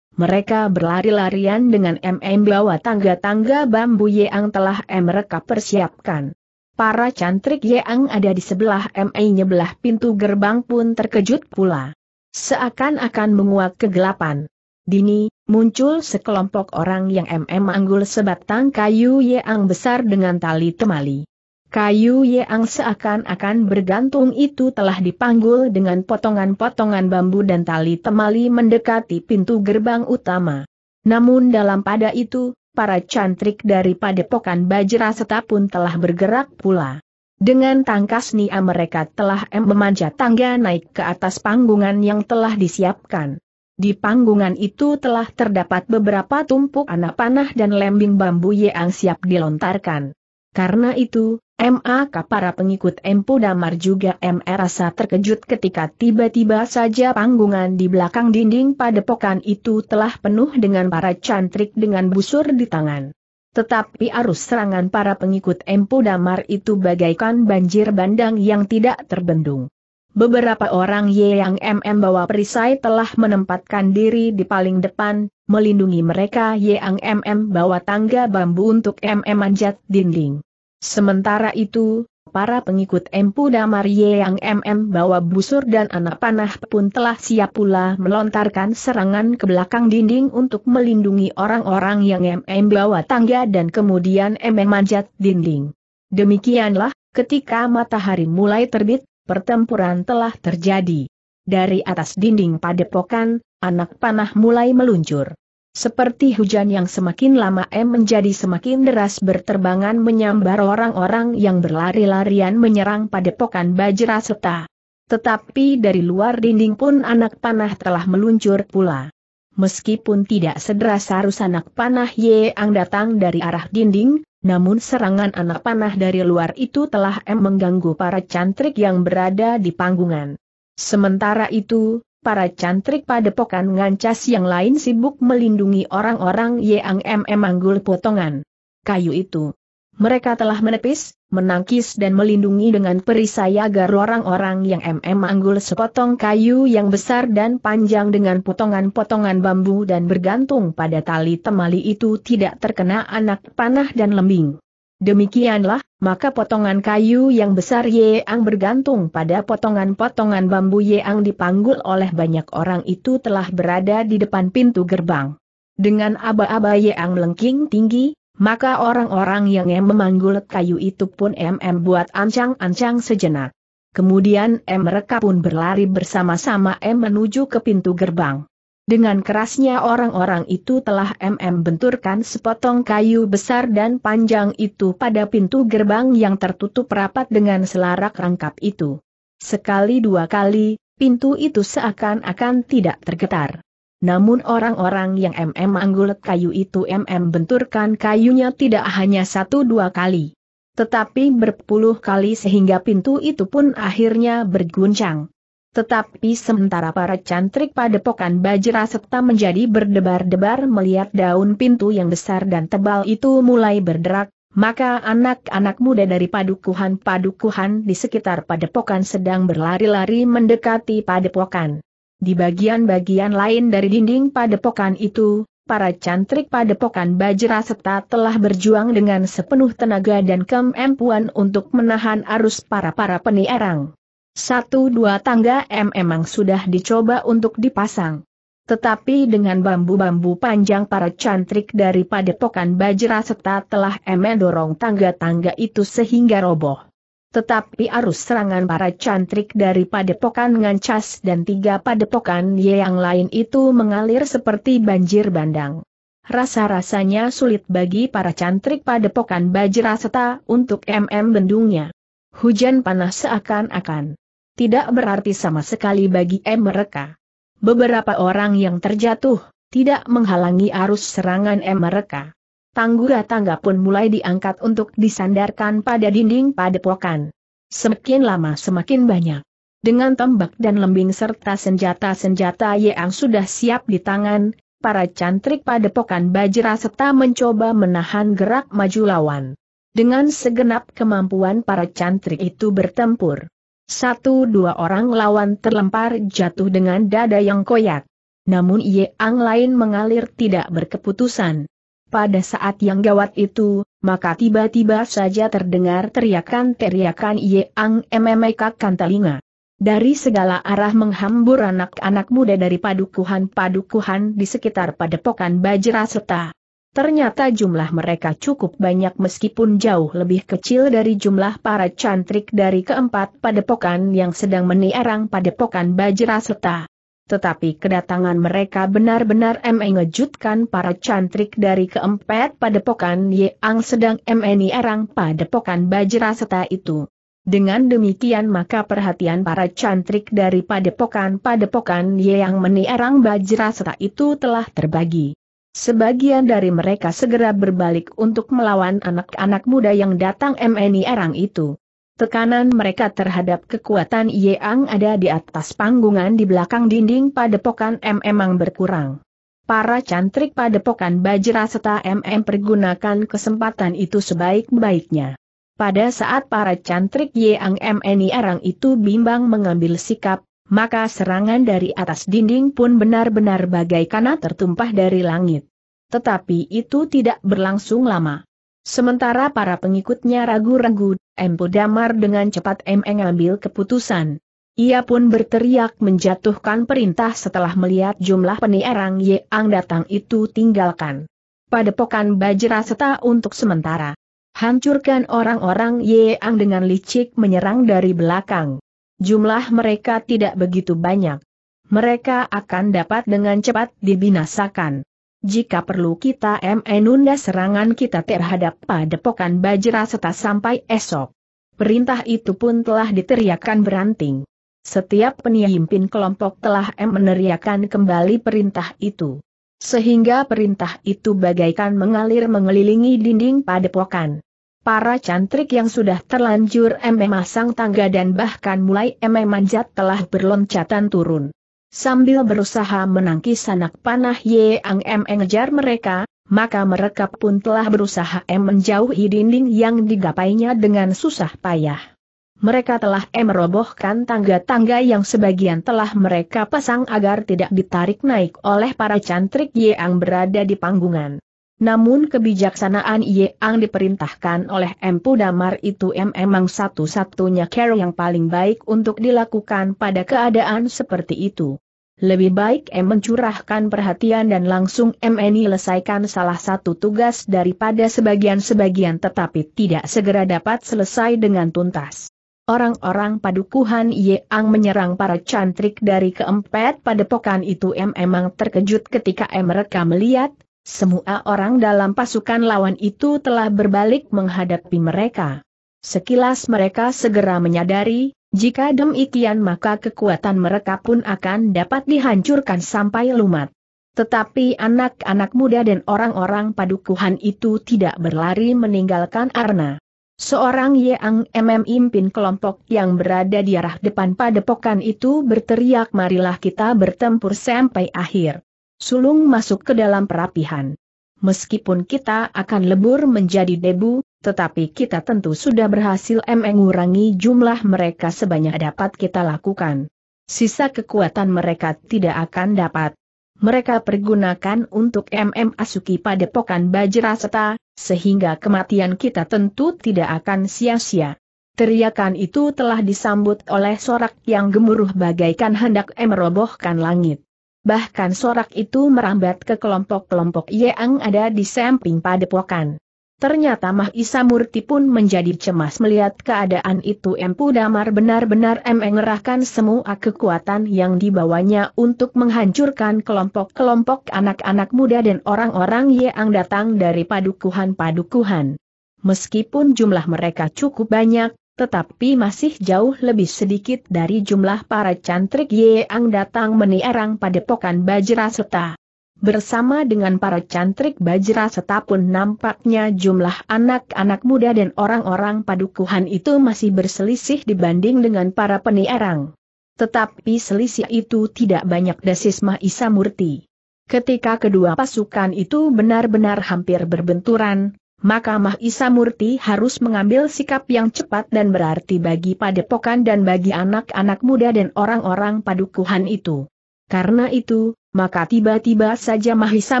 Mereka berlari-larian dengan MM bawa tangga-tangga bambu Yeang telah mereka persiapkan. Para cantrik Yeang ada di sebelah ME nyebelah pintu gerbang pun terkejut pula. Seakan-akan menguak kegelapan. Dini, muncul sekelompok orang yang MM anggul sebatang kayu Yeang besar dengan tali temali. Kayu yang seakan-akan bergantung itu telah dipanggul dengan potongan-potongan bambu dan tali temali mendekati pintu gerbang utama. Namun dalam pada itu, para cantrik dari padepokan Bajra Seta pun telah bergerak pula. Dengan tangkas nia mereka telah memanjat tangga naik ke atas panggungan yang telah disiapkan. Di panggungan itu telah terdapat beberapa tumpuk anak panah dan lembing bambu yang siap dilontarkan. Karena itu, MAK para pengikut Empu Damar juga MR rasa terkejut ketika tiba-tiba saja panggungan di belakang dinding padepokan itu telah penuh dengan para cantrik dengan busur di tangan. Tetapi arus serangan para pengikut Empu Damar itu bagaikan banjir bandang yang tidak terbendung. Beberapa orang Ye yang MM bawa perisai telah menempatkan diri di paling depan, melindungi mereka Ye yang MM bawa tangga bambu untuk MM manjat dinding. Sementara itu, para pengikut Empu Damarie yang MM bawa busur dan anak panah pun telah siap pula melontarkan serangan ke belakang dinding untuk melindungi orang-orang yang MM bawa tangga dan kemudian MM manjat dinding. Demikianlah, ketika matahari mulai terbit, pertempuran telah terjadi. Dari atas dinding padepokan, anak panah mulai meluncur. Seperti hujan yang semakin lama M menjadi semakin deras berterbangan menyambar orang-orang yang berlari-larian menyerang padepokan Bajra Seta. Tetapi dari luar dinding pun anak panah telah meluncur pula. Meskipun tidak sederas arus anak panah Yeang datang dari arah dinding, namun serangan anak panah dari luar itu telah M mengganggu para cantrik yang berada di panggungan. Sementara itu, para cantrik padepokan ngancas yang lain sibuk melindungi orang-orang yang mm manggul potongan kayu itu. Mereka telah menepis, menangkis dan melindungi dengan perisai agar orang-orang yang mm manggul sepotong kayu yang besar dan panjang dengan potongan-potongan bambu dan bergantung pada tali temali itu tidak terkena anak panah dan lembing. Demikianlah, maka potongan kayu yang besar Yeang bergantung pada potongan-potongan bambu Yeang dipanggul oleh banyak orang itu telah berada di depan pintu gerbang. Dengan aba-aba Yeang melengking tinggi, maka orang-orang yang em memanggul kayu itu pun membuat buat ancang-ancang sejenak. Kemudian em mereka pun berlari bersama-sama em menuju ke pintu gerbang. Dengan kerasnya orang-orang itu telah MM benturkan sepotong kayu besar dan panjang itu pada pintu gerbang yang tertutup rapat dengan selarak rangkap itu. Sekali dua kali, pintu itu seakan-akan tidak tergetar. Namun orang-orang yang MM anggulat kayu itu MM benturkan kayunya tidak hanya satu dua kali. Tetapi berpuluh kali sehingga pintu itu pun akhirnya berguncang. Tetapi sementara para cantrik padepokan Bajra serta menjadi berdebar-debar melihat daun pintu yang besar dan tebal itu mulai berderak, maka anak-anak muda dari padukuhan-padukuhan di sekitar padepokan sedang berlari-lari mendekati padepokan. Di bagian-bagian lain dari dinding padepokan itu, para cantrik padepokan Bajra serta telah berjuang dengan sepenuh tenaga dan kemampuan untuk menahan arus para-para penierang. Satu dua tangga M emang sudah dicoba untuk dipasang. Tetapi dengan bambu-bambu panjang para cantrik dari padepokan Bajra serta telah M dorong tangga-tangga itu sehingga roboh. Tetapi arus serangan para cantrik dari padepokan Ngancas dan tiga padepokan yang lain itu mengalir seperti banjir bandang. Rasa-rasanya sulit bagi para cantrik padepokan Bajra serta untuk MM bendungnya. Hujan panas seakan-akan tidak berarti sama sekali bagi M mereka. Beberapa orang yang terjatuh, tidak menghalangi arus serangan M mereka. Tanggura tangga pun mulai diangkat untuk disandarkan pada dinding padepokan. Semakin lama semakin banyak. Dengan tembak dan lembing serta senjata-senjata yang sudah siap di tangan, para cantrik padepokan bajra serta mencoba menahan gerak maju lawan. Dengan segenap kemampuan para cantrik itu bertempur. Satu dua orang lawan terlempar jatuh dengan dada yang koyak. Namun ang lain mengalir tidak berkeputusan. Pada saat yang gawat itu, maka tiba-tiba saja terdengar teriakan-teriakan ang memekakkan telinga. Dari segala arah menghambur anak-anak muda dari padukuhan-padukuhan di sekitar padepokan Bajra serta Ternyata jumlah mereka cukup banyak meskipun jauh lebih kecil dari jumlah para cantrik dari keempat padepokan yang sedang meniarang padepokan Bajraseta. Tetapi kedatangan mereka benar-benar mengejutkan para cantrik dari keempat padepokan yang sedang meniarang padepokan Bajraseta itu. Dengan demikian maka perhatian para cantrik dari padepokan-padepokan yang meniarang Bajraseta itu telah terbagi. Sebagian dari mereka segera berbalik untuk melawan anak-anak muda yang datang MNI Erang itu. Tekanan mereka terhadap kekuatan Yeang ada di atas panggungan di belakang dinding padepokan M emang berkurang. Para cantrik padepokan Bajra serta MM pergunakan kesempatan itu sebaik-baiknya. Pada saat para cantrik Yeang MNI Erang itu bimbang mengambil sikap, maka serangan dari atas dinding pun benar-benar bagaikan tertumpah dari langit. Tetapi itu tidak berlangsung lama. Sementara para pengikutnya ragu-ragu, Empu Damar dengan cepat mengambil keputusan. Ia pun berteriak menjatuhkan perintah setelah melihat jumlah penierang yang datang itu tinggalkan. Padepokan Bajra Seta untuk sementara. Hancurkan orang-orang Ye yang dengan licik menyerang dari belakang jumlah mereka tidak begitu banyak. Mereka akan dapat dengan cepat dibinasakan. Jika perlu kita menunda serangan kita terhadap padepokan Bajra serta sampai esok. Perintah itu pun telah diteriakkan beranting. Setiap pemimpin kelompok telah meneriakkan kembali perintah itu. Sehingga perintah itu bagaikan mengalir mengelilingi dinding padepokan. Para cantrik yang sudah terlanjur memasang tangga dan bahkan mulai memanjat telah berloncatan turun. Sambil berusaha menangkis anak panah Yang mengejar mereka, maka mereka pun telah berusaha menjauhi dinding yang digapainya dengan susah payah. Mereka telah merobohkan tangga-tangga yang sebagian telah mereka pasang agar tidak ditarik naik oleh para cantrik Yeang berada di panggungan. Namun kebijaksanaan Ye Ang diperintahkan oleh Empu Damar itu memang satu-satunya care yang paling baik untuk dilakukan pada keadaan seperti itu. Lebih baik M mencurahkan perhatian dan langsung M ini selesaikan salah satu tugas daripada sebagian-sebagian tetapi tidak segera dapat selesai dengan tuntas. Orang-orang padukuhan Ye Ang menyerang para cantrik dari keempat padepokan itu M emang terkejut ketika M mereka melihat semua orang dalam pasukan lawan itu telah berbalik menghadapi mereka. Sekilas mereka segera menyadari, jika demikian maka kekuatan mereka pun akan dapat dihancurkan sampai lumat. Tetapi anak-anak muda dan orang-orang padukuhan itu tidak berlari meninggalkan Arna. Seorang Yang MM impin kelompok yang berada di arah depan padepokan itu berteriak marilah kita bertempur sampai akhir sulung masuk ke dalam perapihan. Meskipun kita akan lebur menjadi debu, tetapi kita tentu sudah berhasil mengurangi jumlah mereka sebanyak dapat kita lakukan. Sisa kekuatan mereka tidak akan dapat. Mereka pergunakan untuk MM Asuki pada bajra Bajraseta, sehingga kematian kita tentu tidak akan sia-sia. Teriakan itu telah disambut oleh sorak yang gemuruh bagaikan hendak merobohkan langit bahkan sorak itu merambat ke kelompok-kelompok yang ada di samping padepokan. Ternyata Mahisa Murti pun menjadi cemas melihat keadaan itu Empu Damar benar-benar mengerahkan semua kekuatan yang dibawanya untuk menghancurkan kelompok-kelompok anak-anak muda dan orang-orang yang datang dari padukuhan-padukuhan. Meskipun jumlah mereka cukup banyak, tetapi masih jauh lebih sedikit dari jumlah para cantrik Yeang datang meniarang padepokan Bajraseta. Bersama dengan para cantrik Bajraseta pun nampaknya jumlah anak-anak muda dan orang-orang padukuhan itu masih berselisih dibanding dengan para peniarang. Tetapi selisih itu tidak banyak desis Mahisa Murti. Ketika kedua pasukan itu benar-benar hampir berbenturan, maka Mahisa Murti harus mengambil sikap yang cepat dan berarti bagi padepokan dan bagi anak-anak muda dan orang-orang padukuhan itu. Karena itu, maka tiba-tiba saja Mahisa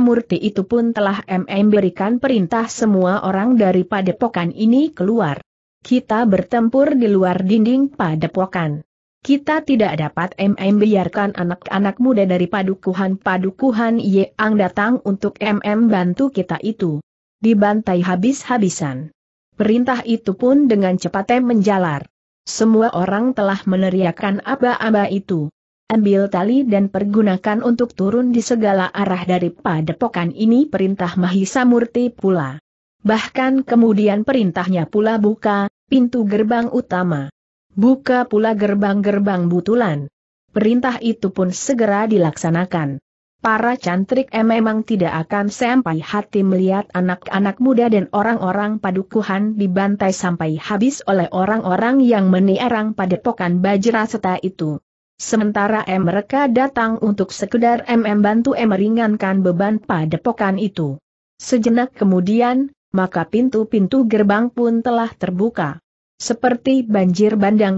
Murti itu pun telah MM berikan perintah semua orang dari padepokan ini keluar. Kita bertempur di luar dinding padepokan. Kita tidak dapat MM biarkan anak-anak muda dari padukuhan-padukuhan yang datang untuk MM bantu kita itu dibantai habis-habisan. Perintah itu pun dengan cepat menjalar. Semua orang telah meneriakan aba-aba itu. Ambil tali dan pergunakan untuk turun di segala arah dari padepokan ini perintah Mahisa Murti pula. Bahkan kemudian perintahnya pula buka, pintu gerbang utama. Buka pula gerbang-gerbang butulan. Perintah itu pun segera dilaksanakan para cantrik eh, memang tidak akan sampai hati melihat anak-anak muda dan orang-orang padukuhan dibantai sampai habis oleh orang-orang yang meniarang padepokan Bajra setelah itu. Sementara M eh, mereka datang untuk sekedar eh, MM bantu M meringankan beban padepokan itu. Sejenak kemudian, maka pintu-pintu gerbang pun telah terbuka seperti banjir bandang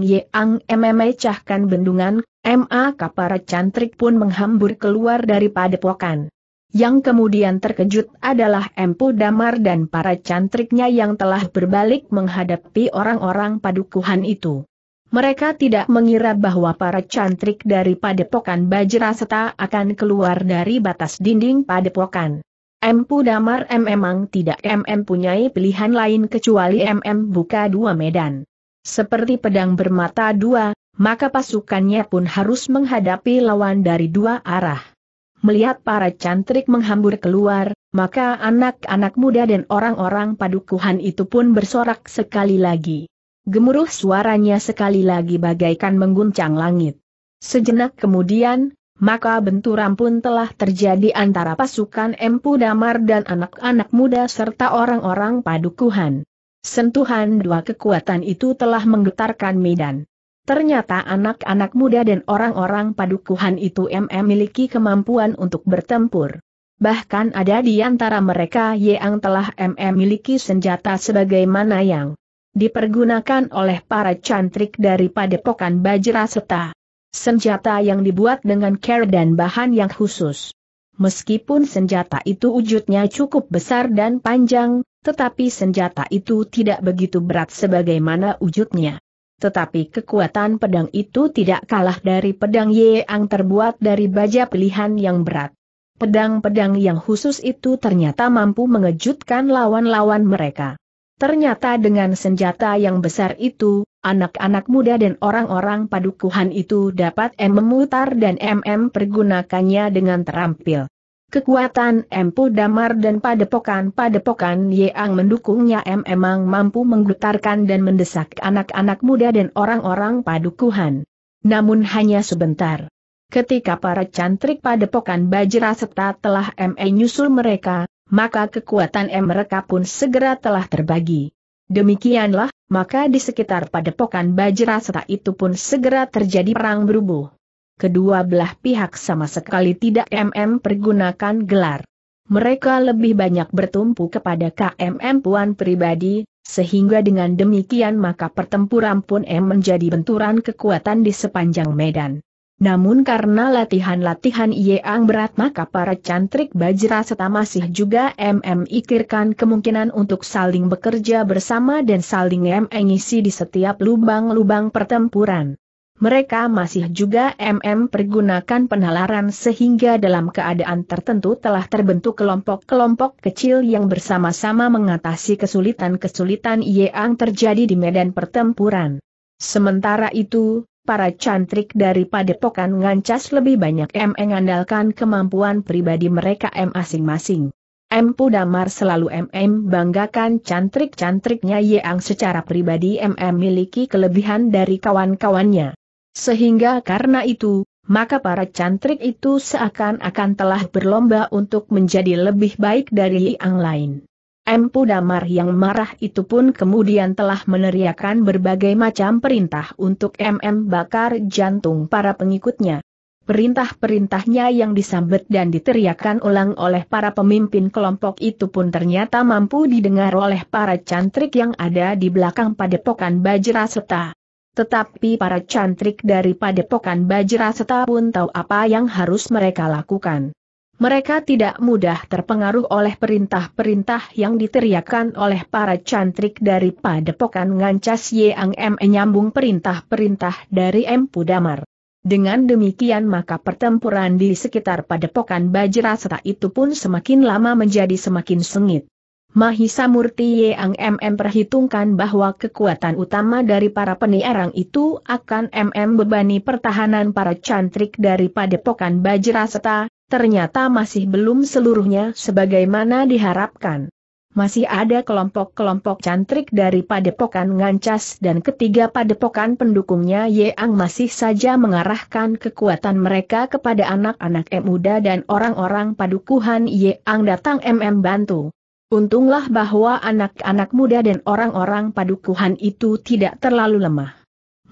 MMA cahkan bendungan, M.A. Kapara Cantrik pun menghambur keluar dari padepokan. Yang kemudian terkejut adalah Empu Damar dan para cantriknya yang telah berbalik menghadapi orang-orang padukuhan itu. Mereka tidak mengira bahwa para cantrik dari padepokan Bajraseta akan keluar dari batas dinding padepokan. Empu Damar M memang tidak MM punyai pilihan lain kecuali MM buka dua medan. Seperti pedang bermata dua, maka pasukannya pun harus menghadapi lawan dari dua arah. Melihat para cantrik menghambur keluar, maka anak-anak muda dan orang-orang padukuhan itu pun bersorak sekali lagi. Gemuruh suaranya sekali lagi bagaikan mengguncang langit. Sejenak kemudian, maka benturan pun telah terjadi antara pasukan Empu Damar dan anak-anak muda serta orang-orang padukuhan. Sentuhan dua kekuatan itu telah menggetarkan medan. Ternyata anak-anak muda dan orang-orang padukuhan itu memiliki kemampuan untuk bertempur. Bahkan ada di antara mereka yang telah memiliki senjata sebagaimana yang dipergunakan oleh para cantrik daripada padepokan Bajra Setah senjata yang dibuat dengan care dan bahan yang khusus. Meskipun senjata itu wujudnya cukup besar dan panjang, tetapi senjata itu tidak begitu berat sebagaimana wujudnya. Tetapi kekuatan pedang itu tidak kalah dari pedang yang terbuat dari baja pilihan yang berat. Pedang-pedang yang khusus itu ternyata mampu mengejutkan lawan-lawan mereka. Ternyata dengan senjata yang besar itu, anak-anak muda dan orang-orang padukuhan itu dapat M memutar dan MM pergunakannya dengan terampil. Kekuatan Empu Damar dan padepokan-padepokan Yeang mendukungnya M emang mampu menggetarkan dan mendesak anak-anak muda dan orang-orang padukuhan. Namun hanya sebentar. Ketika para cantrik padepokan Bajra serta telah ME nyusul mereka, maka kekuatan mereka pun segera telah terbagi. Demikianlah, maka di sekitar padepokan Bajrasata itu pun segera terjadi perang berubuh. Kedua belah pihak sama sekali tidak MM pergunakan gelar. Mereka lebih banyak bertumpu kepada KMM Puan pribadi, sehingga dengan demikian maka pertempuran pun M menjadi benturan kekuatan di sepanjang medan. Namun karena latihan-latihan yang berat maka para cantrik bajra serta masih juga MM ikirkan kemungkinan untuk saling bekerja bersama dan saling mengisi di setiap lubang-lubang pertempuran. Mereka masih juga MM pergunakan penalaran sehingga dalam keadaan tertentu telah terbentuk kelompok-kelompok kecil yang bersama-sama mengatasi kesulitan-kesulitan yang terjadi di medan pertempuran. Sementara itu, para cantrik dari padepokan ngancas lebih banyak M mengandalkan kemampuan pribadi mereka M masing-masing. M Pudamar selalu MM banggakan cantrik-cantriknya yang secara pribadi MM miliki kelebihan dari kawan-kawannya. Sehingga karena itu, maka para cantrik itu seakan-akan telah berlomba untuk menjadi lebih baik dari yang lain. Empu Damar yang marah itu pun kemudian telah meneriakkan berbagai macam perintah untuk MM bakar jantung para pengikutnya. Perintah-perintahnya yang disambet dan diteriakkan ulang oleh para pemimpin kelompok itu pun ternyata mampu didengar oleh para cantrik yang ada di belakang padepokan Bajraseta. Tetapi para cantrik dari padepokan Bajraseta pun tahu apa yang harus mereka lakukan. Mereka tidak mudah terpengaruh oleh perintah-perintah yang diteriakkan oleh para cantrik dari padepokan ngancas Yang M menyambung perintah-perintah dari M Pudamar. Dengan demikian maka pertempuran di sekitar padepokan Bajrasata itu pun semakin lama menjadi semakin sengit. Mahisa Murti Yang M perhitungkan bahwa kekuatan utama dari para peniarang itu akan MM bebani pertahanan para cantrik dari padepokan Bajrasata, ternyata masih belum seluruhnya sebagaimana diharapkan. Masih ada kelompok-kelompok cantrik dari padepokan Ngancas dan ketiga padepokan pendukungnya Yeang masih saja mengarahkan kekuatan mereka kepada anak-anak M muda dan orang-orang padukuhan Yeang datang MM bantu. Untunglah bahwa anak-anak muda dan orang-orang padukuhan itu tidak terlalu lemah.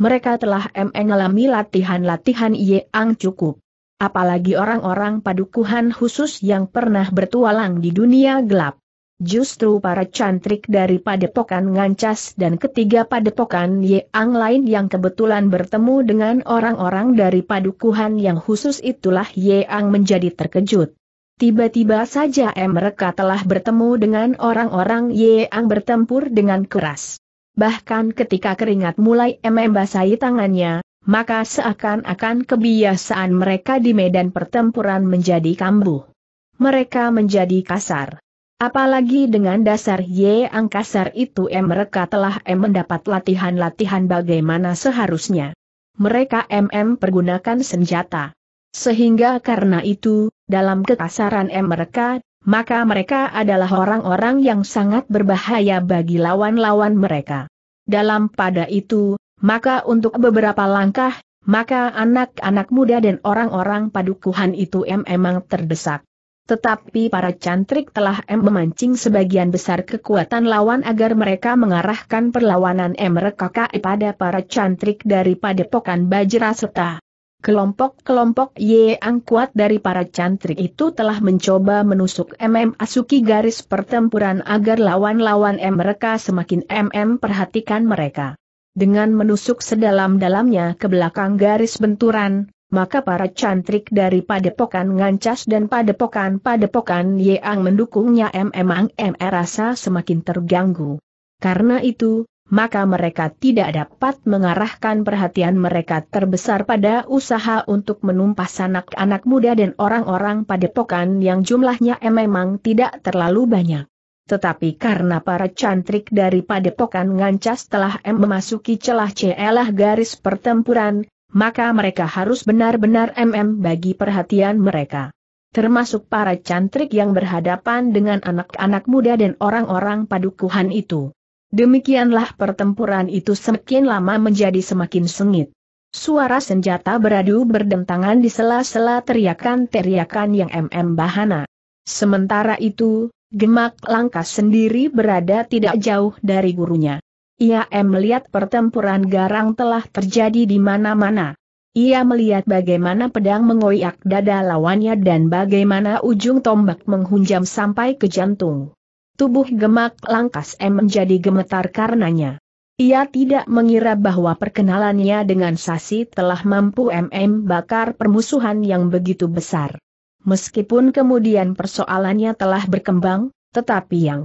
Mereka telah mengalami latihan-latihan Yeang cukup apalagi orang-orang padukuhan khusus yang pernah bertualang di dunia gelap. Justru para cantrik dari padepokan Ngancas dan ketiga padepokan Yeang lain yang kebetulan bertemu dengan orang-orang dari padukuhan yang khusus itulah Yeang menjadi terkejut. Tiba-tiba saja mereka telah bertemu dengan orang-orang Yeang bertempur dengan keras. Bahkan ketika keringat mulai membasahi tangannya, maka seakan-akan kebiasaan mereka di medan pertempuran menjadi kambuh. Mereka menjadi kasar. Apalagi dengan dasar ye ang kasar itu M mereka telah M mendapat latihan-latihan bagaimana seharusnya. Mereka MM pergunakan senjata. Sehingga karena itu, dalam kekasaran M mereka, maka mereka adalah orang-orang yang sangat berbahaya bagi lawan-lawan mereka. Dalam pada itu, maka untuk beberapa langkah, maka anak-anak muda dan orang-orang padukuhan itu em emang terdesak. Tetapi para cantrik telah em memancing sebagian besar kekuatan lawan agar mereka mengarahkan perlawanan em KKI pada para cantrik dari padepokan Bajra serta kelompok-kelompok yang kuat dari para cantrik itu telah mencoba menusuk MM Asuki garis pertempuran agar lawan-lawan M mereka semakin MM perhatikan mereka dengan menusuk sedalam-dalamnya ke belakang garis benturan, maka para cantrik dari padepokan ngancas dan padepokan-padepokan yang mendukungnya memang MR e rasa semakin terganggu. Karena itu, maka mereka tidak dapat mengarahkan perhatian mereka terbesar pada usaha untuk menumpas anak-anak muda dan orang-orang padepokan yang jumlahnya memang tidak terlalu banyak tetapi karena para cantrik dari padepokan ngancas telah M memasuki celah celah garis pertempuran, maka mereka harus benar-benar MM bagi perhatian mereka. Termasuk para cantrik yang berhadapan dengan anak-anak muda dan orang-orang padukuhan itu. Demikianlah pertempuran itu semakin lama menjadi semakin sengit. Suara senjata beradu berdentangan di sela-sela teriakan-teriakan yang MM bahana. Sementara itu, Gemak langkah sendiri berada tidak jauh dari gurunya. Ia melihat pertempuran garang telah terjadi di mana-mana. Ia melihat bagaimana pedang mengoyak dada lawannya dan bagaimana ujung tombak menghunjam sampai ke jantung. Tubuh gemak langkas M menjadi gemetar karenanya. Ia tidak mengira bahwa perkenalannya dengan Sasi telah mampu MM bakar permusuhan yang begitu besar. Meskipun kemudian persoalannya telah berkembang, tetapi yang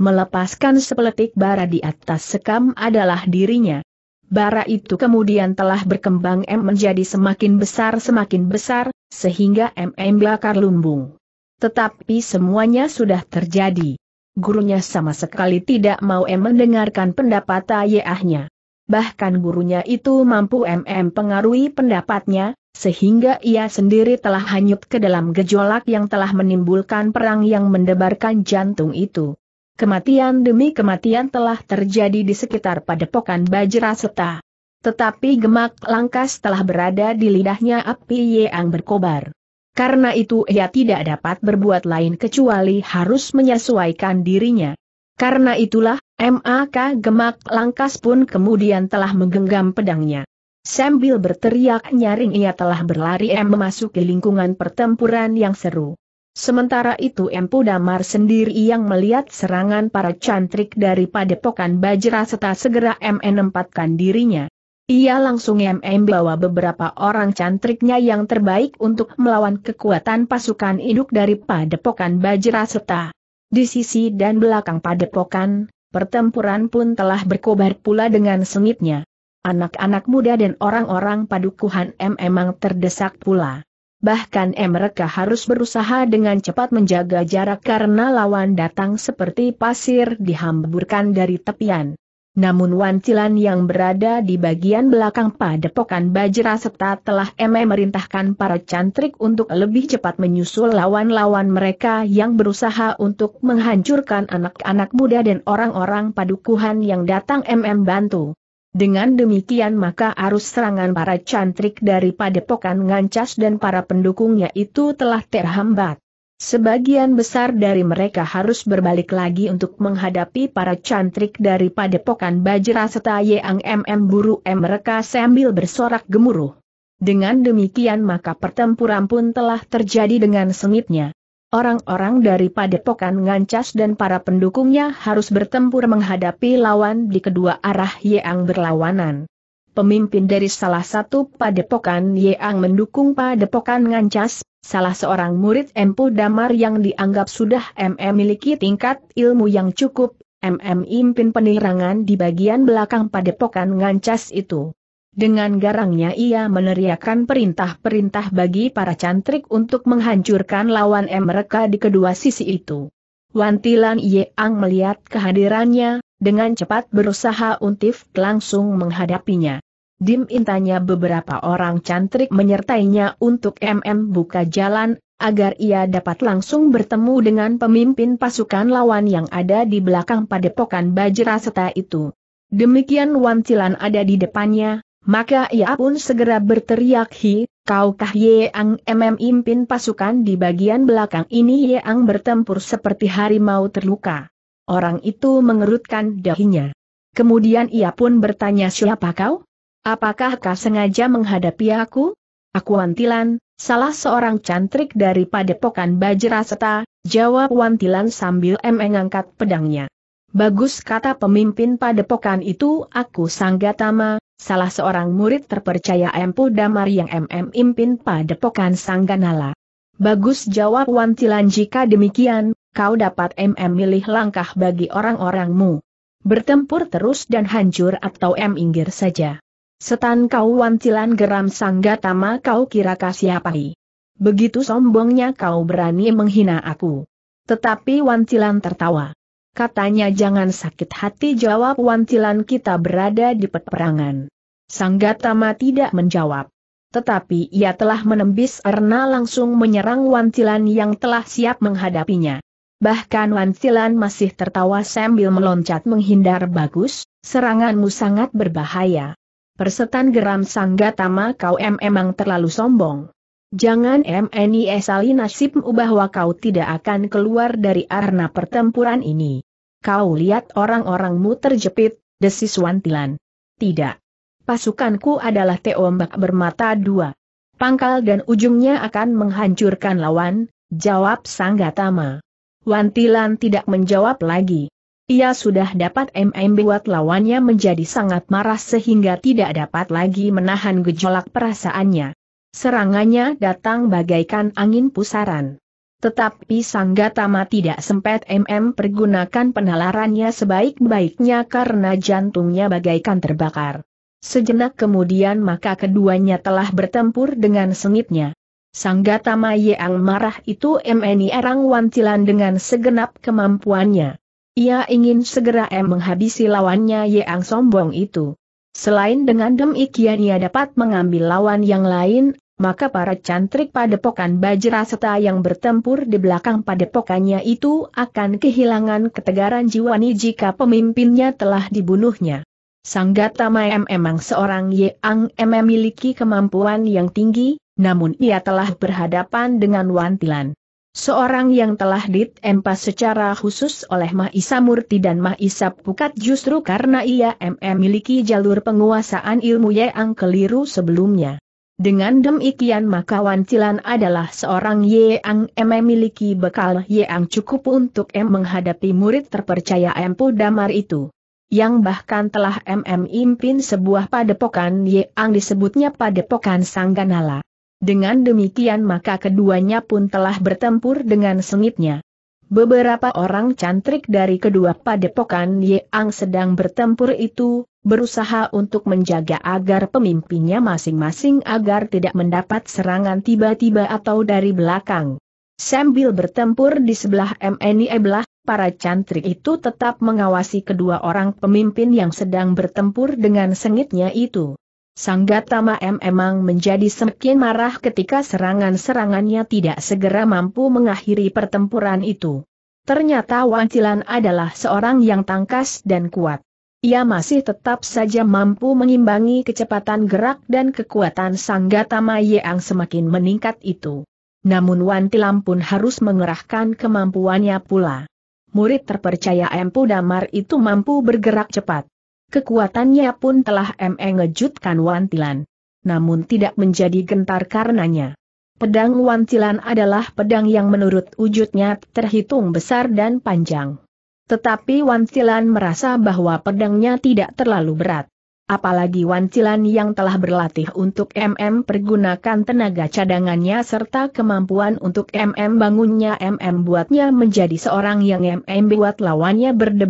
melepaskan sepeletik bara di atas sekam adalah dirinya. Bara itu kemudian telah berkembang M menjadi semakin besar semakin besar, sehingga m bakar lumbung. Tetapi semuanya sudah terjadi. Gurunya sama sekali tidak mau M mendengarkan pendapat ayahnya bahkan gurunya itu mampu MM pengaruhi pendapatnya, sehingga ia sendiri telah hanyut ke dalam gejolak yang telah menimbulkan perang yang mendebarkan jantung itu. Kematian demi kematian telah terjadi di sekitar padepokan Bajraseta. Tetapi gemak langkas telah berada di lidahnya api yang berkobar. Karena itu ia tidak dapat berbuat lain kecuali harus menyesuaikan dirinya. Karena itulah, MAK Gemak Langkas pun kemudian telah menggenggam pedangnya. Sambil berteriak nyaring ia telah berlari M memasuki lingkungan pertempuran yang seru. Sementara itu Empu Pudamar sendiri yang melihat serangan para cantrik dari padepokan Bajra serta segera M menempatkan dirinya. Ia langsung MM bawa beberapa orang cantriknya yang terbaik untuk melawan kekuatan pasukan induk dari padepokan Bajra serta. Di sisi dan belakang padepokan, pertempuran pun telah berkobar pula dengan sengitnya. Anak-anak muda dan orang-orang padukuhan M emang terdesak pula. Bahkan M mereka harus berusaha dengan cepat menjaga jarak karena lawan datang seperti pasir dihamburkan dari tepian. Namun Wan Cilan yang berada di bagian belakang padepokan Bajra serta telah MM merintahkan para cantrik untuk lebih cepat menyusul lawan-lawan mereka yang berusaha untuk menghancurkan anak-anak muda dan orang-orang padukuhan yang datang MM bantu. Dengan demikian maka arus serangan para cantrik dari padepokan ngancas dan para pendukungnya itu telah terhambat. Sebagian besar dari mereka harus berbalik lagi untuk menghadapi para cantrik dari padepokan Bajra serta Yang MM Buru M mereka sambil bersorak gemuruh. Dengan demikian maka pertempuran pun telah terjadi dengan sengitnya. Orang-orang dari padepokan ngancas dan para pendukungnya harus bertempur menghadapi lawan di kedua arah yang berlawanan. Pemimpin dari salah satu padepokan Yang mendukung padepokan ngancas, Salah seorang murid Empu Damar yang dianggap sudah MM miliki tingkat ilmu yang cukup, MM impin penirangan di bagian belakang padepokan ngancas itu. Dengan garangnya ia meneriakkan perintah-perintah bagi para cantrik untuk menghancurkan lawan M mereka di kedua sisi itu. Wantilan Ang melihat kehadirannya, dengan cepat berusaha untif langsung menghadapinya. Dim intanya beberapa orang cantrik menyertainya untuk MM buka jalan, agar ia dapat langsung bertemu dengan pemimpin pasukan lawan yang ada di belakang padepokan Bajra seta itu. Demikian wancilan ada di depannya, maka ia pun segera berteriak hi, kaukah Yeang MM impin pasukan di bagian belakang ini Yeang bertempur seperti harimau terluka. Orang itu mengerutkan dahinya. Kemudian ia pun bertanya siapa kau? Apakah kau sengaja menghadapi aku? Aku Wantilan, salah seorang cantrik dari padepokan Bajraseta, jawab Wantilan sambil mengangkat pedangnya. Bagus kata pemimpin padepokan itu aku Sanggatama, salah seorang murid terpercaya Empu Damar yang MM impin padepokan Sangganala. Bagus jawab Wantilan jika demikian, kau dapat MM milih langkah bagi orang-orangmu. Bertempur terus dan hancur atau M inggir saja. Setan kau wancilan geram tama kau kira kasiapai. Begitu sombongnya kau berani menghina aku. Tetapi wancilan tertawa. Katanya jangan sakit hati jawab wancilan kita berada di peperangan. Sanggatama tidak menjawab. Tetapi ia telah menembis Erna langsung menyerang wancilan yang telah siap menghadapinya. Bahkan Wancilan masih tertawa sambil meloncat menghindar bagus, seranganmu sangat berbahaya. Persetan geram sang Gatama kau em emang terlalu sombong. Jangan MNI esali nasib bahwa kau tidak akan keluar dari arena pertempuran ini. Kau lihat orang-orangmu terjepit, desis Wantilan. Tidak. Pasukanku adalah teombak bermata dua. Pangkal dan ujungnya akan menghancurkan lawan, jawab Sanggatama. Wantilan tidak menjawab lagi. Ia sudah dapat MM buat lawannya menjadi sangat marah sehingga tidak dapat lagi menahan gejolak perasaannya. Serangannya datang bagaikan angin pusaran. Tetapi Sanggatama tidak sempat MM pergunakan penalarannya sebaik-baiknya karena jantungnya bagaikan terbakar. Sejenak kemudian maka keduanya telah bertempur dengan sengitnya. Sanggatama Yang marah itu MNI Erang Wantilan dengan segenap kemampuannya. Ia ingin segera M menghabisi lawannya yang sombong itu. Selain dengan demikian ia dapat mengambil lawan yang lain, maka para cantrik padepokan Bajra seta yang bertempur di belakang padepokannya itu akan kehilangan ketegaran jiwani jika pemimpinnya telah dibunuhnya. Sanggatama M memang seorang Yang M memiliki kemampuan yang tinggi, namun ia telah berhadapan dengan wantilan. Seorang yang telah ditempa secara khusus oleh Mahisa Murti dan Mahisa Pukat justru karena ia memiliki jalur penguasaan ilmu yang keliru sebelumnya. Dengan demikian maka Wancilan adalah seorang yang memiliki bekal yang cukup untuk M menghadapi murid terpercaya Empu Damar itu. Yang bahkan telah MM impin sebuah padepokan yang disebutnya padepokan Sangganala. Dengan demikian maka keduanya pun telah bertempur dengan sengitnya. Beberapa orang cantrik dari kedua padepokan yang sedang bertempur itu, berusaha untuk menjaga agar pemimpinnya masing-masing agar tidak mendapat serangan tiba-tiba atau dari belakang. Sambil bertempur di sebelah MNI Eblah, para cantrik itu tetap mengawasi kedua orang pemimpin yang sedang bertempur dengan sengitnya itu. Sanggatama M emang menjadi semakin marah ketika serangan-serangannya tidak segera mampu mengakhiri pertempuran itu. Ternyata Cilan adalah seorang yang tangkas dan kuat. Ia masih tetap saja mampu mengimbangi kecepatan gerak dan kekuatan Sanggatama yang semakin meningkat itu. Namun Wan Tilam pun harus mengerahkan kemampuannya pula. Murid terpercaya Empu Damar itu mampu bergerak cepat. Kekuatannya pun telah mengejutkan Wantilan. Namun tidak menjadi gentar karenanya. Pedang Wantilan adalah pedang yang menurut wujudnya terhitung besar dan panjang. Tetapi Wantilan merasa bahwa pedangnya tidak terlalu berat. Apalagi Wantilan yang telah berlatih untuk MM pergunakan tenaga cadangannya serta kemampuan untuk MM bangunnya MM buatnya menjadi seorang yang MM buat lawannya berdebar-debar.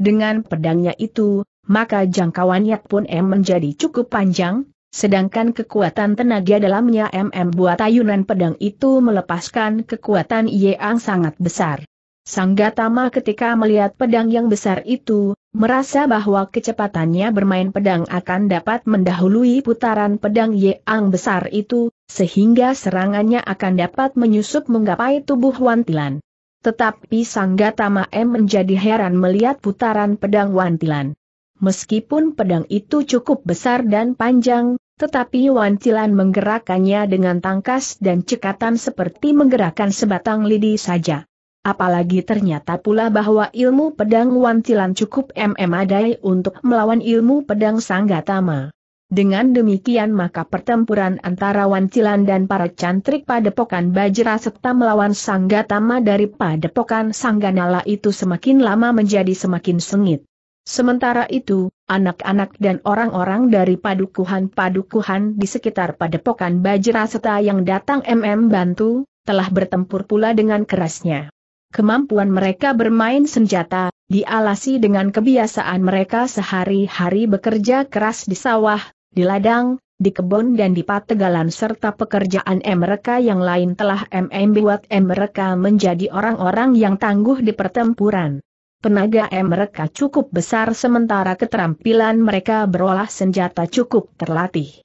Dengan pedangnya itu, maka jangkauannya pun M menjadi cukup panjang, sedangkan kekuatan tenaga dalamnya MM buat ayunan pedang itu melepaskan kekuatan yang sangat besar. Sanggatama ketika melihat pedang yang besar itu, merasa bahwa kecepatannya bermain pedang akan dapat mendahului putaran pedang yang besar itu, sehingga serangannya akan dapat menyusup menggapai tubuh Wantilan. Tetapi Sanggatama M menjadi heran melihat putaran pedang Wantilan. Meskipun pedang itu cukup besar dan panjang, tetapi Wantilan menggerakkannya dengan tangkas dan cekatan seperti menggerakkan sebatang lidi saja. Apalagi ternyata pula bahwa ilmu pedang Wantilan cukup MM adai untuk melawan ilmu pedang Sanggatama. Dengan demikian maka pertempuran antara Wancilan dan para cantrik padepokan Bajra serta melawan Sanggatama dari padepokan Sangganala itu semakin lama menjadi semakin sengit. Sementara itu, anak-anak dan orang-orang dari padukuhan-padukuhan di sekitar padepokan Bajra Seta yang datang MM Bantu, telah bertempur pula dengan kerasnya. Kemampuan mereka bermain senjata, dialasi dengan kebiasaan mereka sehari-hari bekerja keras di sawah, di ladang, di kebun dan di pategalan serta pekerjaan mereka yang lain telah MM buat mereka menjadi orang-orang yang tangguh di pertempuran. Penaga mereka cukup besar sementara keterampilan mereka berolah senjata cukup terlatih.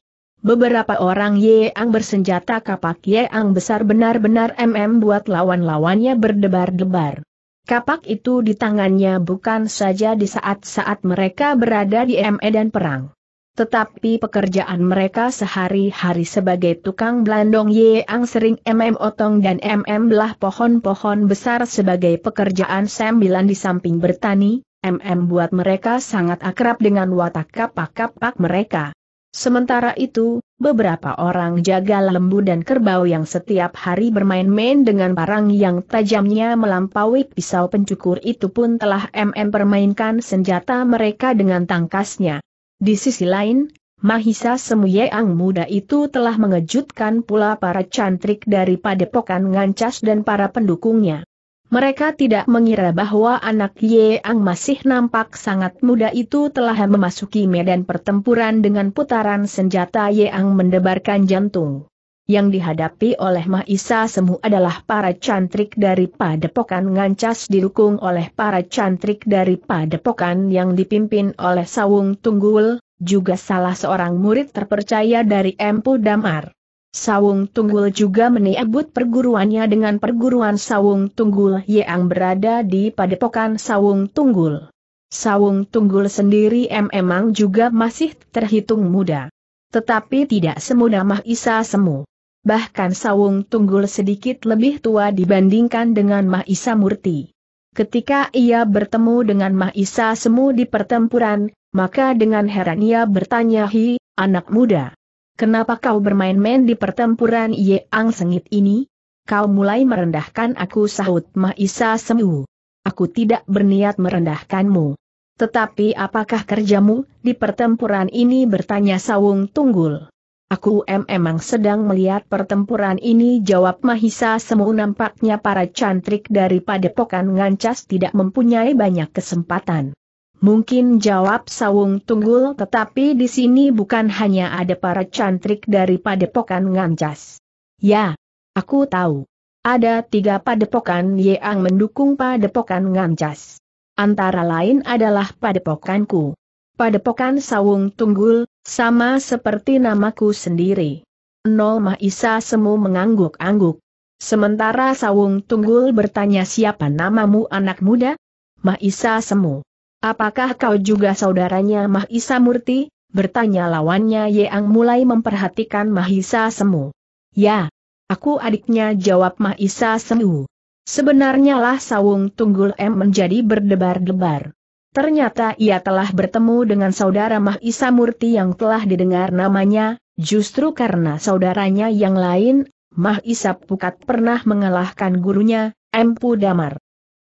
Beberapa orang Yeang bersenjata kapak Yeang besar benar-benar MM buat lawan-lawannya berdebar-debar. Kapak itu di tangannya bukan saja di saat-saat mereka berada di ME dan perang tetapi pekerjaan mereka sehari-hari sebagai tukang belandong yang sering MM otong dan MM belah pohon-pohon besar sebagai pekerjaan sembilan di samping bertani, MM buat mereka sangat akrab dengan watak kapak-kapak mereka. Sementara itu, beberapa orang jaga lembu dan kerbau yang setiap hari bermain-main dengan parang yang tajamnya melampaui pisau pencukur itu pun telah MM permainkan senjata mereka dengan tangkasnya. Di sisi lain, Mahisa Semuyeang muda itu telah mengejutkan pula para cantrik dari padepokan ngancas dan para pendukungnya. Mereka tidak mengira bahwa anak Ang masih nampak sangat muda itu telah memasuki medan pertempuran dengan putaran senjata Ang mendebarkan jantung. Yang dihadapi oleh Mahisa Semu adalah para cantrik dari Padepokan Ngancas didukung oleh para cantrik dari Padepokan yang dipimpin oleh Sawung Tunggul, juga salah seorang murid terpercaya dari Empu Damar. Sawung Tunggul juga meniabut perguruannya dengan perguruan Sawung Tunggul yang berada di Padepokan Sawung Tunggul. Sawung Tunggul sendiri memang juga masih terhitung muda tetapi tidak semudah Mahisa Semu bahkan Sawung Tunggul sedikit lebih tua dibandingkan dengan Mahisa Murti. Ketika ia bertemu dengan Mahisa Semu di pertempuran, maka dengan heran ia bertanya Hi, anak muda. Kenapa kau bermain-main di pertempuran Yeang Sengit ini? Kau mulai merendahkan aku sahut Mahisa Semu. Aku tidak berniat merendahkanmu. Tetapi apakah kerjamu di pertempuran ini bertanya Sawung Tunggul. Aku em emang sedang melihat pertempuran ini jawab Mahisa Semu nampaknya para cantrik dari padepokan ngancas tidak mempunyai banyak kesempatan. Mungkin jawab Sawung Tunggul tetapi di sini bukan hanya ada para cantrik dari padepokan ngancas. Ya, aku tahu. Ada tiga padepokan yang mendukung padepokan ngancas. Antara lain adalah padepokanku. Padepokan Sawung Tunggul, sama seperti namaku sendiri. Nol Mahisa Semu mengangguk-angguk. Sementara Sawung Tunggul bertanya siapa namamu anak muda? Mahisa Semu. Apakah kau juga saudaranya Mahisa Murti? Bertanya lawannya Yeang mulai memperhatikan Mahisa Semu. Ya, aku adiknya jawab Mahisa Semu. Sebenarnya lah Sawung Tunggul M menjadi berdebar-debar. Ternyata ia telah bertemu dengan saudara Mahisa Murti yang telah didengar namanya, justru karena saudaranya yang lain, Mahisa Pukat pernah mengalahkan gurunya, Empu Damar.